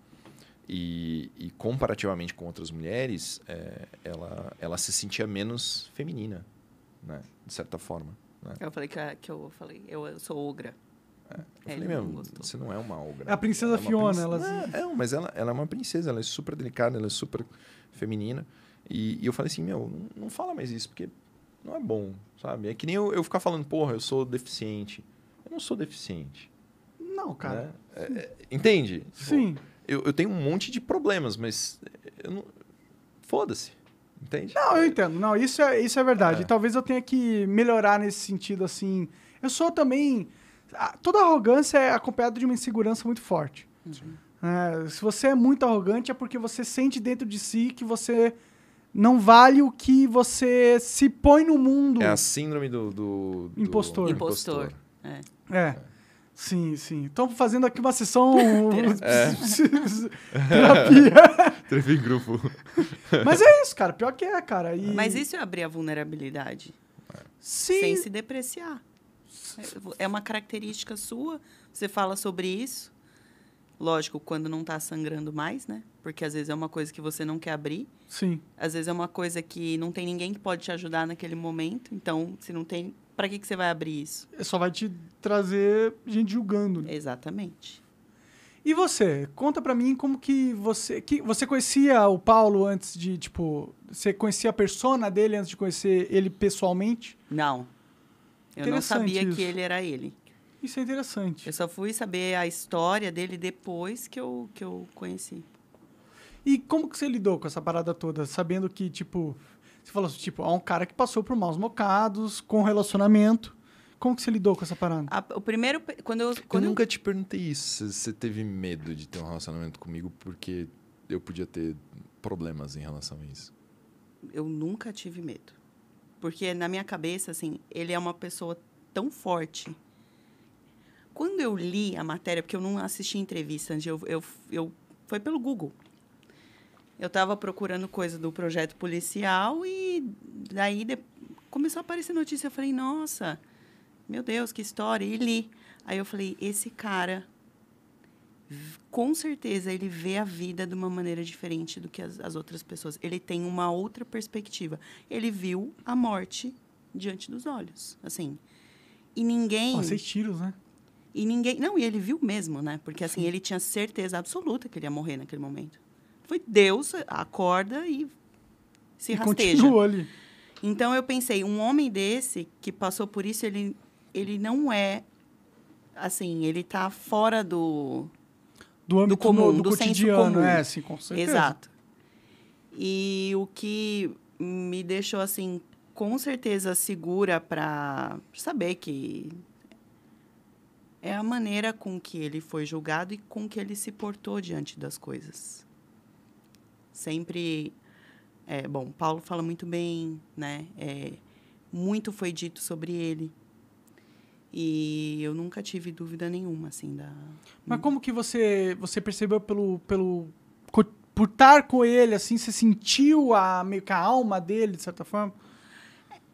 E, e comparativamente com outras mulheres, é, ela, ela se sentia menos feminina né? De certa forma. Né? Eu falei que, que, eu falei, eu sou ogra. É. Eu é, falei mesmo, você não é uma ogra. É a princesa Fiona, princesa, ela. É, é, é, mas ela, ela é uma princesa, ela é super delicada, ela é super feminina. E, e eu falei assim, meu, não, não, fala mais isso, porque não é bom, sabe? É que nem eu, eu ficar falando, porra, eu sou deficiente. Eu não sou deficiente. Não, cara. Né? É, é, entende? Sim. Pô, eu, eu tenho um monte de problemas, mas eu não. Foda-se. Entende? Não, eu entendo. Não, isso é, isso é verdade. É. Talvez eu tenha que melhorar nesse sentido, assim. Eu sou também. Toda arrogância é acompanhada de uma insegurança muito forte. Uhum. É, se você é muito arrogante, é porque você sente dentro de si que você não vale o que você se põe no mundo. É a síndrome do. do, do impostor. Impostor. É. é. Sim, sim. Estamos fazendo aqui uma sessão. [LAUGHS] terapia. [LAUGHS] Trevi em grupo. Mas é isso, cara. Pior que é, cara. E... Mas isso é abrir a vulnerabilidade. Sim. Sem se depreciar. É uma característica sua. Você fala sobre isso. Lógico, quando não está sangrando mais, né? Porque às vezes é uma coisa que você não quer abrir. Sim. Às vezes é uma coisa que não tem ninguém que pode te ajudar naquele momento. Então, se não tem, para que, que você vai abrir isso? Só vai te trazer gente julgando. Né? Exatamente. E você, conta para mim como que você, que você conhecia o Paulo antes de, tipo, você conhecia a persona dele antes de conhecer ele pessoalmente? Não. Eu não sabia isso. que ele era ele. Isso é interessante. Eu só fui saber a história dele depois que eu, que eu conheci. E como que você lidou com essa parada toda, sabendo que, tipo, você falou assim, tipo, há um cara que passou por maus mocados, com relacionamento, como que você lidou com essa parada? A, o primeiro, quando eu... Quando eu nunca eu... te perguntei isso, você teve medo de ter um relacionamento comigo, porque eu podia ter problemas em relação a isso. Eu nunca tive medo. Porque na minha cabeça, assim, ele é uma pessoa tão forte. Quando eu li a matéria, porque eu não assisti entrevista, eu, eu, eu, foi pelo Google. Eu estava procurando coisa do projeto policial e daí de, começou a aparecer notícia. Eu falei, nossa, meu Deus, que história, e li. Aí eu falei, esse cara, com certeza, ele vê a vida de uma maneira diferente do que as, as outras pessoas. Ele tem uma outra perspectiva. Ele viu a morte diante dos olhos, assim. E ninguém... Oh, seis tiros, né? E ninguém... Não, e ele viu mesmo, né? Porque, assim, Sim. ele tinha certeza absoluta que ele ia morrer naquele momento. Foi Deus, acorda e se e rasteja. continua ali. Então eu pensei, um homem desse que passou por isso, ele ele não é assim, ele está fora do do âmbito do comum, no, do, do cotidiano, comum. é, sim, com certeza. Exato. E o que me deixou assim com certeza segura para saber que é a maneira com que ele foi julgado e com que ele se portou diante das coisas. Sempre, é, bom, Paulo fala muito bem, né? É, muito foi dito sobre ele, e eu nunca tive dúvida nenhuma, assim, da... Mas como que você, você percebeu pelo... pelo por estar com ele, assim, você sentiu a, meio que a alma dele, de certa forma?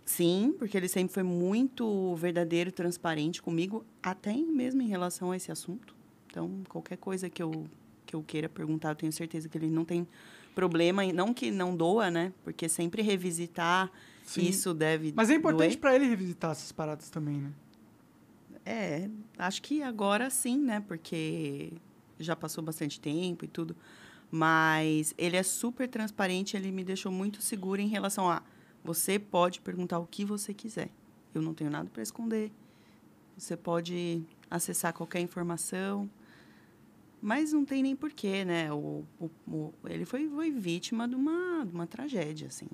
Sim, porque ele sempre foi muito verdadeiro, transparente comigo, até mesmo em relação a esse assunto. Então, qualquer coisa que eu, que eu queira perguntar, eu tenho certeza que ele não tem problema, não que não doa, né? Porque sempre revisitar Sim. isso deve. Mas é importante para ele revisitar essas paradas também, né? É, acho que agora sim, né? Porque já passou bastante tempo e tudo. Mas ele é super transparente, ele me deixou muito segura em relação a você pode perguntar o que você quiser. Eu não tenho nada para esconder. Você pode acessar qualquer informação. Mas não tem nem porquê, né? O, o, o ele foi, foi vítima de uma, de uma tragédia, assim.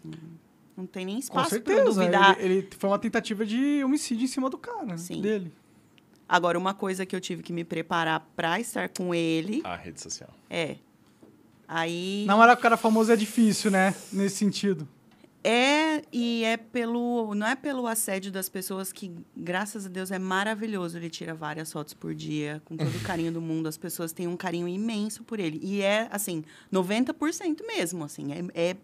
Não tem nem espaço para duvidar. Ele, ele, foi uma tentativa de homicídio em cima do cara, Sim. dele. Agora, uma coisa que eu tive que me preparar para estar com ele. A rede social. É. Aí. Namorar com cara famoso é difícil, né? Nesse sentido. É, e é pelo. Não é pelo assédio das pessoas que, graças a Deus, é maravilhoso. Ele tira várias fotos por dia, com todo o carinho do mundo. As pessoas têm um carinho imenso por ele. E é, assim, 90% mesmo, assim. É, é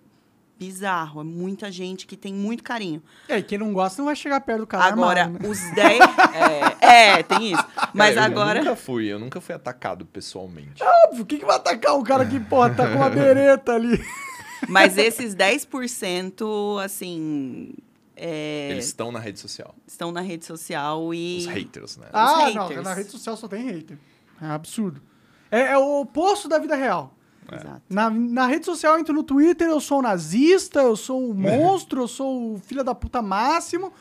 bizarro. É muita gente que tem muito carinho. É, e quem não gosta não vai chegar perto do cara. Agora, armado, né? os 10. [LAUGHS] é, é, tem isso. Mas é, agora. Eu nunca fui, eu nunca fui atacado pessoalmente. É óbvio, o que, que vai atacar um cara que, pô, tá com uma bereta ali? [LAUGHS] Mas esses 10%, assim. É... Eles estão na rede social. Estão na rede social e. Os haters, né? Ah, haters. não, na rede social só tem hater. É absurdo. É, é o oposto da vida real. É. Na, na rede social eu entro no Twitter, eu sou nazista, eu sou o [LAUGHS] monstro, eu sou o filho da puta máximo.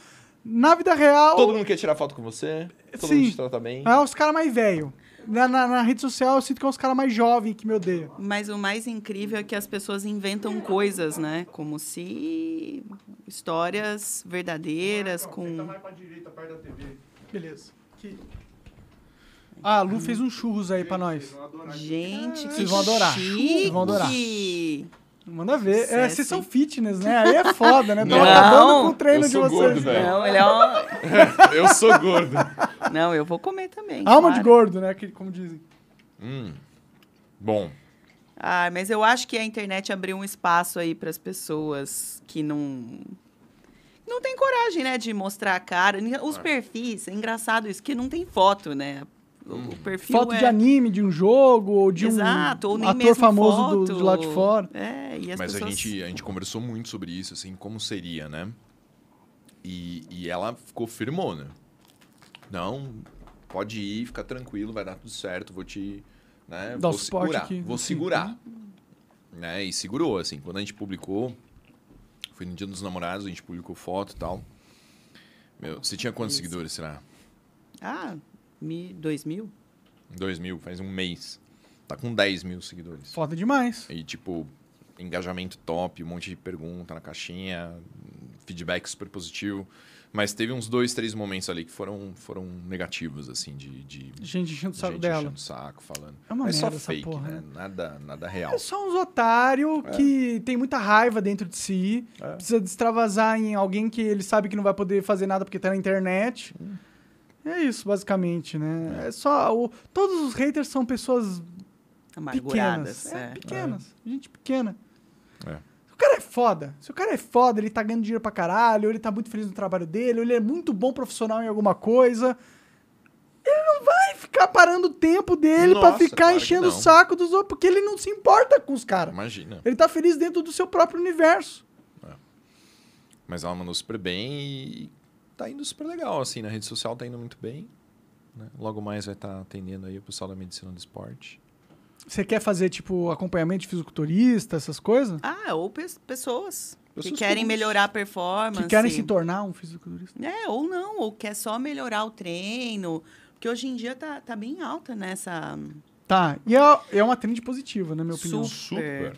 Na vida real. Todo mundo quer tirar foto com você, todo sim, mundo te trata bem. É os caras mais velhos. Na, na, na, rede social eu sinto que é os caras mais jovens que me odeiam. Mas o mais incrível é que as pessoas inventam coisas, né? Como se. histórias verdadeiras com. Tá mais pra direita, perto da TV. Beleza. Que... Ah, a Lu fez uns churros aí pra nós. Gente, que Vocês vão adorar. Chique. Vocês vão adorar. Manda ver. É, vocês são fitness, né? Aí é foda, né? Tô acabando com o treino de vocês. gordo, velho. Não, ele é um... [LAUGHS] eu sou gordo. Não, eu vou comer também. Alma claro. de gordo, né? Que, como dizem. Hum. Bom. Ah, mas eu acho que a internet abriu um espaço aí para as pessoas que não não tem coragem, né, de mostrar a cara. Os é. perfis, é engraçado isso, que não tem foto, né? O hum. perfil foto é... de anime de um jogo ou de Exato, um ou ator famoso foto, do, do lado de fora. É, e as Mas pessoas... a, gente, a gente conversou muito sobre isso, assim, como seria, né? E, e ela ficou firmona. Não, pode ir, fica tranquilo, vai dar tudo certo, vou te. Né, Dá vou segurar. Aqui. Vou Sim. segurar. Né, e segurou, assim. Quando a gente publicou, foi no Dia dos Namorados, a gente publicou foto e tal. Meu, você tinha quantos isso. seguidores, será? Ah, Mi, 2 mil? 2 mil, faz um mês. Tá com 10 mil seguidores. Foda demais. E, tipo, engajamento top, um monte de pergunta na caixinha, feedback super positivo. Mas teve uns dois, três momentos ali que foram, foram negativos, assim, de. de gente enchendo o saco gente dela. Enchendo saco, falando. É uma merda só fake, porra, né? né? Nada, nada real. É só uns otários é. que tem muita raiva dentro de si, é. precisa destravasar em alguém que ele sabe que não vai poder fazer nada porque tá na internet. Hum. É isso, basicamente, né? É só o, todos os haters são pessoas amarguradas, pequenas, é, é. pequenas, gente pequena. É. Se o cara é foda, se o cara é foda, ele tá ganhando dinheiro pra caralho, ou ele tá muito feliz no trabalho dele, ou ele é muito bom profissional em alguma coisa, ele não vai ficar parando o tempo dele para ficar claro enchendo o saco dos outros, porque ele não se importa com os caras. Imagina. Ele tá feliz dentro do seu próprio universo. É. Mas ela mandou super bem e tá indo super legal, assim, na rede social tá indo muito bem. Né? Logo mais vai estar tá atendendo aí o pessoal da medicina do esporte. Você quer fazer, tipo, acompanhamento de fisiculturista, essas coisas? Ah, ou pe pessoas, pessoas. que querem melhorar a performance. Que querem se tornar um fisiculturista. É, ou não, ou quer só melhorar o treino. Porque hoje em dia tá, tá bem alta nessa. Né, tá. E é, é uma trend positiva, na minha opinião. Super.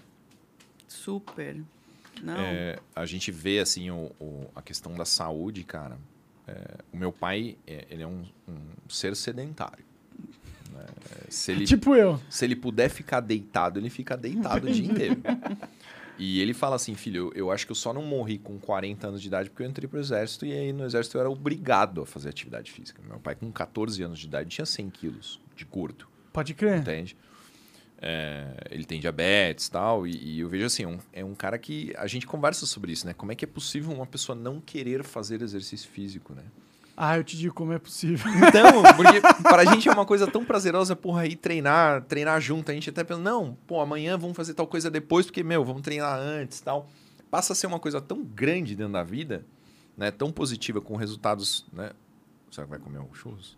Super. Não. É, a gente vê, assim, o, o, a questão da saúde, cara. É, o meu pai, é, ele é um, um ser sedentário. Né? Se ele, tipo eu. Se ele puder ficar deitado, ele fica deitado o dia [LAUGHS] inteiro. E ele fala assim, filho, eu, eu, acho que eu só não morri com 40 anos de idade porque eu entrei pro exército e aí no exército eu era obrigado a fazer atividade física. Meu pai com 14 anos de idade tinha 100 quilos de gordo. Pode crer. Entende? É, ele tem diabetes tal, e, e eu vejo assim, um, é um cara que a gente conversa sobre isso, né? Como é que é possível uma pessoa não querer fazer exercício físico, né? Ah, eu te digo como é possível. [LAUGHS] Então, porque pra gente é uma coisa tão prazerosa, porra, aí treinar, treinar junto. A gente até pensa, não, pô, amanhã vamos fazer tal coisa depois, porque, meu, vamos treinar antes tal. Passa a ser uma coisa tão grande dentro da vida, né? Tão positiva, com resultados, né? Será que vai comer algum churros?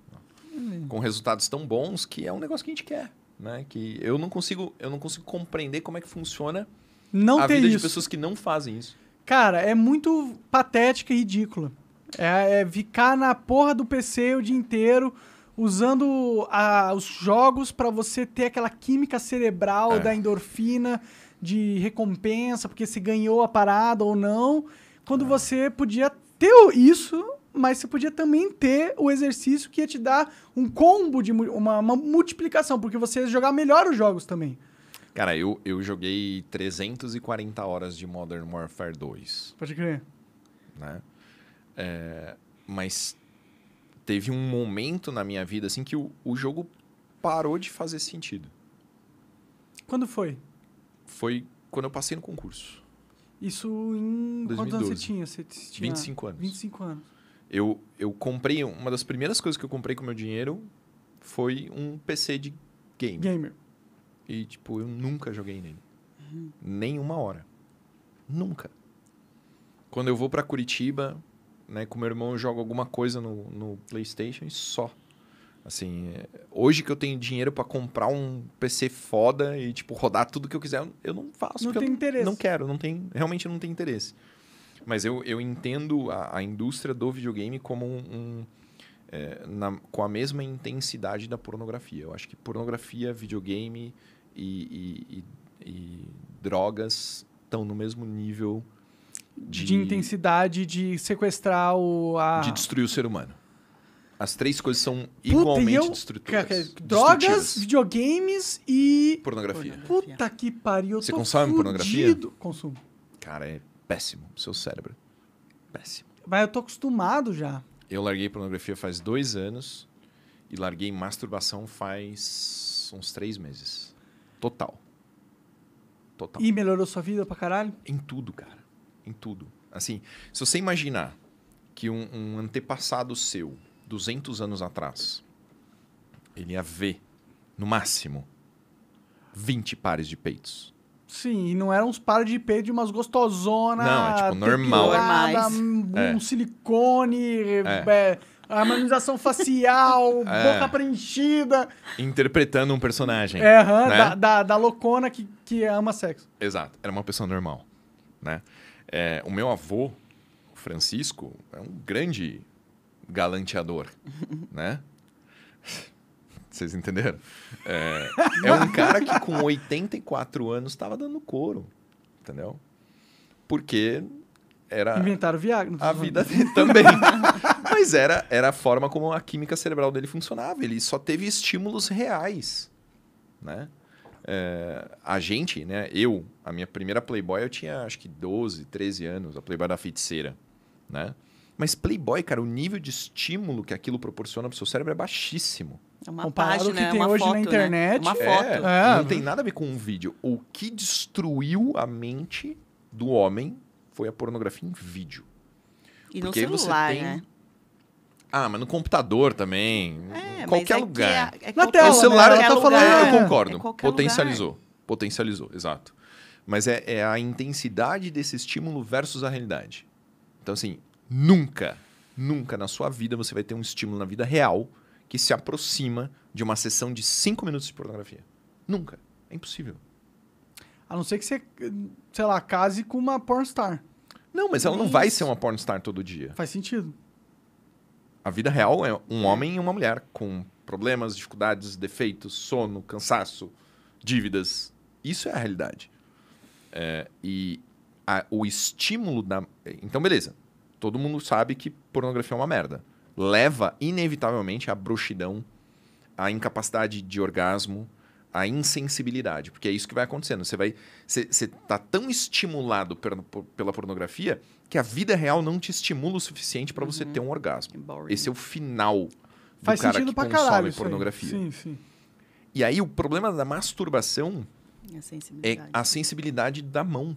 Hum. Com resultados tão bons que é um negócio que a gente quer né? Que eu não consigo, eu não consigo compreender como é que funciona não a vida isso. de pessoas que não fazem isso. Cara, é muito patética e ridícula. É, é ficar na porra do PC o dia inteiro usando a, os jogos para você ter aquela química cerebral é. da endorfina de recompensa, porque se ganhou a parada ou não, quando é. você podia ter isso mas você podia também ter o exercício que ia te dar um combo de uma, uma multiplicação, porque você ia jogar melhor os jogos também. Cara, eu, eu joguei 340 horas de Modern Warfare 2. Pode crer. Né? É, mas teve um momento na minha vida assim que o, o jogo parou de fazer sentido. Quando foi? Foi quando eu passei no concurso. Isso em 2012. quantos anos você tinha? você tinha? 25 anos. 25 anos. Eu, eu comprei, uma das primeiras coisas que eu comprei com meu dinheiro foi um PC de game. Gamer. E, tipo, eu nunca joguei nele. Uhum. Nenhuma hora. Nunca. Quando eu vou para Curitiba, né, com meu irmão eu jogo alguma coisa no, no PlayStation e só. Assim, é, hoje que eu tenho dinheiro para comprar um PC foda e, tipo, rodar tudo que eu quiser, eu não faço. Não tem interesse. Não, não quero, não tem, realmente não tem interesse. Mas eu, eu entendo a, a indústria do videogame como um. um é, na, com a mesma intensidade da pornografia. Eu acho que pornografia, videogame e, e, e, e drogas estão no mesmo nível de, de, intensidade de sequestrar o. A... De destruir o ser humano. As três coisas são Puta, igualmente eu... destrutivas. Drogas, videogames e. Pornografia. Puta que pariu. Você consome fudido. pornografia? Consumo. Cara, é péssimo pro seu cérebro. Péssimo. Mas eu tô acostumado já. Eu larguei pornografia faz dois anos e larguei masturbação faz uns três meses. Total. Total. E melhorou sua vida pra caralho? Em tudo, cara. Em tudo. Assim, se você imaginar que um, um antepassado seu, 200 anos atrás, ele ia ver, no máximo, 20 pares de peitos. Sim, e não eram uns pares de IP de umas gostosonas Não, é tipo normal. Normais. Um é. silicone, é. é, harmonização facial, [LAUGHS] é. boca preenchida. Interpretando um personagem. É, né? da, da, da, loucona que, que ama sexo. Exato, era uma pessoa normal. Né? É, o meu avô, o Francisco, é um grande galanteador, [LAUGHS] né? Vocês entenderam? É, [LAUGHS] é um cara que com 84 anos estava dando couro, entendeu? Porque era... Inventaram Viagra. A vida é dele também. [LAUGHS] Mas era, era a forma como a química cerebral dele funcionava. Ele só teve estímulos reais, né? É, a gente, né? Eu, a minha primeira Playboy, eu tinha acho que 12, 13 anos. A Playboy da feiticeira, né? Mas Playboy, cara, o nível de estímulo que aquilo proporciona pro seu cérebro é baixíssimo. É uma Comparado página, que tem é uma hoje foto, na né? internet. Né? Uma é, foto. É, é. Não tem nada a ver com um vídeo. O que destruiu a mente do homem foi a pornografia em vídeo. E Porque no celular, tem... né? Ah, mas no computador também. É, qualquer é lugar. É, é Na tela, o celular né? ela tá falando, eu é concordo. Potencializou. Lugar. Potencializou, exato. Mas é, a intensidade desse estímulo versus a realidade. Então, assim, Nunca, nunca na sua vida você vai ter um estímulo na vida real que se aproxima de uma sessão de 5 minutos de pornografia. Nunca. É impossível. A não ser que você, sei lá, case com uma pornstar. Não, mas ela não Isso. vai ser uma pornstar todo dia. Faz sentido. A vida real é um homem e uma mulher com problemas, dificuldades, defeitos, sono, cansaço, dívidas. Isso é a realidade. É, e a, o estímulo da. Então, beleza todo mundo sabe que pornografia é uma merda. Leva, inevitavelmente, à bruxidão, à incapacidade de orgasmo, à insensibilidade. Porque é isso que vai acontecendo. Você vai. Você tá tão estimulado per, pela pornografia que a vida real não te estimula o suficiente para uhum. você ter um orgasmo. Esse é o final do Faz cara que pra consome pornografia. Sim, sim. E aí o problema da masturbação a é a sensibilidade da mão.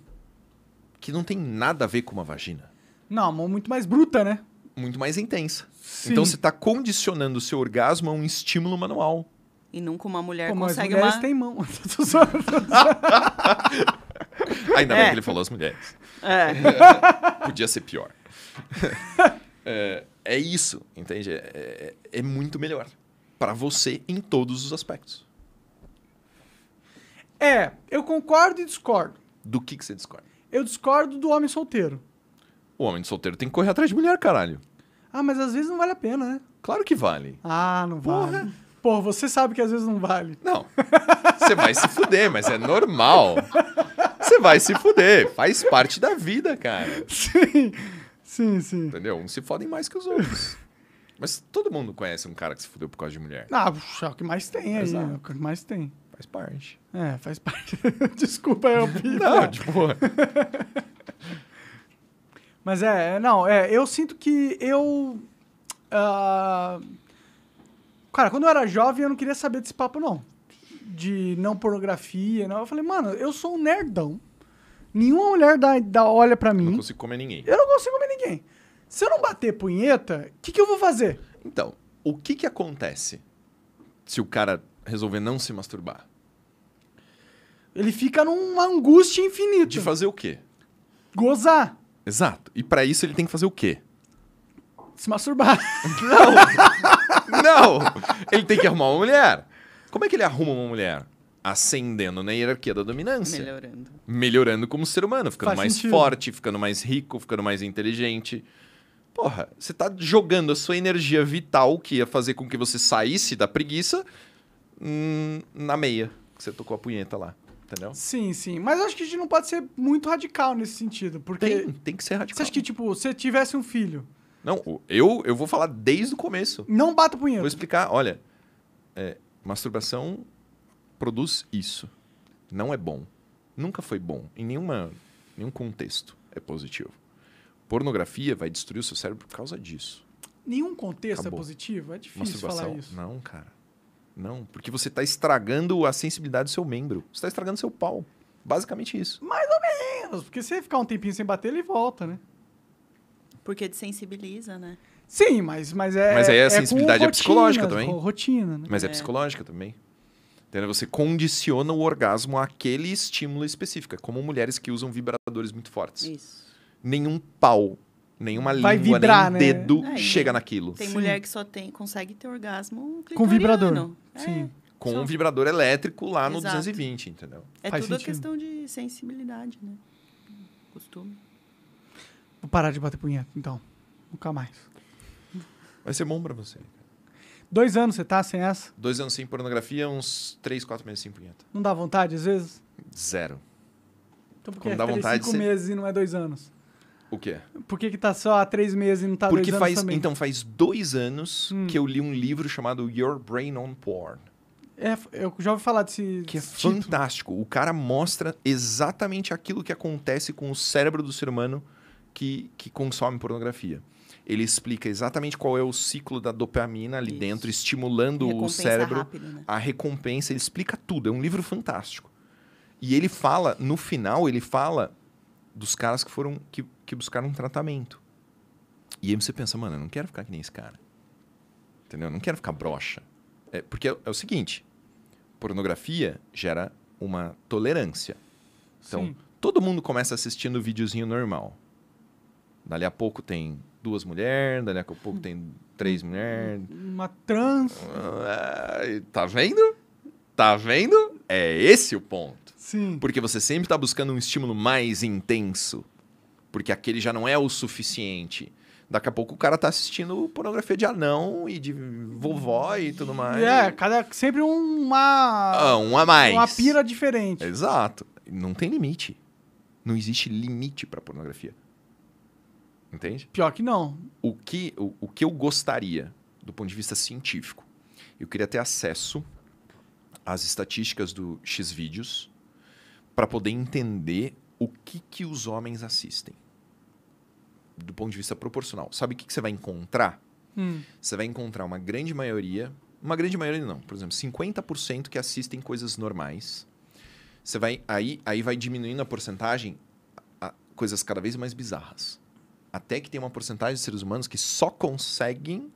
Que não tem nada a ver com uma vagina. Não, a mão muito mais bruta, né? Muito mais intensa. Sim. Então você está condicionando o seu orgasmo a um estímulo manual. E nunca uma mulher Pô, consegue mais mulheres uma... mão. [LAUGHS] Ainda bem é. que ele falou as mulheres. É. [LAUGHS] Podia ser pior. [LAUGHS] é, é isso, entende? É, é, é muito melhor para você em todos os aspectos. É, eu concordo e discordo. Do que, que você discorda? Eu discordo do homem solteiro. O homem solteiro tem que correr atrás de mulher, caralho. Ah, mas às vezes não vale a pena, né? Claro que vale. Ah, não vale. Pô, você sabe que às vezes não vale. Não. Você vai se fuder, mas é normal. Você vai se fuder. Faz parte da vida, cara. Sim. Sim, sim. Entendeu? Uns se fodem mais que os outros. Mas todo mundo conhece um cara que se fudeu por causa de mulher. Ah, é o que mais tem aí. Né? Exato. É o que mais tem. Faz parte. É, faz parte. [LAUGHS] Desculpa, eu é vi. Não, de boa. Mas é, é, não, é, eu sinto que eu. Uh, cara, quando eu era jovem, eu não queria saber desse papo, não. De não pornografia, não. Eu falei, mano, eu sou um nerdão. Nenhuma mulher dá, dá olha pra mim. Eu não consigo comer ninguém. Eu não consigo comer ninguém. Se eu não bater punheta, o que, que eu vou fazer? Então, o que que acontece se o cara resolver não se masturbar? Ele fica numa angústia infinita. De fazer o quê? Gozar. Exato. E para isso ele tem que fazer o quê? Se masturbar. [LAUGHS] Não! Não! Ele tem que arrumar uma mulher. Como é que ele arruma uma mulher? Ascendendo na hierarquia da dominância. Melhorando. Melhorando como ser humano, ficando Faz mais sentido. forte, ficando mais rico, ficando mais inteligente. Porra, você tá jogando a sua energia vital, que ia fazer com que você saísse da preguiça, hum, na meia. Que você tocou a punheta lá entendeu? Sim, sim. Mas eu acho que a gente não pode ser muito radical nesse sentido, porque... Tem, tem que ser radical. Você acha que, tipo, se tivesse um filho... Não, eu, eu vou falar desde o começo. Não bata o punheta. Vou explicar, olha, é, masturbação produz isso. Não é bom. Nunca foi bom. Em nenhuma, nenhum contexto é positivo. Pornografia vai destruir o seu cérebro por causa disso. Nenhum contexto é Acabou. é positivo? É difícil falar isso. Não, cara. Não, porque você está estragando a sensibilidade do seu membro. Você está estragando seu pau. Basicamente isso. Mais ou menos, porque se ele ficar um tempinho sem bater, ele volta, né? Porque desensibiliza, né? Sim, mas, mas é. Mas aí a é sensibilidade é psicológica também. Rotina, né? Mas é, é psicológica também. Você condiciona o orgasmo àquele estímulo específico, é como mulheres que usam vibradores muito fortes. Isso. Nenhum pau Nenhuma Vai língua, vibrar, um né? dedo é chega naquilo. Tem Sim. mulher que só tem, consegue ter orgasmo clitoriano. Com vibrador. É. Sim. Com só. um vibrador elétrico lá Exato. no 220, entendeu? É Faz tudo sentido. questão de sensibilidade, né? Costume. Vou parar de bater punheta, então. Nunca mais. Vai ser bom pra você. Dois anos você tá sem essa? Dois anos sem pornografia, uns três, quatro meses sem punheta. Não dá vontade às vezes? Zero. Então por que é dá três, vontade, cinco você... meses e não é dois anos? O quê? Por que, que tá só há três meses e não tá Porque dois faz, anos também? Então, faz dois anos hum. que eu li um livro chamado Your Brain on Porn. É, eu já ouvi falar desse. Que é fantástico. O cara mostra exatamente aquilo que acontece com o cérebro do ser humano que, que consome pornografia. Ele explica exatamente qual é o ciclo da dopamina ali Isso. dentro, estimulando o cérebro, rápido, né? a recompensa. Ele explica tudo. É um livro fantástico. E ele fala, no final, ele fala dos caras que foram. que que buscar um tratamento. E aí você pensa, mano, eu não quero ficar que nem esse cara. Entendeu? Eu não quero ficar broxa. É, porque é, é, o seguinte: pornografia gera uma tolerância. Então, Sim. todo mundo começa assistindo o videozinho normal. Dali a pouco tem duas mulheres, dali a pouco tem três mulheres. Uma trans. Ah, tá vendo? Tá vendo? É esse o ponto. Sim. Porque você sempre está buscando um estímulo mais intenso. Porque aquele já não é o suficiente. Daqui a pouco o cara tá assistindo pornografia de anão e de vovó e tudo mais. É, cada, sempre uma. Ah, um a mais. Uma pira diferente. Exato. Não tem limite. Não existe limite para pornografia. Entende? Pior que não. O que, o, o que eu gostaria, do ponto de vista científico, eu queria ter acesso às estatísticas do X-Vídeos para poder entender o que, que os homens assistem do ponto de vista proporcional, sabe o que, que você vai encontrar? Hum. Você vai encontrar uma grande maioria, uma grande maioria não, por exemplo, 50% que assistem coisas normais. Você vai aí, aí vai diminuindo a porcentagem a coisas cada vez mais bizarras. Até que tem uma porcentagem de seres humanos que só conseguem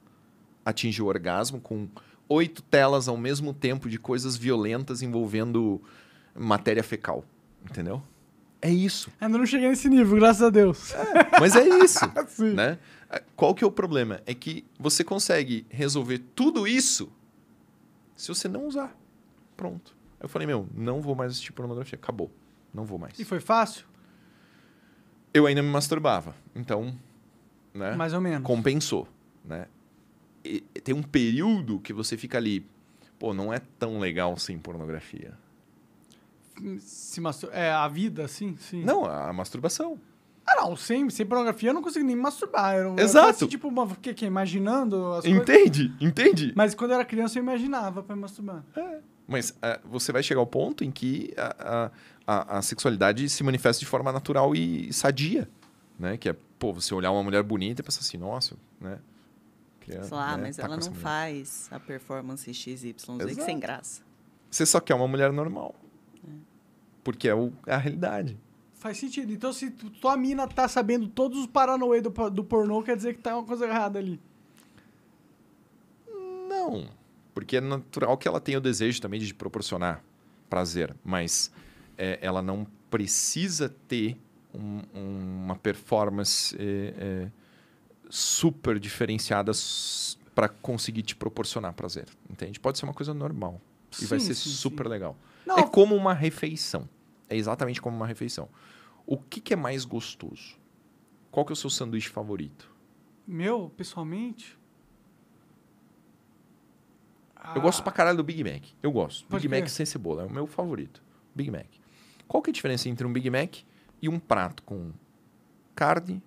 atingir o orgasmo com oito telas ao mesmo tempo de coisas violentas envolvendo matéria fecal, entendeu? É isso. Ainda não cheguei nesse nível, graças a Deus. É, mas é isso. [LAUGHS] né? Ah, qual que é o problema? É que você consegue resolver tudo isso se você não usar. Pronto. Eu falei, meu, não vou mais assistir pornografia. Acabou. Não vou mais. E foi fácil? Eu ainda me masturbava. Então, né? Mais ou menos. Compensou, né? E tem um período que você fica ali, pô, não é tão legal sem pornografia. Se mastur... É, a vida, assim? Sim. Não, a masturbação. Ah, não, sem, sem pornografia eu não consigo nem me masturbar. Eu, Exato. Eu assim, tipo, uma, que, que, imaginando as Entende, coisas. entende. Mas quando eu era criança eu imaginava pra masturbar. É. Mas é, você vai chegar ao ponto em que a, a, a, sexualidade se manifesta de forma natural e sadia, né? Que é, pô, você olhar uma mulher bonita e pensar assim, nossa, né? Queria, Sei lá, né, mas tá ela não mulher. faz a performance XYZ que sem graça. Você só quer uma mulher normal. Porque é, o, é a realidade. Faz sentido. Então, se tua mina tá sabendo todos os paranoia do, do pornô, quer dizer que tá uma coisa errada ali. Não. Porque é natural que ela tenha o desejo também de proporcionar prazer. Mas é, ela não precisa ter um, uma performance é, é, super diferenciada para conseguir te proporcionar prazer. Entende? Pode ser uma coisa normal. E vai ser sim, super sim. legal. Não, é como uma refeição. É exatamente como uma refeição. O que, que é mais gostoso? Qual que é o seu sanduíche favorito? Meu, pessoalmente? Eu ah. gosto pra caralho do Big Mac. Eu gosto. Big Mac sem cebola. É o meu favorito. Big Mac. Qual que é a diferença entre um Big Mac e um prato com carne,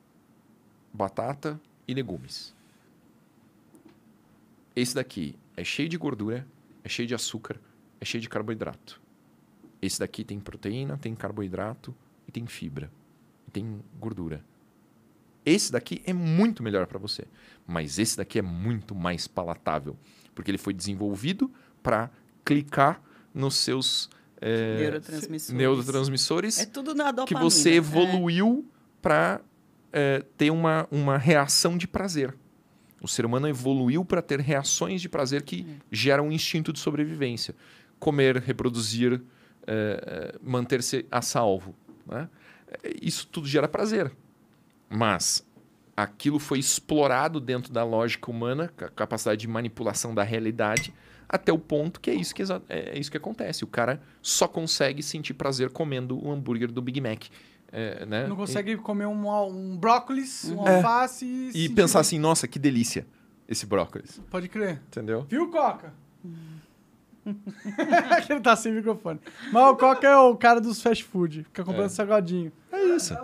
batata e legumes? Esse daqui é cheio de gordura, é cheio de açúcar, é cheio de carboidrato. Esse daqui tem proteína, tem carboidrato e tem fibra. E tem gordura. Esse daqui é muito melhor para você, mas esse daqui é muito mais palatável, porque ele foi desenvolvido para clicar nos seus é, neurotransmissores. neurotransmissores. É tudo na dopamina. Que você né? evoluiu é. para é, eh, ter uma, uma reação de prazer. O ser humano evoluiu para ter reações de prazer que é. geram um instinto de sobrevivência. Comer, reproduzir, eh, eh, manter-se a salvo. Né? Isso tudo gera prazer. Mas aquilo foi explorado dentro da lógica humana, a capacidade de manipulação da realidade, até o ponto que é isso que, é, é isso que acontece. O cara só consegue sentir prazer comendo o hambúrguer do Big Mac. É, né? Não consegue e... comer um, um brócolis, uhum. um é. alface... E, e pensar assim, nossa, que delícia esse brócolis. Pode crer. Entendeu? Viu, Coca? Hum. [LAUGHS] ele tá sem microfone. Mas o Coca é o cara dos fast food, fica comprando é. sagodinho? É isso.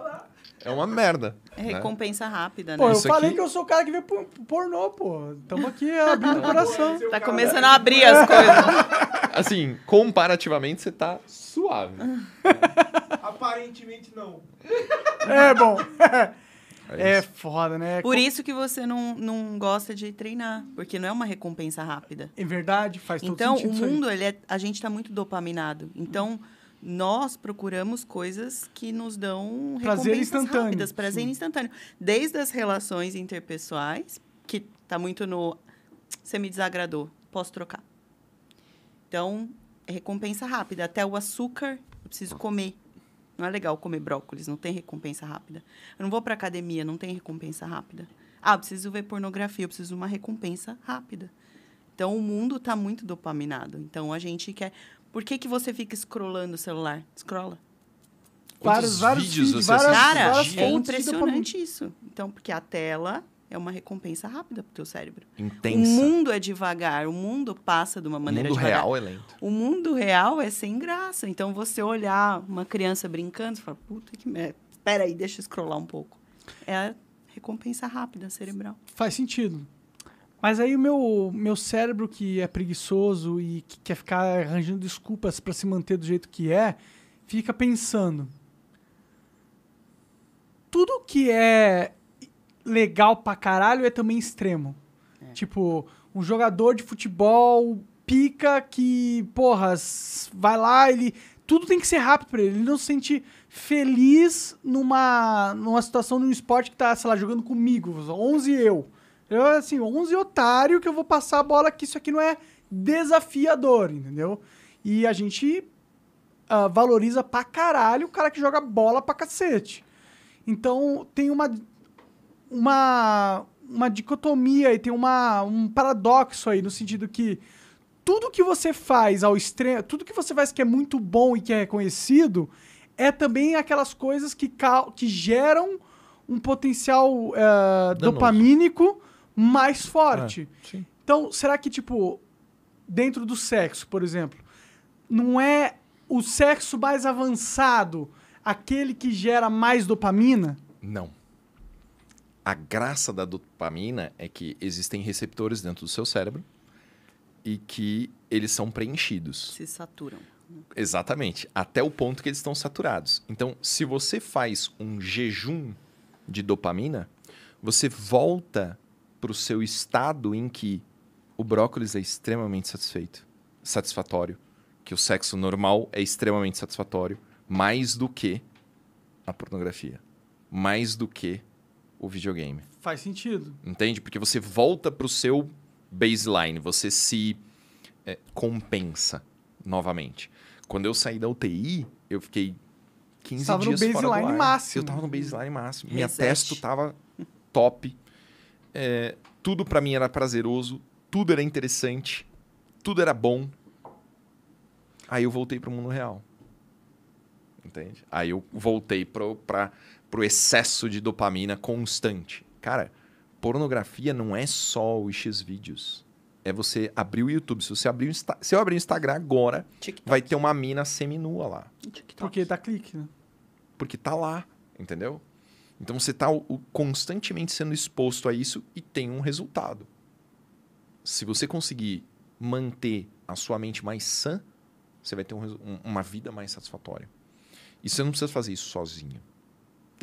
É uma merda. É recompensa né? rápida, né? Pô, eu isso falei aqui... que eu sou o cara que vê pornô, pô. Tamo aqui abrindo o tá coração. Tá começando a abrir as coisas. Assim, comparativamente, você tá suave. [LAUGHS] Aparentemente, não. É, bom. [LAUGHS] É, é foda, né? Por Com... isso que você não, não gosta de treinar, porque não é uma recompensa rápida. É verdade, faz todo então, sentido. Então, o mundo, ele é, a gente está muito dopaminado. Então, nós procuramos coisas que nos dão prazer instantâneo. rápidas, prazer Sim. instantâneo. Desde as relações interpessoais, que está muito no... Você me desagradou, posso trocar. Então, é recompensa rápida. Até o açúcar, eu preciso comer. Não é legal comer brócolis, não tem recompensa rápida. Eu não vou para academia, não tem recompensa rápida. Ah, eu preciso ver pornografia, eu preciso de uma recompensa rápida. Então o mundo está muito dopaminado. Então a gente quer. Por que, que você fica scrollando o celular? Scrolla. Vários, vários vídeos, vídeos várias, Cara, é impressionante isso. Então, porque a tela é uma recompensa rápida para o teu cérebro. Intensa. O mundo é devagar, o mundo passa de uma maneira devagar. O mundo devagar. real é lento. O mundo real é sem graça. Então, você olhar uma criança brincando, você fala, puta que merda, espera aí, deixa eu scrollar um pouco. É a recompensa rápida cerebral. Faz sentido. Mas aí o meu, meu cérebro que é preguiçoso e que quer ficar arranjando desculpas para se manter do jeito que é, fica pensando. Tudo que é legal pra caralho é também extremo. É. Tipo, um jogador de futebol pica que, porra, vai lá, ele. Tudo tem que ser rápido pra ele. Ele não se sente feliz numa, numa situação de um esporte que tá, sei lá, jogando comigo. 11 eu. Eu, assim, 11 otário que eu vou passar a bola que isso aqui não é desafiador, entendeu? E a gente uh, valoriza pra caralho o cara que joga bola pra cacete. Então, tem uma uma, uma dicotomia e tem uma, um paradoxo aí, no sentido que tudo que você faz ao extremo, tudo que você faz que é muito bom e que é reconhecido, é também aquelas coisas que, que geram um potencial uh, dopamínico mais é, forte. É, então, será que, tipo, dentro do sexo, por exemplo, não é o sexo mais avançado aquele que gera mais dopamina? Não a graça da dopamina é que existem receptores dentro do seu cérebro e que eles são preenchidos. Se saturam. Exatamente, até o ponto que eles estão saturados. Então, se você faz um jejum de dopamina, você volta para o seu estado em que o brócolis é extremamente satisfeito, satisfatório, que o sexo normal é extremamente satisfatório, mais do que a pornografia, mais do que o videogame. Faz sentido. Entende? Porque você volta pro seu baseline, você se é, compensa novamente. Quando eu saí da UTI, eu fiquei 15 tava dias fora do ar. máximo. Eu tava no baseline máximo. Minha testo tava top. É, tudo para mim era prazeroso, tudo era interessante, tudo era bom. Aí eu voltei pro mundo real. Entende? Aí eu voltei pro, pra pro excesso de dopamina constante. Cara, pornografia não é só os X vídeos. É você abrir o YouTube. Se você abrir Insta... se eu abrir o Instagram agora, TikTok. vai ter uma mina seminua lá. TikTok. Porque dá clique, né? Porque tá lá, entendeu? Então você tá constantemente sendo exposto a isso e tem um resultado. Se você conseguir manter a sua mente mais sã, você vai ter um, uma vida mais satisfatória. E você não precisa fazer isso sozinho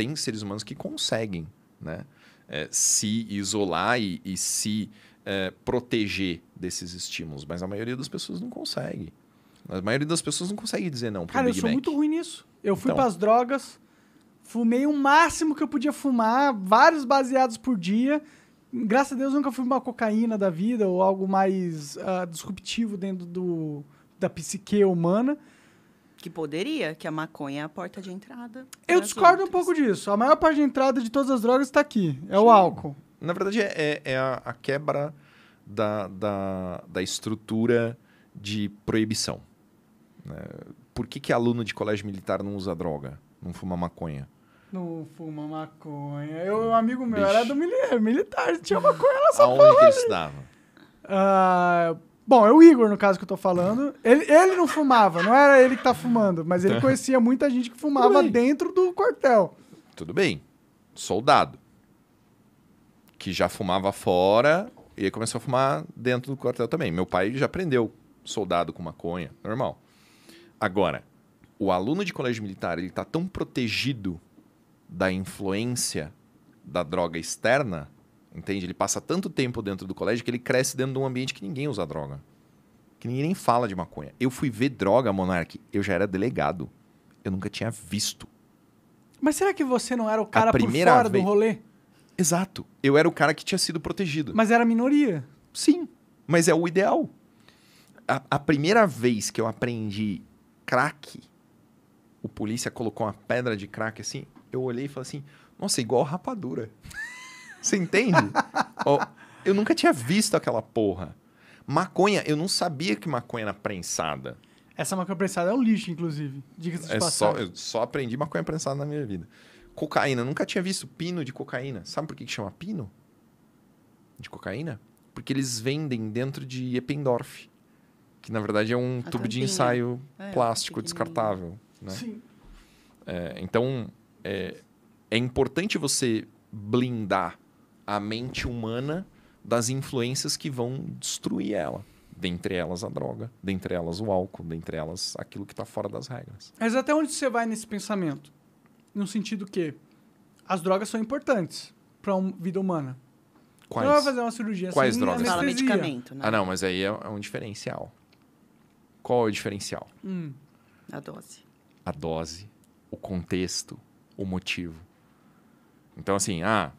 tem seres humanos que conseguem né, é, se isolar e, e se é, proteger desses estímulos, mas a maioria das pessoas não consegue. A maioria das pessoas não consegue dizer não. Cara, Big eu sou Mac. muito ruim nisso. Eu fui então... para as drogas, fumei o máximo que eu podia fumar, vários baseados por dia. Graças a Deus nunca fui uma cocaína da vida ou algo mais uh, disruptivo dentro do, da psique humana. Que poderia, que a maconha é a porta de entrada. Eu discordo outras. um pouco disso. A maior parte de entrada de todas as drogas está aqui. É Sim. o álcool. Na verdade, é, é a, a, quebra da, da, da, estrutura de proibição. Né? Por que, que aluno de colégio militar não usa droga? Não fuma maconha? Não fuma maconha. Eu, um amigo meu Bicho. era do militar, tinha maconha na sua Aonde que ele estudava? Ah... Uh, Bom, é o Igor, no caso que eu tô falando. Ele, ele não fumava, não era ele que tá fumando, mas ele é. conhecia muita gente que fumava dentro do quartel. Tudo bem. Soldado. Que já fumava fora e começou a fumar dentro do quartel também. Meu pai já aprendeu soldado com maconha, normal. Agora, o aluno de colégio militar, ele tá tão protegido da influência da droga externa Entende? Ele passa tanto tempo dentro do colégio que ele cresce dentro de um ambiente que ninguém usa droga. Que ninguém nem fala de maconha. Eu fui ver droga, Monark. Eu já era delegado. Eu nunca tinha visto. Mas será que você não era o cara por fora vez... do rolê? Exato. Eu era o cara que tinha sido protegido. Mas era minoria. Sim. Mas é o ideal. A, a primeira vez que eu aprendi crack, o polícia colocou uma pedra de crack assim. Eu olhei e falei assim: nossa, igual rapadura. [LAUGHS] Você entende? oh, [LAUGHS] eu nunca tinha visto aquela porra. Maconha, eu não sabia que maconha era prensada. Essa maconha prensada é um lixo, inclusive. Diga-se de é passagem. só, Eu só aprendi maconha prensada na minha vida. Cocaína, nunca tinha visto pino de cocaína. Sabe por que, chama pino? De cocaína? Porque eles vendem dentro de Eppendorf. Que na verdade é um A ah, tá, tubo tampinha. de ensaio é, plástico descartável. Né? Sim. É, então, é, é importante você blindar a mente humana das influências que vão destruir ela. Dentre elas a droga, dentre elas o álcool, dentre elas aquilo que está fora das regras. Mas até onde você vai nesse pensamento? No sentido que as drogas são importantes para a vida humana. Quais? Não vai fazer uma cirurgia Quais assim, drogas? Fala medicamento, né? Ah, não, mas aí é, é um diferencial. Qual é o diferencial? Hum. A dose. A dose, o contexto, o motivo. Então, assim, ah,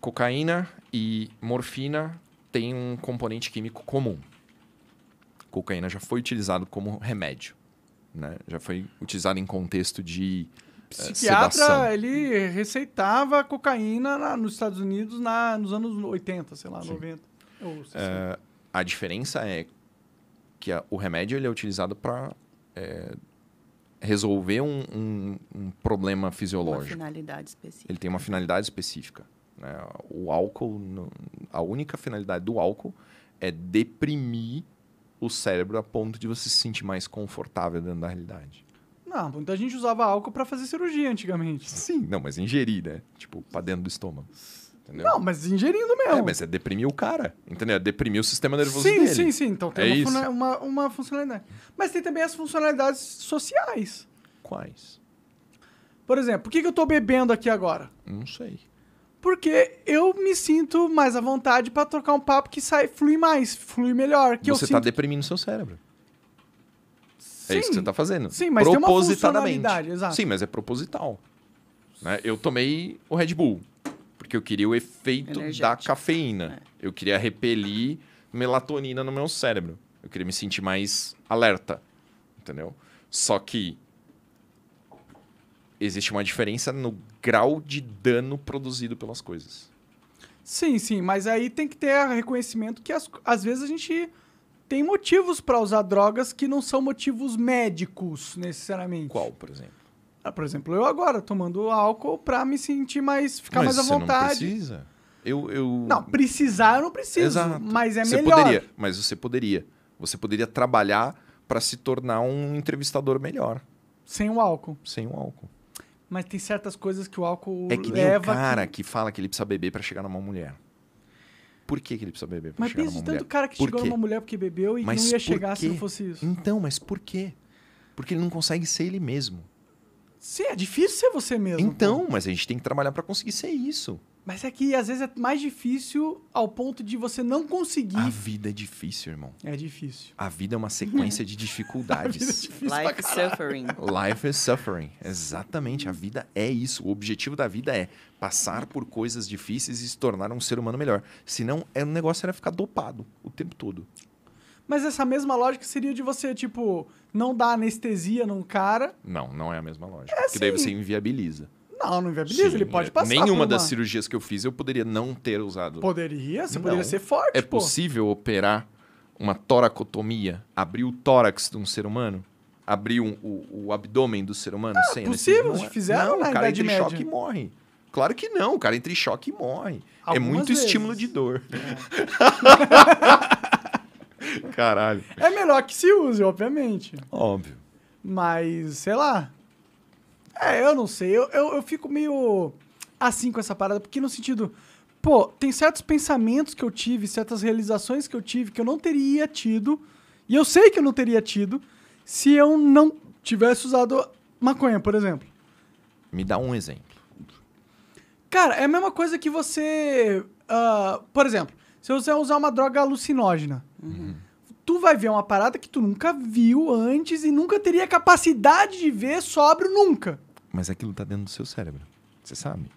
cocaína e morfina têm um componente químico comum. Cocaína já foi utilizado como remédio, né? Já foi utilizado em contexto de eh, psiquiatra, sedação. ele receitava cocaína na, nos Estados Unidos na, nos anos 80, sei lá, Sim. 90. Ou 60. Eh, a diferença é que a, o remédio ele é utilizado para é, eh, resolver um, um, um problema fisiológico. Uma finalidade específica. Ele tem uma finalidade específica. Né? O álcool, a única finalidade do álcool é deprimir o cérebro a ponto de você se sentir mais confortável dentro da realidade. Não, muita gente usava álcool para fazer cirurgia antigamente. Sim, não, mas ingerir, né? Tipo, para dentro do estômago. Entendeu? Não, mas ingerindo mesmo. É, mas é deprimir o cara, entendeu? É deprimir o sistema nervoso sim, dele. Sim, sim, sim. Então tem é uma, uma, uma, funcionalidade. Mas tem também as funcionalidades sociais. Quais? Por exemplo, por que, que eu estou bebendo aqui agora? Não sei. Porque eu me sinto mais à vontade para trocar um papo que sai, flui mais, flui melhor. Que Você está sinto... deprimindo seu cérebro. Sim, é isso que você está fazendo. Sim, mas é Tem uma funcionalidade, exato. Sim, mas é proposital. Né? Eu tomei o Red Bull porque eu queria o efeito da cafeína. É. Eu queria repelir melatonina no meu cérebro. Eu queria me sentir mais alerta, entendeu? Só que existe uma diferença no grau de dano produzido pelas coisas. Sim, sim, mas aí tem que ter reconhecimento que as, às vezes a gente tem motivos para usar drogas que não são motivos médicos necessariamente. Qual, por exemplo? Ah, por exemplo, eu agora tomando álcool pra me sentir mais. ficar mas mais à você vontade. Não precisa. Eu, eu... Não, precisar eu não preciso. Exato. Mas é você melhor. Poderia, mas você poderia. Você poderia trabalhar para se tornar um entrevistador melhor. Sem o álcool. Sem o álcool. Mas tem certas coisas que o álcool é que leva. É cara que... que... fala que ele precisa beber para chegar numa mulher. Por que, que ele precisa beber mas chegar numa mulher? Mas tanto cara que por chegou quê? numa mulher porque bebeu e mas não ia chegar quê? se não fosse isso. Então, mas por quê? Porque ele não consegue ser ele mesmo. Sim, é difícil ser você mesmo. Então, pô. mas a gente tem que trabalhar para conseguir ser isso. Mas é que às vezes é mais difícil ao ponto de você não conseguir. A vida é difícil, irmão. É difícil. A vida é uma sequência de dificuldades. [LAUGHS] é Life is suffering. Life is suffering. Exatamente. A vida é isso. O objetivo da vida é passar por coisas difíceis e se tornar um ser humano melhor. Senão, é, o negócio era ficar dopado o tempo todo. Mas essa mesma lógica seria de você, tipo, não dá anestesia num cara. Não, não é a mesma lógica. É assim, que daí você assim. inviabiliza. Não, não inviabiliza, Sim, ele pode é. passar. Nenhuma das uma... cirurgias que eu fiz eu poderia não ter usado. Poderia, você não. poderia ser forte. É pô. possível operar uma toracotomia, abrir o tórax de um ser humano? Abrir um, o, o, abdômen do ser humano ah, é, sem possível, anestesia? fizeram não, na o cara entra média. choque e morre. Claro que não, o cara entre choque e morre. É Algumas é muito vezes. estímulo de dor. É. [LAUGHS] [LAUGHS] [LAUGHS] Caralho. É melhor que se use, obviamente. Óbvio. Mas, sei lá. É, eu não sei. Eu, eu, eu fico meio assim com essa parada, porque no sentido. Pô, tem certos pensamentos que eu tive, certas realizações que eu tive que eu não teria tido, e eu sei que eu não teria tido, se eu não tivesse usado maconha, por exemplo. Me dá um exemplo. Cara, é a mesma coisa que você. Uh, por exemplo, se você usar uma droga alucinógena, uhum. tu vai ver uma parada que tu nunca viu antes e nunca teria capacidade de ver sóbrio nunca. Mas aquilo tá dentro do seu cérebro. Você sabe?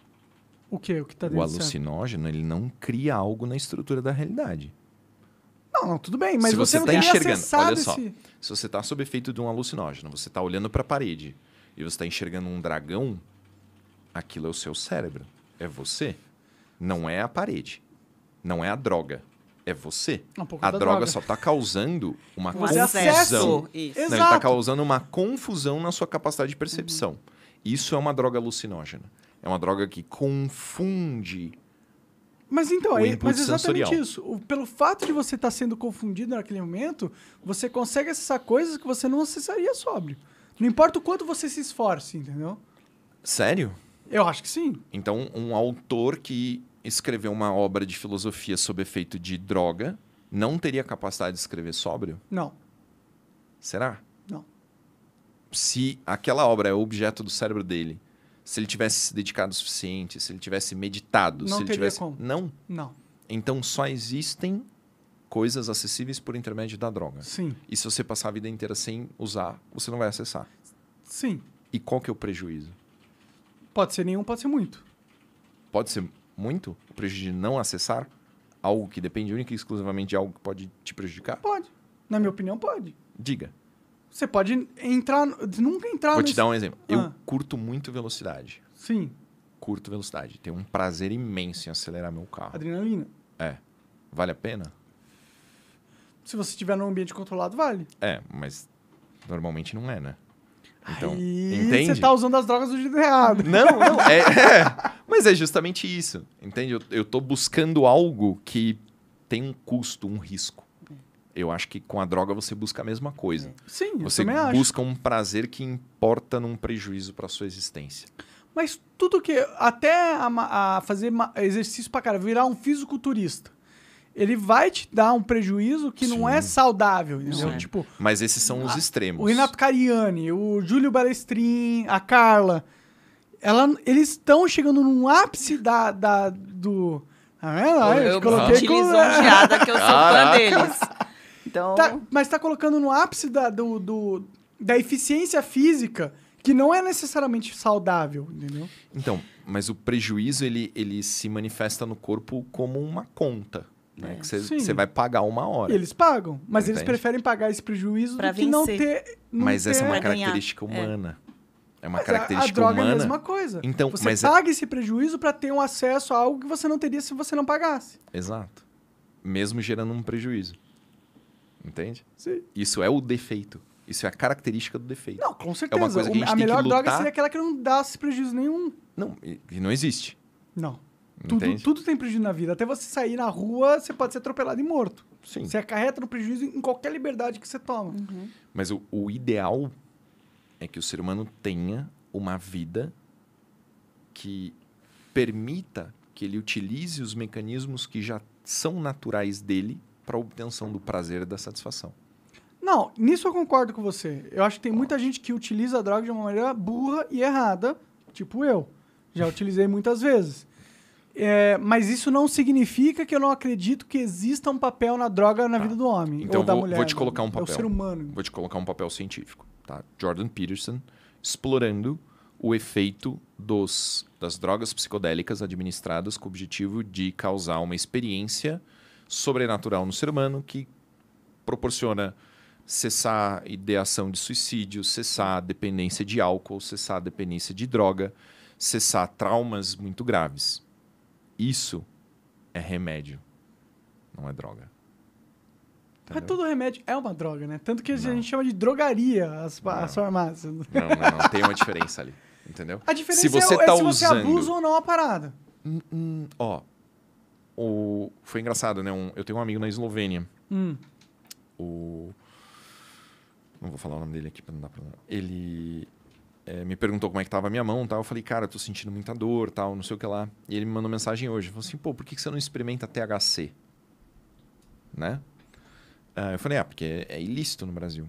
O que? O que tá dentro O alucinógeno, ele não cria algo na estrutura da realidade. Não, não, tudo bem, mas se você, você tá enxergando, olha esse... só. Se você tá sob efeito de um alucinógeno, você tá olhando para a parede e você tá enxergando um dragão, aquilo é o seu cérebro, é você, não é a parede não é a droga. É você. É a droga, droga, só está causando uma Mas confusão. Isso. Não, está causando uma confusão na sua capacidade de percepção. Uhum. Isso é uma droga alucinógena. É uma droga que confunde mas então, é, mas exatamente sensorial. isso. O, pelo fato de você estar tá sendo confundido naquele momento, você consegue acessar coisas que você não acessaria sóbrio. Não importa o quanto você se esforce, entendeu? Sério? Eu acho que sim. Então, um autor que escrever uma obra de filosofia sob efeito de droga não teria capacidade de escrever sóbrio? Não. Será? Não. Se aquela obra é objeto do cérebro dele, se ele tivesse se dedicado o suficiente, se ele tivesse meditado, não se ele tivesse. Como. Não? Não. Então só existem coisas acessíveis por intermédio da droga. Sim. E se você passar a vida inteira sem usar, você não vai acessar. Sim. E qual que é o prejuízo? Pode ser nenhum, pode ser muito. Pode ser muito o prejuízo de não acessar algo que depende única e exclusivamente de algo que pode te prejudicar? Pode. Na minha opinião, pode. Diga. Você pode entrar. Nunca entrar Vou nesse... te dar um exemplo. Ah. Eu curto muito velocidade. Sim. Curto velocidade. Tenho um prazer imenso em acelerar meu carro. Adrenalina. É. Vale a pena? Se você estiver num ambiente controlado, vale. É, mas normalmente não é, né? Então, Aí, entende? Você tá usando as drogas do jeito errado. Não, não, é, é, Mas é justamente isso, entende? Eu, eu tô buscando algo que tem um custo, um risco. Eu acho que com a droga você busca a mesma coisa. É. Sim, você eu busca acho. um prazer que importa num prejuízo para sua existência. Mas tudo que. Até a, a fazer exercício para cara, virar um fisiculturista ele vai te dar um prejuízo que Sim. não é saudável, entendeu? É. Tipo, Mas esses são os extremos. O Renato Cariani, o Júlio Balestrin, a Carla, ela, eles estão chegando num ápice é. da, da do... ah é, Eu, eu coloquei com... que eu sou fã deles. Então... Tá, mas está colocando no ápice da, do, do, da eficiência física que não é necessariamente saudável, entendeu? Então, mas o prejuízo ele, ele se manifesta no corpo como uma conta. Né? É. Que você vai pagar uma hora. E eles pagam, mas Entende? eles preferem pagar esse prejuízo pra do vencer. que não ter. Não mas ter... essa é uma característica é. humana. É, é uma mas característica a, droga humana. É a mesma coisa. Então, você mas é- paga é... esse prejuízo para ter um acesso a algo que você não teria se você não pagasse. Exato. Mesmo gerando um prejuízo. Entende? Sim. Isso é o defeito. Isso é a característica do defeito. Não, com certeza. É uma coisa que a, gente a melhor tem que lutar... droga seria aquela que não dá prejuízo nenhum. Não, e não existe. Não. Tudo, tudo, tem prejuízo na vida. Até você sair na rua, você pode ser atropelado e morto. Sim. Você acarreta no prejuízo em qualquer liberdade que você toma. Uhum. Mas o, o ideal é que o ser humano tenha uma vida que permita que ele utilize os mecanismos que já são naturais dele para obtenção do prazer e da satisfação. Não, nisso eu concordo com você. Eu acho que tem muita gente que utiliza a droga de uma maneira burra e errada, tipo eu. Já utilizei muitas vezes. É, mas isso não significa que eu não acredito que exista um papel na droga na tá. vida do homem. Então ou da vou, mulher, vou te colocar né? um papel. É o ser humano. Vou te colocar um papel científico. Tá? Jordan Peterson explorando o efeito dos, das drogas psicodélicas administradas com o objetivo de causar uma experiência sobrenatural no ser humano que proporciona cessar ideação de suicídio, cessar dependência de álcool, cessar dependência de droga, cessar traumas muito graves. Isso é remédio, não é droga. Entendeu? Mas todo remédio é uma droga, né? Tanto que não. a gente chama de drogaria as, não. as farmácias. Não, não, não. Tem uma diferença ali. Entendeu? A diferença se você é, é tá é se você usando... abusa ou não a parada. Hum, hum, ó. O... Foi engraçado, né? Um... Eu tenho um amigo na Eslovênia. Hum. O... Não vou falar o nome dele aqui pra não dar problema. Ele é, me perguntou como é que tava a minha mão tal. Eu falei, cara, eu tô sentindo muita dor, tal, não sei o que lá. E ele me mandou mensagem hoje. Falou assim, pô, por que, que você não experimenta THC? Né? Ah, eu falei, ah, porque é ilícito no Brasil.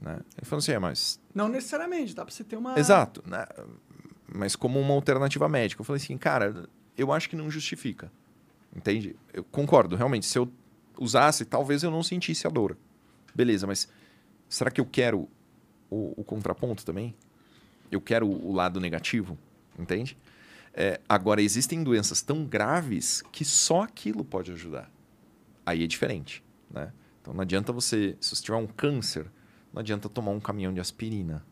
Né? Ele falou assim, é, mas... Não necessariamente, dá pra você ter uma... Exato. Né? Mas como uma alternativa médica. Eu falei assim, cara, eu acho que não justifica. Entende? Eu concordo, realmente. Se eu usasse, talvez eu não sentisse a dor. Beleza, mas será que eu quero o, o contraponto também? Eu quero o lado negativo, entende? É, agora, existem doenças tão graves que só aquilo pode ajudar. Aí é diferente, né? Então, não adianta você... Se você tiver um câncer, não adianta tomar um caminhão de aspirina.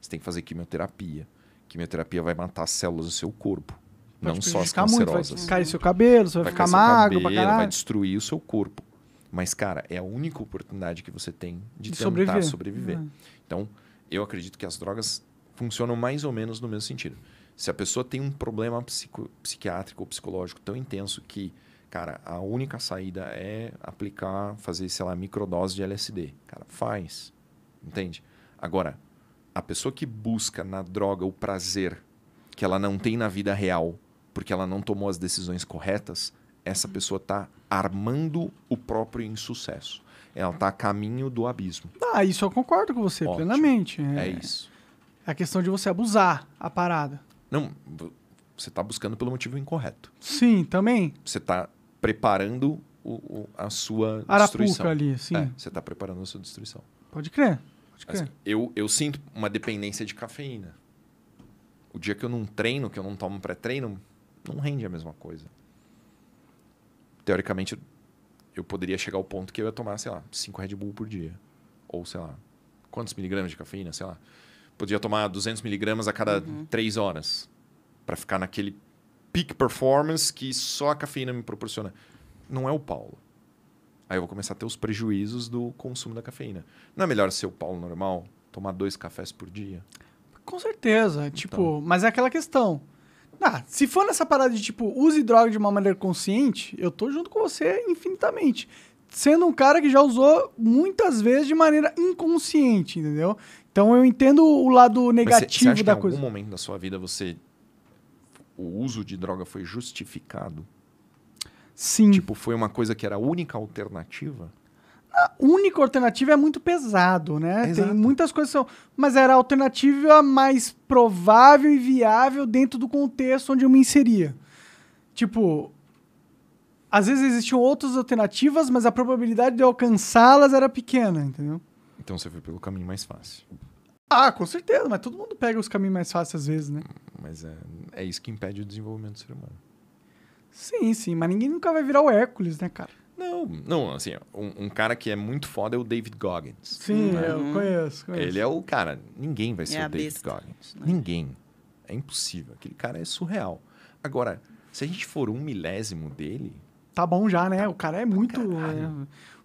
Você tem que fazer quimioterapia. Quimioterapia vai matar as células do seu corpo. Pode não só as cancerosas. Muito, vai cair seu cabelo, você vai, vai ficar magro cabelo, Vai destruir o seu corpo. Mas, cara, é a única oportunidade que você tem de, de tentar sobreviver. sobreviver. Uhum. Então, eu acredito que as drogas funcionam mais ou menos no mesmo sentido. Se a pessoa tem um problema psico, psiquiátrico ou psicológico tão intenso que, cara, a única saída é aplicar, fazer, sei lá, microdose de LSD. Cara, faz. Entende? Agora, a pessoa que busca na droga o prazer que ela não tem na vida real, porque ela não tomou as decisões corretas, essa uhum. pessoa está armando o próprio insucesso. Ela está a caminho do abismo. Ah, isso eu concordo com você Ótimo. plenamente. É, é isso. É a questão de você abusar a parada. Não, você está buscando pelo motivo incorreto. Sim, também. Você está preparando o, o, a sua Arapuca destruição. ali, sim. É, você está preparando a sua destruição. Pode crer, pode crer. Assim, eu, eu sinto uma dependência de cafeína. O dia que eu não treino, que eu não tomo pré-treino, não rende a mesma coisa. Teoricamente, eu poderia chegar ao ponto que eu ia tomar, sei lá, 5 Red Bull por dia. Ou, sei lá, quantos miligramas de cafeína, sei lá podia tomar 200 miligramas a cada uhum. 3 horas para ficar naquele peak performance que só a cafeína me proporciona. Não é o Paulo. Aí eu vou começar a ter os prejuízos do consumo da cafeína. Não é melhor ser o Paulo normal? Tomar dois cafés por dia? Com certeza. Então. Tipo, mas é aquela questão. Ah, se for nessa parada de tipo, use droga de uma maneira consciente, eu tô junto com você infinitamente. Sendo um cara que já usou muitas vezes de maneira inconsciente, entendeu? Então eu entendo o lado negativo cê, cê da coisa. Em algum momento da sua vida você o uso de droga foi justificado? Sim. Tipo, foi uma coisa que era a única alternativa? A única alternativa é muito pesado, né? Exato. Tem muitas coisas são, mas era a alternativa mais provável e viável dentro do contexto onde eu me inseria. Tipo, às vezes existiam outras alternativas, mas a probabilidade de eu alcançá-las era pequena, entendeu? Então você foi pelo caminho mais fácil. Ah, com certeza, mas todo mundo pega os caminhos mais fáceis às vezes, né? Mas é, é isso que impede o desenvolvimento do ser humano. Sim, sim, mas ninguém nunca vai virar o Hércules, né, cara? Não, não, assim, um, um cara que é muito foda é o David Goggins. Sim, né? eu conheço, conheço, Ele é o cara, ninguém vai é ser é o David besta, Goggins. Né? Ninguém. É impossível. Aquele cara é surreal. Agora, se a gente for um milésimo dele. Tá bom já, né? Tá o cara é muito.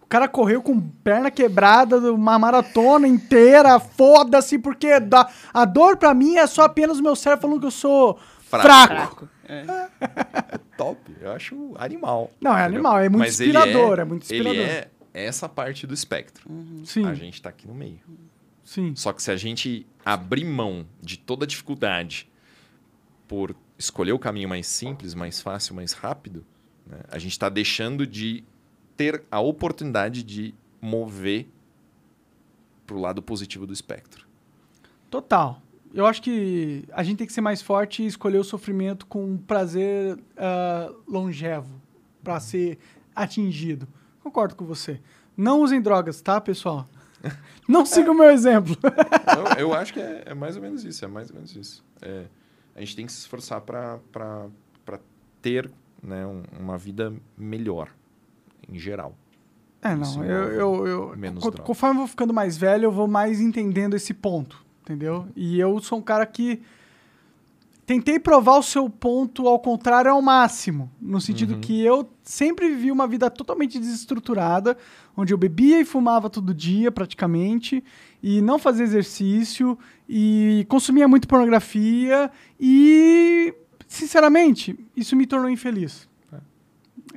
O cara correu com perna quebrada, uma maratona inteira, foda-se, porque dá, a dor pra mim é só apenas o meu cérebro falando que eu sou fraco. fraco. É. é. [LAUGHS] top, eu acho animal. Não, é entendeu? animal, é muito Mas inspirador, é, é, muito inspirador. Ele é essa parte do espectro. Uhum. Sim. A gente tá aqui no meio. Sim. Só que se a gente abrir mão de toda a dificuldade por escolher o caminho mais simples, mais fácil, mais rápido, né? a gente está deixando de ter a oportunidade de mover para o lado positivo do espectro. Total. Eu acho que a gente tem que ser mais forte e escolher o sofrimento com um prazer uh, longevo para ser atingido. Concordo com você. Não usem drogas, tá, pessoal? [LAUGHS] Não sigam o meu exemplo. eu, [LAUGHS] eu acho que é, é, mais ou menos isso. É mais ou menos isso. É, a gente tem que se esforçar para ter né, um, uma vida melhor em geral. É, não. É eu, eu, eu, menos droga. Conforme eu vou ficando mais velho, eu vou mais entendendo esse ponto, entendeu? E eu sou um cara que. Tentei provar o seu ponto ao contrário ao máximo. No sentido uhum. que eu sempre vivi uma vida totalmente desestruturada, onde eu bebia e fumava todo dia, praticamente, e não fazia exercício, e consumia muito pornografia, e. Sinceramente, isso me tornou infeliz.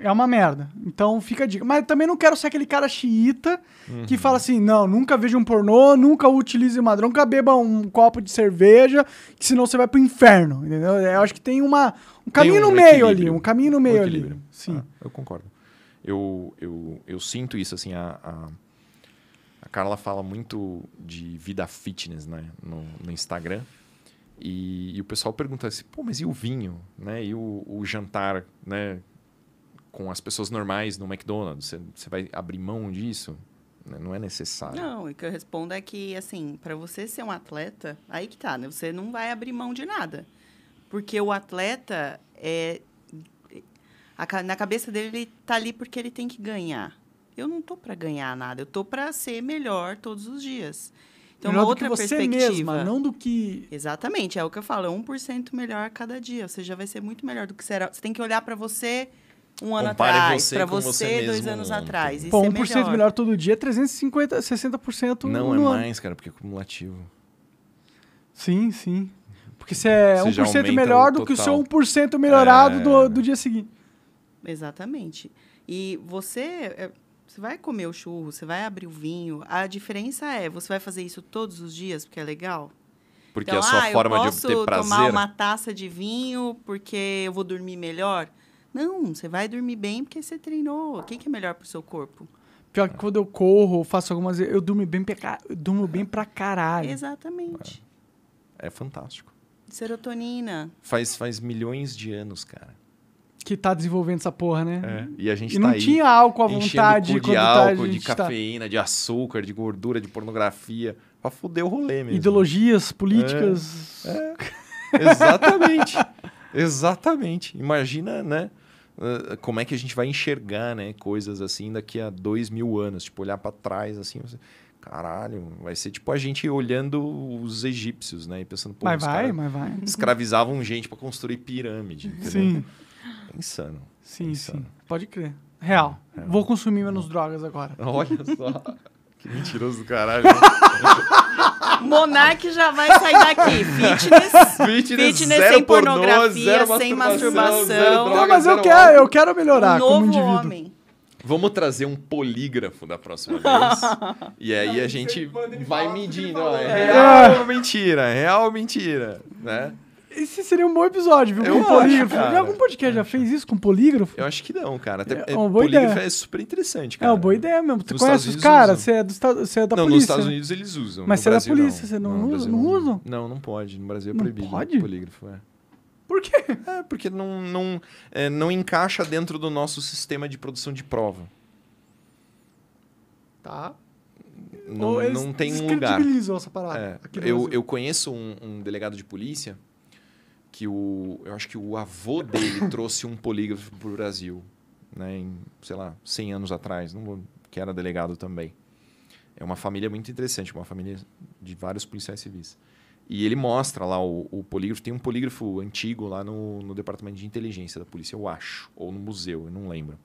É uma merda. Então fica a dica. Mas também não quero ser aquele cara xiita uhum. que fala assim: não, nunca veja um pornô, nunca utilize madrão, nunca beba um copo de cerveja, que senão você vai pro inferno. Entendeu? É, eu acho que tem uma, um caminho um no meio ali. Um caminho no meio um ali. Sim. Ah, eu concordo. Eu, eu, eu sinto isso, assim, a... a... A Carla fala muito de vida fitness né? no, no Instagram. E, e, o pessoal pergunta assim, pô, mas e o vinho? Né? E o, o jantar né? com as pessoas normais no McDonald's? Você, você vai abrir mão disso? Né, não é necessário. Não, o que eu respondo é que, assim, para você ser um atleta, aí que tá, né? Você não vai abrir mão de nada. Porque o atleta é. A, na cabeça dele, ele tá ali porque ele tem que ganhar. Eu não tô para ganhar nada, eu tô para ser melhor todos os dias. Então, melhor uma outra do que você perspectiva. mesma, não do que. Exatamente, é o que eu falo, é 1% melhor a cada dia. Você já vai ser muito melhor do que será. Você tem que olhar para você um ano Compare atrás, para você, você dois anos atrás. Isso Pô, 1% é melhor. melhor todo dia, 350, é 60% Não no é mais, cara, porque é cumulativo. Sim, sim. Porque é você é 1% melhor do que o seu 1% melhorado é... do, do dia seguinte. Exatamente. E você, é, você vai comer o churro, você vai abrir o vinho. A diferença é, você vai fazer isso todos os dias porque é legal? Porque então, é a sua ah, forma de obter prazer. Eu posso tomar uma taça de vinho porque eu vou dormir melhor? Não, você vai dormir bem porque você treinou. O que, é melhor para o seu corpo? Pior que quando eu corro, faço algumas. Eu durmo bem, pra, durmo bem pra caralho. Exatamente. É, é fantástico. Serotonina. Faz, faz milhões de anos, cara que tá desenvolvendo essa porra, né? É. E a gente e tá não aí tinha álcool à vontade. de tá álcool, tá, de cafeína, tá... de açúcar, de gordura, de pornografia. Pra foder o rolê mesmo. Ideologias, é, políticas. É. É. Exatamente. [LAUGHS] Exatamente. Imagina, né? Ah, como é que a gente vai enxergar né, coisas assim daqui a dois mil anos. Tipo, olhar para trás assim. Você... Caralho, vai ser tipo a gente olhando os egípcios, né? E pensando, pô, mas vai, mas vai. Uhum. escravizavam gente para construir pirâmide. Entendeu? Sim. É insano. Sim, é insano. sim. Pode crer. Real. É, Vou consumir menos drogas agora. Olha só. [LAUGHS] que mentiroso do caralho. Né? [LAUGHS] Monark já vai sair daqui. [LAUGHS] Fitness. Fitness, fitness sem pornografia, sem masturbação. Droga, Não, mas eu quero, eu quero melhorar. Um novo homem. Vamos trazer um polígrafo da próxima vez. [LAUGHS] e aí a gente vai medindo. Ó, é, é real ou mentira? Real ou mentira? Né? Esse seria um bom episódio, viu? Eu com polígrafo. Acho, algum podcast já fez isso com polígrafo? Eu acho que não, cara. Até é uma boa polígrafo ideia. é super interessante, cara. É uma boa ideia mesmo. Tu conhece Estados os caras? Você, é você é, da não, polícia. Não, nos Estados Unidos eles usam. Mas você é da polícia, você não, não, usa, não, usam Não, não pode. No Brasil é proibido. Não pode? Polígrafo, é. Por quê? É, porque não, não, é, não encaixa dentro do nosso sistema de produção de prova. Tá. Não, não tem um lugar. essa parada. É, eu, eu conheço um, um delegado de polícia que o, eu acho que o avô dele [COUGHS] trouxe um polígrafo para o Brasil, né, em, sei lá, 100 anos atrás, vou, que era delegado também. É uma família muito interessante, uma família de vários policiais civis. E ele mostra lá o, o polígrafo, tem um polígrafo antigo lá no, no departamento de inteligência da polícia, eu acho, ou no museu, eu não lembro.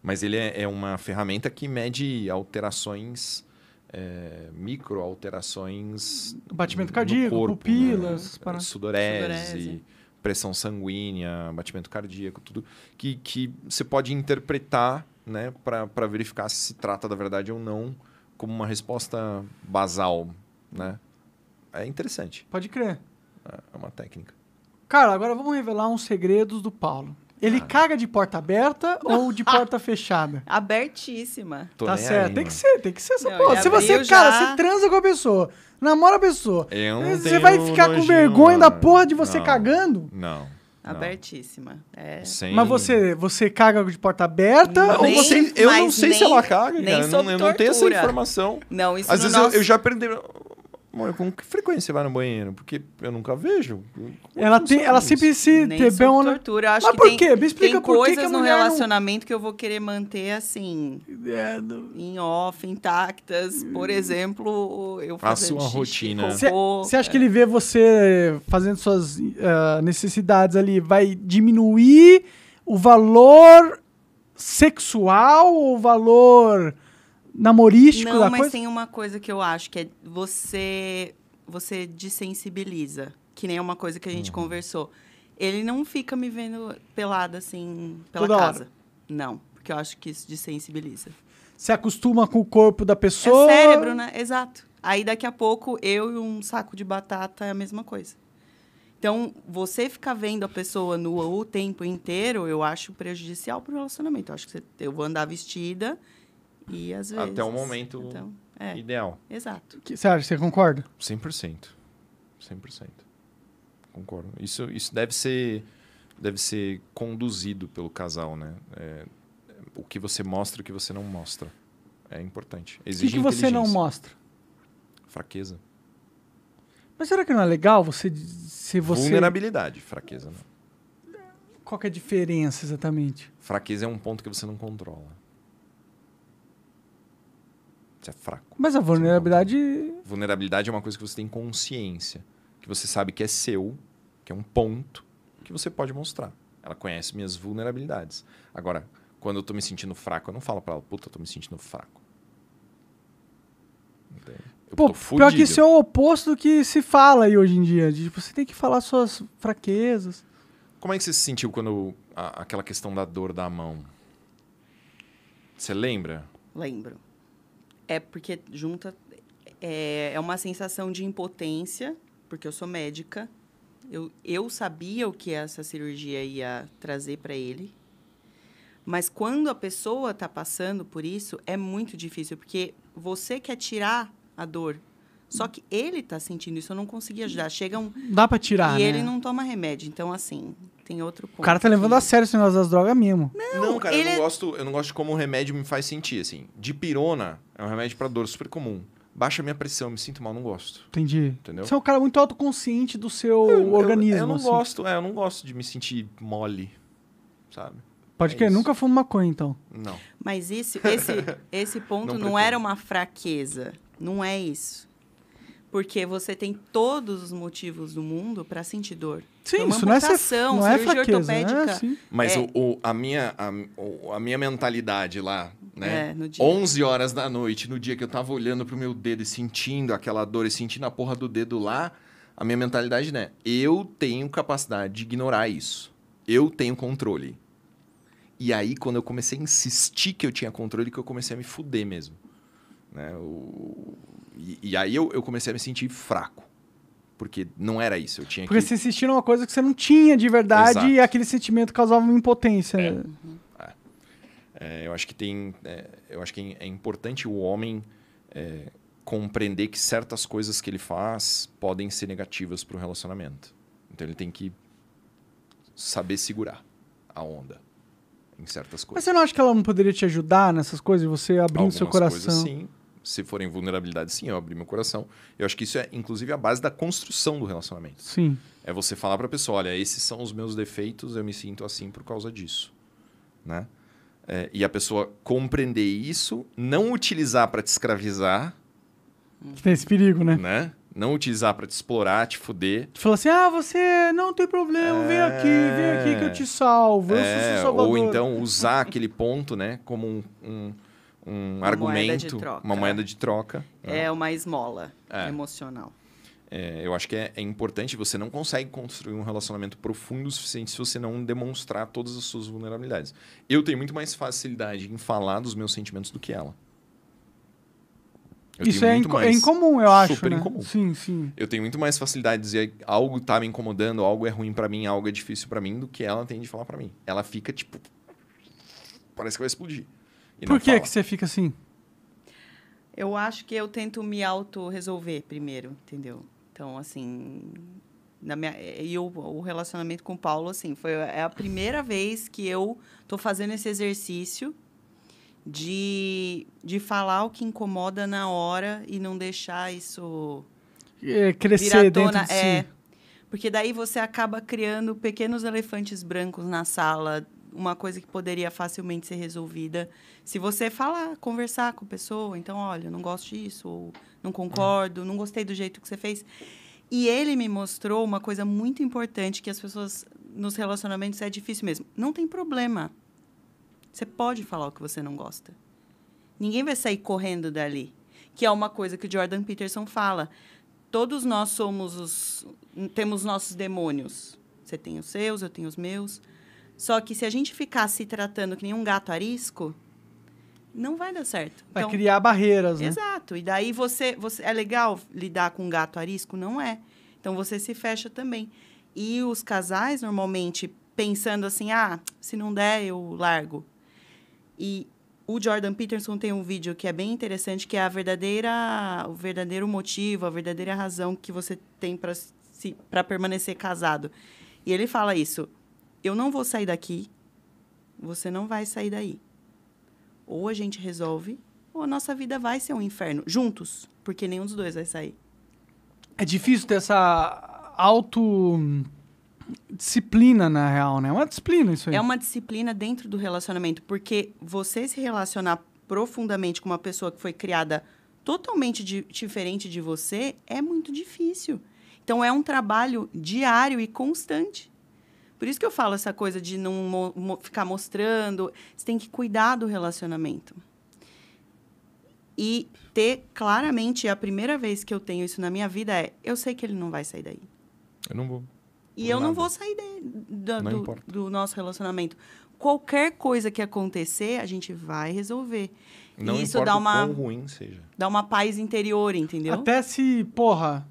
Mas ele é, é uma ferramenta que mede alterações é, micro alterações. Batimento cardíaco, corpo, né? pupilas, né? para... sudorese, sudorese, pressão sanguínea, batimento cardíaco, tudo que, que você pode interpretar né, para verificar se se trata da verdade ou não, como uma resposta basal. Né? É interessante. Pode crer. É, é uma técnica. Cara, agora vamos revelar uns segredos do Paulo. Ele ah. caga de porta aberta [LAUGHS] ou de porta fechada? Abertíssima. Tô tá certo, aí, tem que ser, tem que ser essa Não, porra. Se você, cara, se transa com a pessoa, namora a pessoa, Eu não você vai ficar com vergonha da porra de você Não. cagando? Não. não. Abertíssima. É. Sem- Mas você, você caga de porta aberta? ou você... eu não sei se ela caga, nem cara. Eu não, sob eu não tenho essa informação. Não, isso Às vezes eu- nosso... eu, já perdi com que frequência você vai no banheiro? Porque eu nunca vejo. ela tem, ela sempre se Nem uma... É né? tortura. Acho Mas por quê? Me explica tem por coisas que coisas no relacionamento não... que eu vou querer manter assim, é, em off, intactas. Por hum. exemplo, eu faço a sua xixi, rotina. Você acha que ele vê você fazendo suas uh, necessidades ali, vai diminuir o valor sexual ou o valor namorístico Não, da mas tem uma coisa que eu acho que é você você desensibiliza, que nem uma coisa que a gente uhum. conversou. Ele não fica me vendo pelada assim pela Toda casa. Hora. Não, porque eu acho que isso desensibiliza. Se acostuma com o corpo da pessoa. É cérebro, né? Exato. Aí daqui a pouco eu e um saco de batata é a mesma coisa. Então, você ficar vendo a pessoa nua o tempo inteiro, eu acho prejudicial para o relacionamento. Eu acho que você, eu vou andar vestida, e às vezes. Até o momento então, é. ideal. Exato. Que, você acha? Você concorda? 100%. 100%. Concordo. Isso, isso deve ser deve ser conduzido pelo casal, né? É, o que você mostra e o que você não mostra. É importante. Exige o que, você não mostra? Fraqueza. Mas será que não é legal você. Se você... Vulnerabilidade, fraqueza. Não. Né? Qual é a diferença exatamente? Fraqueza é um ponto que você não controla é fraco. Mas a vulnerabilidade. Vulnerabilidade é uma coisa que você tem consciência. Que você sabe que é seu, que é um ponto que você pode mostrar. Ela conhece minhas vulnerabilidades. Agora, quando eu tô me sentindo fraco, eu não falo para ela, puta, eu tô me sentindo fraco. Eu Pô, pior que isso é o oposto do que se fala aí hoje em dia. De, tipo, você tem que falar suas fraquezas. Como é que você se sentiu quando a, aquela questão da dor da mão? Você lembra? Lembro. É porque junta. É, é uma sensação de impotência, porque eu sou médica. Eu, eu sabia o que essa cirurgia ia trazer para ele. Mas quando a pessoa está passando por isso, é muito difícil, porque você quer tirar a dor. Só que ele está sentindo isso, eu não consegui ajudar. Chega um. Dá para tirar. E né? ele não toma remédio. Então, assim, tem outro ponto. O cara tá levando que... a sério esse negócio das drogas mesmo. Não, não cara, ele... eu, não gosto, eu não gosto de como o remédio me faz sentir, assim. Dipirona é um remédio para dor super comum. Baixa minha pressão, me sinto mal, não gosto. Entendi. Entendeu? Você é um cara muito autoconsciente do seu eu, organismo. Eu, eu não assim. gosto, é, eu não gosto de me sentir mole, sabe? Pode é crer, nunca fumo maconha, então. Não. Mas isso, [LAUGHS] esse, esse ponto não, não era uma fraqueza. Não é isso. Porque você tem todos os motivos do mundo para sentir dor. Sim, então, isso não é, ser, não é fraqueza, né? Mas é. O, o, a, minha, a, a, minha mentalidade lá, né? É, no dia. 11 horas da noite, no dia que eu tava olhando pro meu dedo e sentindo aquela dor e sentindo a porra do dedo lá, a minha mentalidade, né? Eu tenho capacidade de ignorar isso. Eu tenho controle. E aí, quando eu comecei a insistir que eu tinha controle, que eu comecei a me fuder mesmo. Né? O, e, e aí eu, eu, comecei a me sentir fraco. Porque não era isso. Eu tinha porque que... você assistia numa coisa que você não tinha de verdade Exato. e aquele sentimento causava uma impotência. É. É. É, eu acho que tem. É, eu acho que é importante o homem é, compreender que certas coisas que ele faz podem ser negativas para o relacionamento. Então ele tem que saber segurar a onda em certas coisas. Mas você não acha que ela não poderia te ajudar nessas coisas e você abrindo Algumas seu coração? Coisas, sim, se forem vulnerabilidades, sim, eu abri meu coração. Eu acho que isso é, inclusive, a base da construção do relacionamento. Sim. É você falar para a pessoa, olha, esses são os meus defeitos, eu me sinto assim por causa disso, né? É, e a pessoa compreender isso, não utilizar para te escravizar. Que tem esse perigo, né? Né? Não utilizar para te explorar, te fuder. Tu fala assim, ah, você não tem problema, é... vem aqui, vem aqui que eu te salvo, eu sou é, seu salvador. Ou então usar aquele ponto, né, como um, um um uma argumento, moeda uma moeda de troca. Né? É né? uma esmola é. emocional. É, eu acho que é, é, importante, você não consegue construir um relacionamento profundo o suficiente se você não demonstrar todas as suas vulnerabilidades. Eu tenho muito mais facilidade em falar dos meus sentimentos do que ela. Eu Isso é, é, incomum, eu acho. Super né? incomum. Sim, sim. Eu tenho muito mais facilidade de dizer algo tá me incomodando, algo é ruim para mim, algo é difícil para mim, do que ela tem de falar para mim. Ela fica tipo. Parece que vai explodir. Por que, fala. que você fica assim? Eu acho que eu tento me auto-resolver primeiro, entendeu? Então, assim. Na minha, e o, o relacionamento com o Paulo, assim, foi é a primeira vez que eu tô fazendo esse exercício de, de falar o que incomoda na hora e não deixar isso é, crescer dentro de si. É, porque daí você acaba criando pequenos elefantes brancos na sala uma coisa que poderia facilmente ser resolvida se você falar, conversar com a pessoa. Então, olha, não gosto disso, ou não concordo, não gostei do jeito que você fez. E ele me mostrou uma coisa muito importante que as pessoas nos relacionamentos é difícil mesmo. Não tem problema. Você pode falar o que você não gosta. Ninguém vai sair correndo dali. Que é uma coisa que o Jordan Peterson fala. Todos nós somos os. temos nossos demônios. Você tem os seus, eu tenho os meus. Só que se a gente ficar se tratando que nem um gato arisco, não vai dar certo. Vai então, criar barreiras, né? Exato. E daí você, você. É legal lidar com um gato arisco? Não é. Então você se fecha também. E os casais, normalmente, pensando assim: ah, se não der, eu largo. E o Jordan Peterson tem um vídeo que é bem interessante, que é a verdadeira, o verdadeiro motivo, a verdadeira razão que você tem para permanecer casado. E ele fala isso eu não vou sair daqui, você não vai sair daí. Ou a gente resolve, ou a nossa vida vai ser um inferno, juntos, porque nenhum dos dois vai sair. É difícil ter essa autodisciplina, hum, na real, né? É uma disciplina isso aí. É uma disciplina dentro do relacionamento, porque você se relacionar profundamente com uma pessoa que foi criada totalmente de, diferente de você é muito difícil. Então é um trabalho diário e constante. Por isso que eu falo essa coisa de não mo mo ficar mostrando. Você tem que cuidar do relacionamento. E ter claramente, a primeira vez que eu tenho isso na minha vida é: eu sei que ele não vai sair daí. Eu não vou. E eu nada. não vou sair de, do, do, do nosso relacionamento qualquer coisa que acontecer, a gente vai resolver. Não e isso dá uma ruim seja. Dá uma paz interior, entendeu? Até se, porra,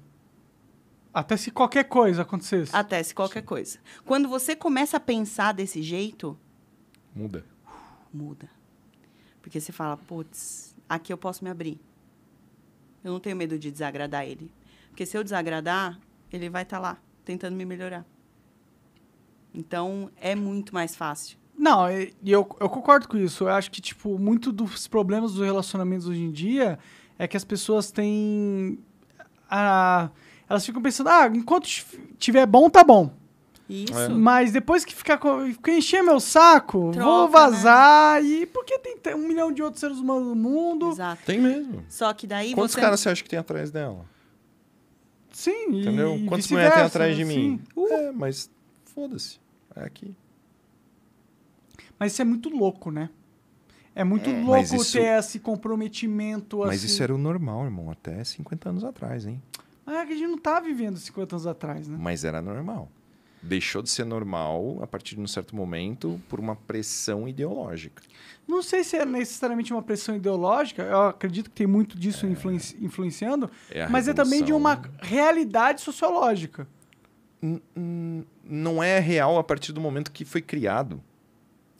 até se qualquer coisa acontecesse. Até se qualquer Sim. coisa. Quando você começa a pensar desse jeito. Muda. Muda. Porque você fala, putz, aqui eu posso me abrir. Eu não tenho medo de desagradar ele. Porque se eu desagradar, ele vai estar tá lá, tentando me melhorar. Então, é muito mais fácil. Não, eu, eu concordo com isso. Eu acho que, tipo, muito dos problemas dos relacionamentos hoje em dia é que as pessoas têm a elas ficam pensando, ah, enquanto tiver bom, tá bom. Isso. É. Mas depois que ficar que encher meu saco, Troca, vou né? vazar. Né? E porque tem um milhão de outros seres humanos no mundo. Exato. Tem mesmo. Só que daí. Quantos você... caras você acha que tem atrás dela? Sim. Entendeu? Quantas mulheres tem né? atrás de mim? É, uh! mas foda-se. É aqui. Mas isso é muito louco, né? É muito é. louco isso... ter esse comprometimento. Mas assim... isso era o normal, irmão, até 50 anos atrás, hein? Ah, é que a gente não tá vivendo 50 anos atrás, né? Mas era normal. Deixou de ser normal a partir de um certo momento por uma pressão ideológica. Não sei se é necessariamente uma pressão ideológica, eu acredito que tem muito disso é... influenci influenciando, é mas é também de uma realidade sociológica. não é real a partir do momento que foi criado.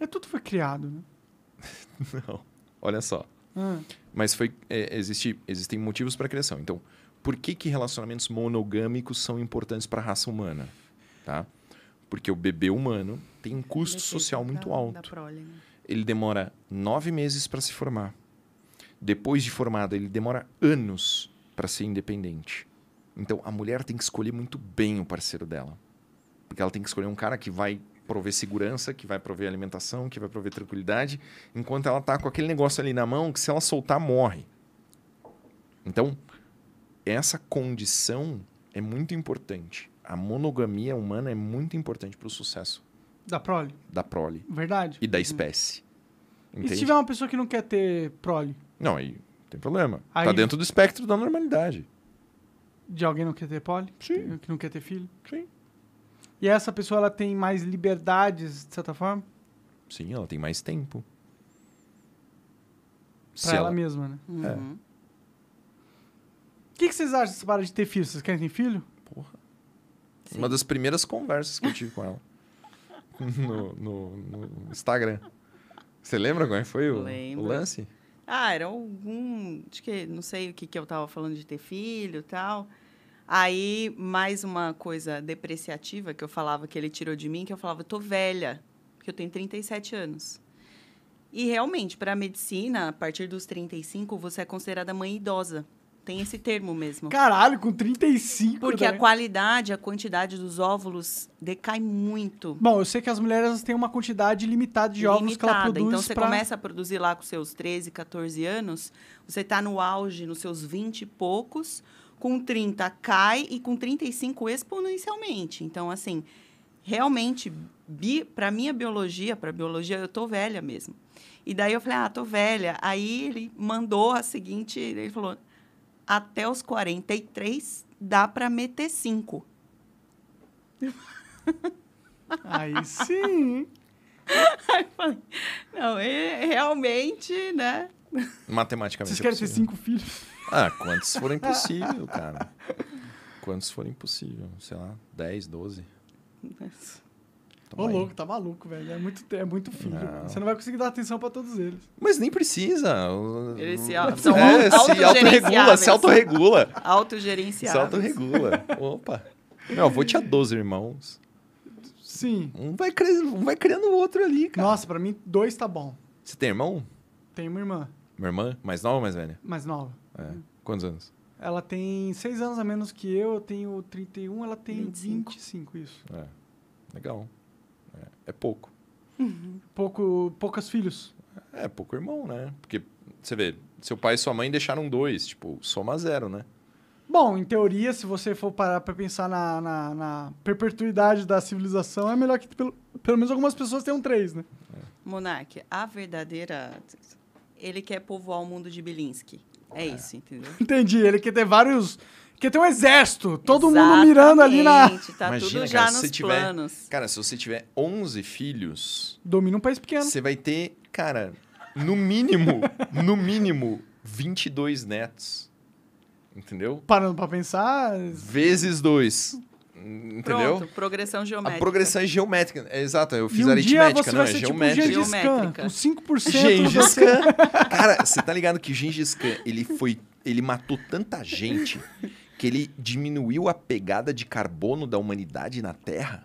É tudo foi criado, né? [LAUGHS] não. Olha só. Ah. Mas foi, é, existe, existem motivos para a criação. Então, por que, que relacionamentos monogâmicos são importantes para a raça humana? Tá? Porque o bebê humano tem um custo social muito alto. Né? ele demora nove meses para se formar. Depois de formado, ele demora anos para ser independente. Então, a mulher tem que escolher muito bem o parceiro dela. Porque ela tem que escolher um cara que vai prover segurança, que vai prover alimentação, que vai prover tranquilidade, enquanto ela tá com aquele negócio ali na mão que se ela soltar morre. Então, essa condição é muito importante. A monogamia humana é muito importante para o sucesso. Da prole? Da prole. Verdade. E da uhum. espécie. E se tiver uma pessoa que não quer ter prole? Não, aí tem problema. Tá aí... Tá dentro do espectro da normalidade. De alguém não quer ter prole? Sim. Que não quer ter filho? Sim. E essa pessoa ela tem mais liberdades, de certa forma? Sim, ela tem mais tempo. Pra ela, ela, mesma, né? É. Uhum. É que, que vocês acham dessa parada de ter filho? Vocês querem ter filho? Porra. Sim. Uma das primeiras conversas que eu tive com ela. [LAUGHS] No, no, no, Instagram. Você lembra é quando foi o, o, lance? Ah, era algum. Acho que não sei o que, que eu tava falando de ter filho e tal. Aí, mais uma coisa depreciativa que eu falava que ele tirou de mim, que eu falava, tô velha, porque eu tenho 37 anos. E realmente, para a medicina, a partir dos 35, você é considerada mãe idosa. Tem esse termo mesmo. Caralho, com 35. Porque né? a qualidade, a quantidade dos óvulos decai muito. Bom, eu sei que as mulheres têm uma quantidade limitada de limitada. óvulos que ela produz. Então você pra... começa a produzir lá com seus 13, 14 anos, você está no auge, nos seus 20 e poucos, com 30 cai e com 35 exponencialmente. Então, assim, realmente, para minha biologia, para biologia, eu tô velha mesmo. E daí eu falei, ah, tô velha. Aí ele mandou a seguinte, ele falou, até os 43 dá para meter 5. [LAUGHS] Aí sim. [LAUGHS] Aí falei, não, é, realmente, né? Matematicamente. Vocês querem é ter cinco filhos? Ah, quantos forem [LAUGHS] possível, cara. Quantos forem possível, sei lá, 10, 12. Nossa. Ô, louco, tá maluco, velho. É muito, é muito filho. Não. Você não vai conseguir dar atenção pra todos eles. Mas nem precisa. Ele se, é, a... são é, auto [LAUGHS] se autorregula, se autorregula. Autogerenciáveis. Se autorregula. Opa. Meu avô tinha 12 irmãos. Sim. Um vai, um vai criando o outro ali, cara. Nossa, pra mim, dois tá bom. Você tem irmão? Tenho uma irmã. Uma irmã? Mais nova ou mais velha? Mais nova. É. Quantos anos? Ela tem seis anos a menos que eu, eu tenho 31, ela tem 25, 25 isso. É. Legal é pouco. Uhum. pouco. poucas filhos. É, pouco irmão, né? Porque você vê, seu pai e sua mãe deixaram dois, tipo, soma zero, né? Bom, em teoria, se você for parar para pensar na, na, na, perpetuidade da civilização, é melhor que pelo, pelo menos algumas pessoas tenham três, né? É. Monark, a verdadeira. Ele quer povoar o mundo de Bilinski, É, é. isso, entendeu? [LAUGHS] Entendi. Ele quer ter vários porque tem um exército, todo Exatamente, mundo mirando ali na. Tá Imagina, tudo cara, já nos tiver, planos. Cara, se você tiver 11 filhos. Domina um país pequeno. Você vai ter, cara, no mínimo, no mínimo, 22 netos. Entendeu? Parando pra pensar. É Vezes dois. Entendeu? Pronto, progressão geométrica. A progressão é geométrica. É, exato, eu é fiz e um aritmética, não é? Tipo geométrica. Tipo geométrica. Com 5% Gengis Cara, você tá ligado que o Gengis Khan, ele foi. Ele matou tanta gente que ele diminuiu a pegada de carbono da humanidade na Terra?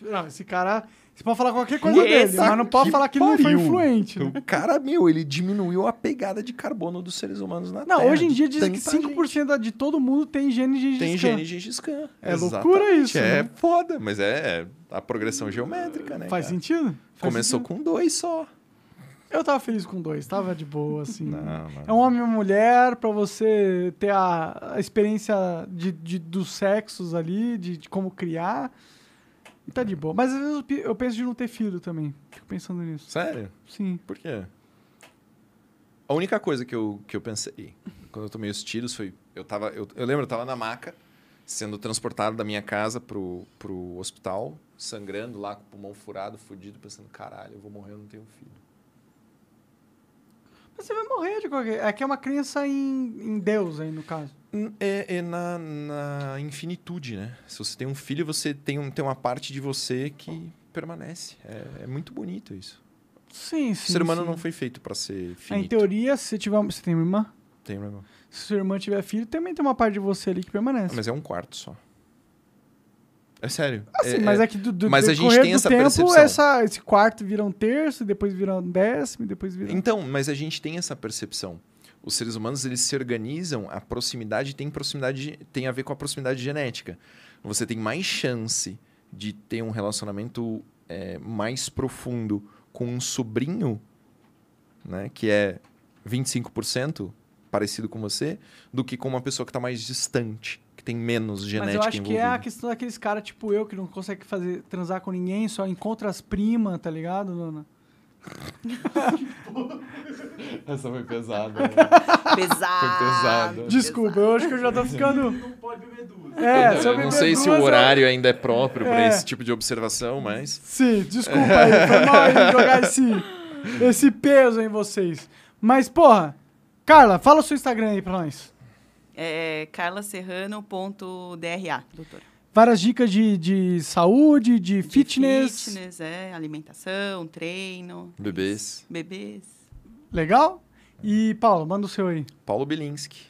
Não, esse cara. Você pode falar qualquer coisa dele, mas não pode que falar que pariu. ele não foi influente. Né? O cara, meu, ele diminuiu a pegada de carbono dos seres humanos na não, Terra. Não, hoje em dia dizem que 5% de todo mundo tem gene de Gengis Tem gene de Gengis É Exatamente. loucura isso. É né? foda, mas é a progressão geométrica, né? Faz cara? sentido? Faz Começou sentido. com dois só. Eu tava feliz com dois, tava de boa, assim. Não, É um homem e uma mulher pra você ter a, a experiência de, de, dos sexos ali, de, de como criar. E tá de boa. Mas às vezes eu, eu penso de não ter filho também. Fico pensando nisso. Sério? Sim. Por quê? A única coisa que eu, que eu pensei quando eu tomei os tiros foi. Eu, tava, eu, eu lembro, eu tava na maca, sendo transportado da minha casa pro, pro hospital, sangrando lá com o pulmão furado, fudido, pensando: caralho, eu vou morrer, eu não tenho filho. Você vai morrer de qualquer... Aqui é uma crença em, em Deus, aí, no caso. É, é na, na, infinitude, né? Se você tem um filho, você tem, um, tem uma parte de você que permanece. É, é muito bonito isso. Sim, sim. O ser humano sim. não foi feito para ser filho. Em teoria, se tiver... Você tem uma irmã? Tenho uma irmã. Se sua irmã tiver filho, também tem uma parte de você ali que permanece. mas é um quarto só. É sério. Assim, é, mas é, é que do, do mas a gente tem essa tempo, percepção. Essa, esse quarto vira um terço, depois vira um décimo, depois vira... Então, mas a gente tem essa percepção. Os seres humanos, eles se organizam, a proximidade tem, proximidade tem a ver com a proximidade genética. Você tem mais chance de ter um relacionamento é, mais profundo com um sobrinho, né, que é 25% parecido com você, do que com uma pessoa que está mais distante que tem menos genética Mas eu acho envolvida. que é a questão daqueles caras tipo eu, que não consegue fazer, transar com ninguém, só encontra as primas, tá ligado, Luna? [LAUGHS] Essa foi pesada. Né? [LAUGHS] Pesada. Foi pesada. Desculpa, eu acho que eu já tô ficando. Não pode beber duas. É, eu, eu não sei duas, se o horário ainda é próprio é. para esse tipo de observação, mas. Sim, desculpa aí. Foi mal jogar esse, esse peso em vocês. Mas, porra, Carla, fala o seu Instagram aí pra nós. É carlaserrano.dra, doutora. Várias dicas de, de saúde, de, de fitness. Fitness, é, alimentação, treino. Bebês. Bebês. Legal? E, Paulo, manda o seu aí. Paulo Bilinski.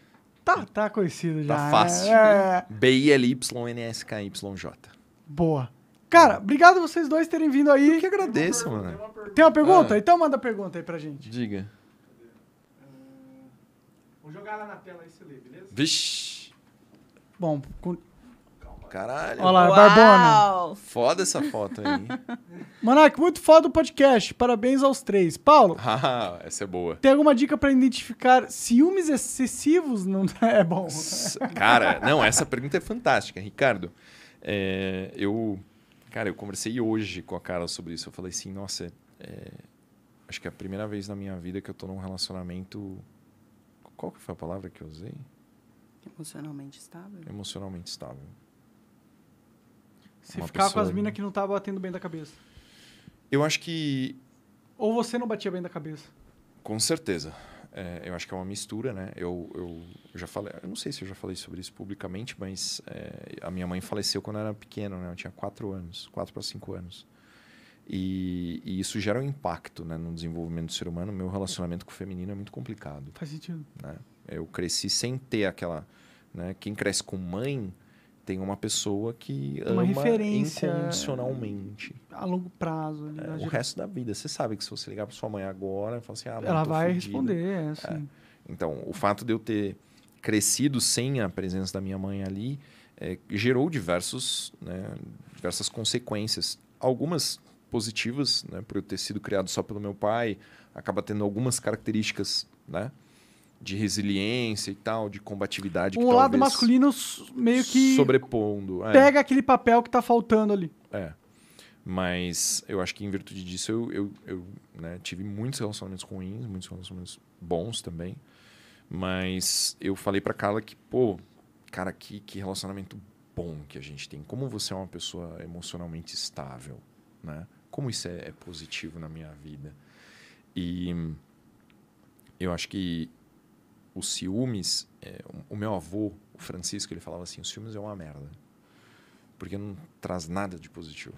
Tá, tá conhecido tá já. Tá fácil. É... B-I-L-Y-N-S-K-Y-J. Boa. Cara, obrigado vocês dois terem vindo aí. Eu que agradeço, mano. Tem uma pergunta? Ah. Então manda a pergunta aí pra gente. Diga. Vou jogar lá na tela aí, você lê, beleza? Vixe. Bom, com... Caralho. Olha lá, Barbona. Foda essa foto aí. [LAUGHS] Monark, muito foda o podcast. Parabéns aos três. Paulo. [LAUGHS] Ah, essa é boa. Tem alguma dica para identificar ciúmes excessivos? Não [LAUGHS] é bom. Cara, não, essa pergunta é fantástica, Ricardo. É, eu, cara, eu conversei hoje com a Carla sobre isso. Eu falei assim, nossa, é, acho que é a primeira vez na minha vida que eu tô num relacionamento qual que foi a palavra que eu usei? Emocionalmente estável. Emocionalmente estável. Você Uma pessoa... com as minas que não tá batendo bem da cabeça. Eu acho que. Ou você não batia bem da cabeça? Com certeza. É, eu acho que é uma mistura, né? Eu, eu, eu, já falei, eu não sei se eu já falei sobre isso publicamente, mas é, a minha mãe faleceu quando eu era pequeno, né? Eu tinha quatro anos, quatro para cinco anos. E, e, isso gera um impacto né, no desenvolvimento do ser humano. Meu relacionamento com o feminino é muito complicado. Faz sentido. Né? Eu cresci sem ter aquela. Né? Quem cresce com mãe tem uma pessoa que uma ama referência incondicionalmente. A longo prazo. Né? É, o resto da vida. Você sabe que se você ligar para sua mãe agora e falar assim... Ah, mãe, Ela vai responder, é, assim. É. Então, o fato de eu ter crescido sem a presença da minha mãe ali é, gerou diversos, né, diversas consequências. Algumas positivas, né? Por eu ter sido criado só pelo meu pai, acaba tendo algumas características, né? De resiliência e tal, de combatividade. Um lado masculino meio que. Sobrepondo. É. Pega aquele papel que tá faltando ali. É. Mas eu acho que em virtude disso eu, eu, eu né, tive muitos relacionamentos ruins, muitos relacionamentos bons também. Mas eu falei pra Carla que, pô, cara, que, que relacionamento bom que a gente tem. Como você é uma pessoa emocionalmente estável, né? como isso é, é positivo na minha vida. E eu acho que os ciúmes, é, o meu avô, o Francisco, ele falava assim: os ciúmes é uma merda. Porque não traz nada de positivo.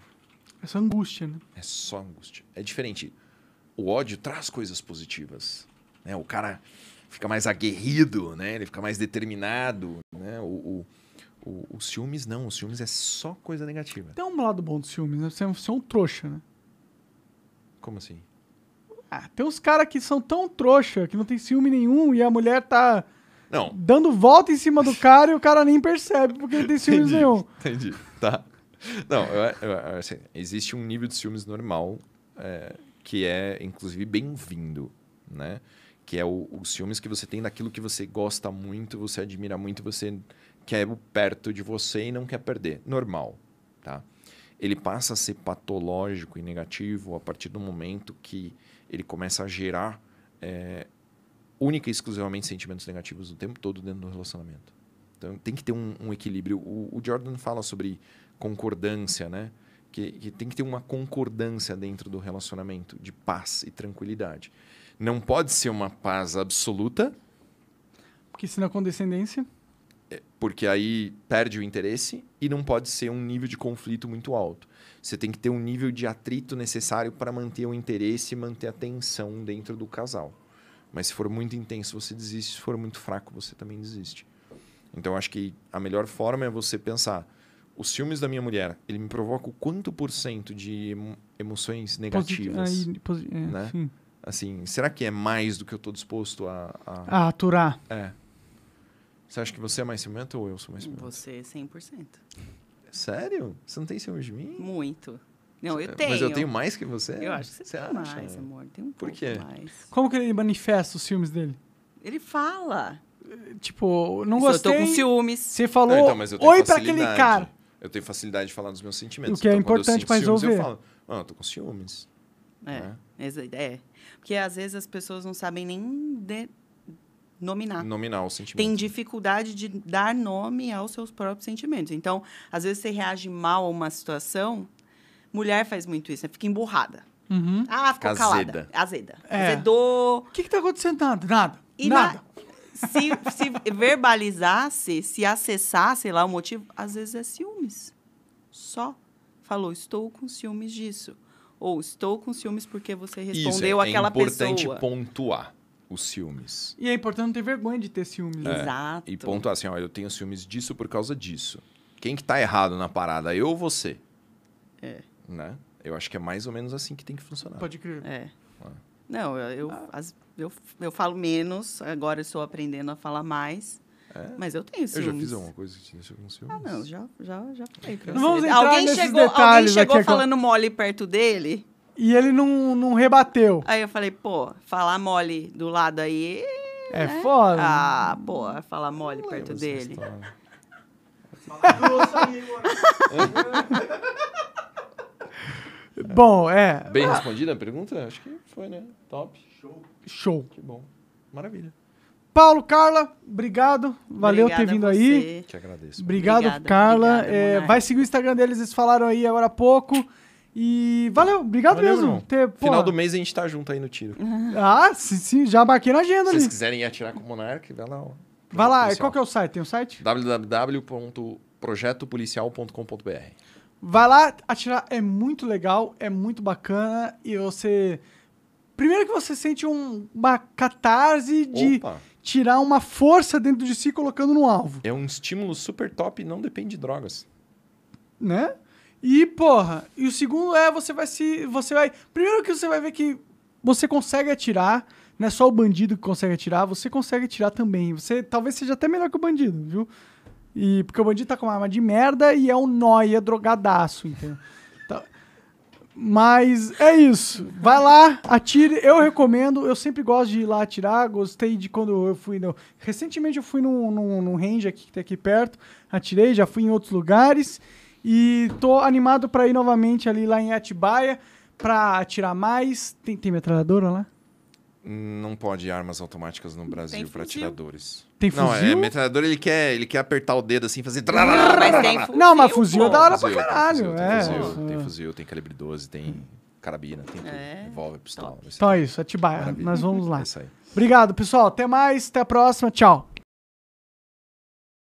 É só angústia, né? É só angústia. É diferente. O ódio traz coisas positivas. Né? O cara fica mais aguerrido, né? ele fica mais determinado. Né? o, o o, os ciúmes não, os ciúmes é só coisa negativa. Tem um lado bom dos ciúmes, né? Você é um, você é um trouxa, né? Como assim? Ah, tem uns caras que são tão trouxa, que não tem ciúme nenhum e a mulher tá não. dando volta em cima do [LAUGHS] cara e o cara nem percebe porque ele tem ciúmes entendi, nenhum. Entendi, tá. Não, eu, eu, assim, existe um nível de ciúmes normal é, que é, inclusive, bem-vindo, né? Que é o, o ciúmes que você tem daquilo que você gosta muito, você admira muito, você quer o perto de você e não quer perder. Normal, tá? Ele passa a ser patológico e negativo a partir do momento que ele começa a gerar é, única e exclusivamente sentimentos negativos o tempo todo dentro do relacionamento. Então tem que ter um, um equilíbrio. O, o, Jordan fala sobre concordância, né? Que, que tem que ter uma concordância dentro do relacionamento de paz e tranquilidade. Não pode ser uma paz absoluta. Porque senão a condescendência porque aí perde o interesse e não pode ser um nível de conflito muito alto. Você tem que ter um nível de atrito necessário para manter o interesse e manter a tensão dentro do casal. Mas se for muito intenso, você desiste. Se for muito fraco, você também desiste. Então, acho que a melhor forma é você pensar: os filmes da minha mulher, ele me provoca o quanto por cento de emoções negativas? Posit... Aí, É, né? Assim, será que é mais do que eu estou disposto a, a... a aturar? É. Você acha que você é mais ciumento ou eu sou mais ciumento? Você, 100%. É Sério? Você não tem ciúme de mim? Muito. Não, eu tenho. Mas eu tenho mais que você? Eu acho que você, você tem acha? mais, amor. Tem um Por pouco quê? mais. Como que ele manifesta os ciúmes dele? Ele fala. Tipo, não Isso, gostei. Eu tô com ciúmes. Você falou não, então, oi pra aquele cara. Eu tenho facilidade de falar dos meus sentimentos. O que é então, é importante pra resolver. Eu falo, ah, eu tô com ciúmes. É, né? ideia. É. Porque às vezes as pessoas não sabem nem de nominar. Nominar o sentimento. Tem dificuldade de dar nome aos seus próprios sentimentos. Então, às vezes você reage mal a uma situação. Mulher faz muito isso, né? fica emburrada. Uhum. Ah, ficou Azeda. calada. Azeda. É. Azedou. O que, que tá acontecendo? Nada, nada. E nada. Na... Se, se verbalizasse, se acessasse lá o motivo, às vezes é ciúmes. Só. Falou, estou com ciúmes disso. Ou estou com ciúmes porque você respondeu isso, é, aquela pessoa. É importante pessoa. pontuar os ciúmes. E é importante não ter vergonha de ter ciúmes. Né? É. Exato. E ponto assim, olha, eu tenho ciúmes disso por causa disso. Quem que tá errado na parada, eu ou você? É. Né? Eu acho que é mais ou menos assim que tem que funcionar. Pode crer. É. Ah. Não, eu, eu, ah. as, eu, eu falo menos, agora eu estou aprendendo a falar mais. É? Mas eu tenho ciúmes. Eu já fiz alguma coisa que tinha com ciúmes? Ah, não, já, já, já falei não Vamos entrar alguém, nesses chegou, detalhes alguém chegou falando mole perto dele? E ele não, não rebateu. Aí eu falei, pô, falar mole do lado aí. É né? foda. Ah, pô, falar mole não perto dele. bom, é. Bem respondida a pergunta? Acho que foi, né? Top. Show. Show. Que bom. Maravilha. Paulo, Carla, obrigado. Valeu Obrigada ter vindo aí. Te agradeço. Obrigado, Carla. Obrigado, é, vai seguir o Instagram deles, eles falaram aí agora há pouco. E valeu, obrigado valeu, mesmo. Ter, Final do mês a gente tá junto aí no tiro. [LAUGHS] Ah, sim, sim já marquei na agenda Se ali. vocês quiserem ir atirar com o Monark, vai lá. Vai lá, policial. qual que é o site? Tem o um site? www.projetopolicial.com.br Vai lá, atirar é muito legal, é muito bacana e você... Primeiro que você sente um, uma catarse de... Opa tirar uma força dentro de si colocando no alvo. É um estímulo super top não depende de drogas. Né? E, porra, e o segundo é você vai se. Você vai. Primeiro que você vai ver que você consegue atirar. Não é só o bandido que consegue atirar, você consegue atirar também. Você talvez seja até melhor que o bandido, viu? E, porque o bandido tá com uma arma de merda e é um nóia drogadaço, entendeu? Então, mas é isso. Vai lá, atire. Eu recomendo. Eu sempre gosto de ir lá atirar. Gostei de quando eu fui. No... Recentemente eu fui num, num, num range aqui que tem aqui perto. Atirei, já fui em outros lugares. E tô animado para ir novamente ali lá em Atibaia para atirar mais. Tem, tem metralhadora lá? Não pode armas automáticas no Brasil para atiradores. Tem fuzil? Não, é metralhador, ele quer, ele quer apertar o dedo assim e fazer. Não, mas tem fuzil. Não, mas fuzil é da hora pra caralho. Tem fuzil, é. tem, fuzil, tem fuzil, tem calibre 12, tem hum. carabina, tem tudo. É. pistola. Então é tipo. isso, Atibaia. Maravilha. Nós vamos lá. [LAUGHS] É isso aí. Obrigado, pessoal. Até mais, até a próxima. Tchau.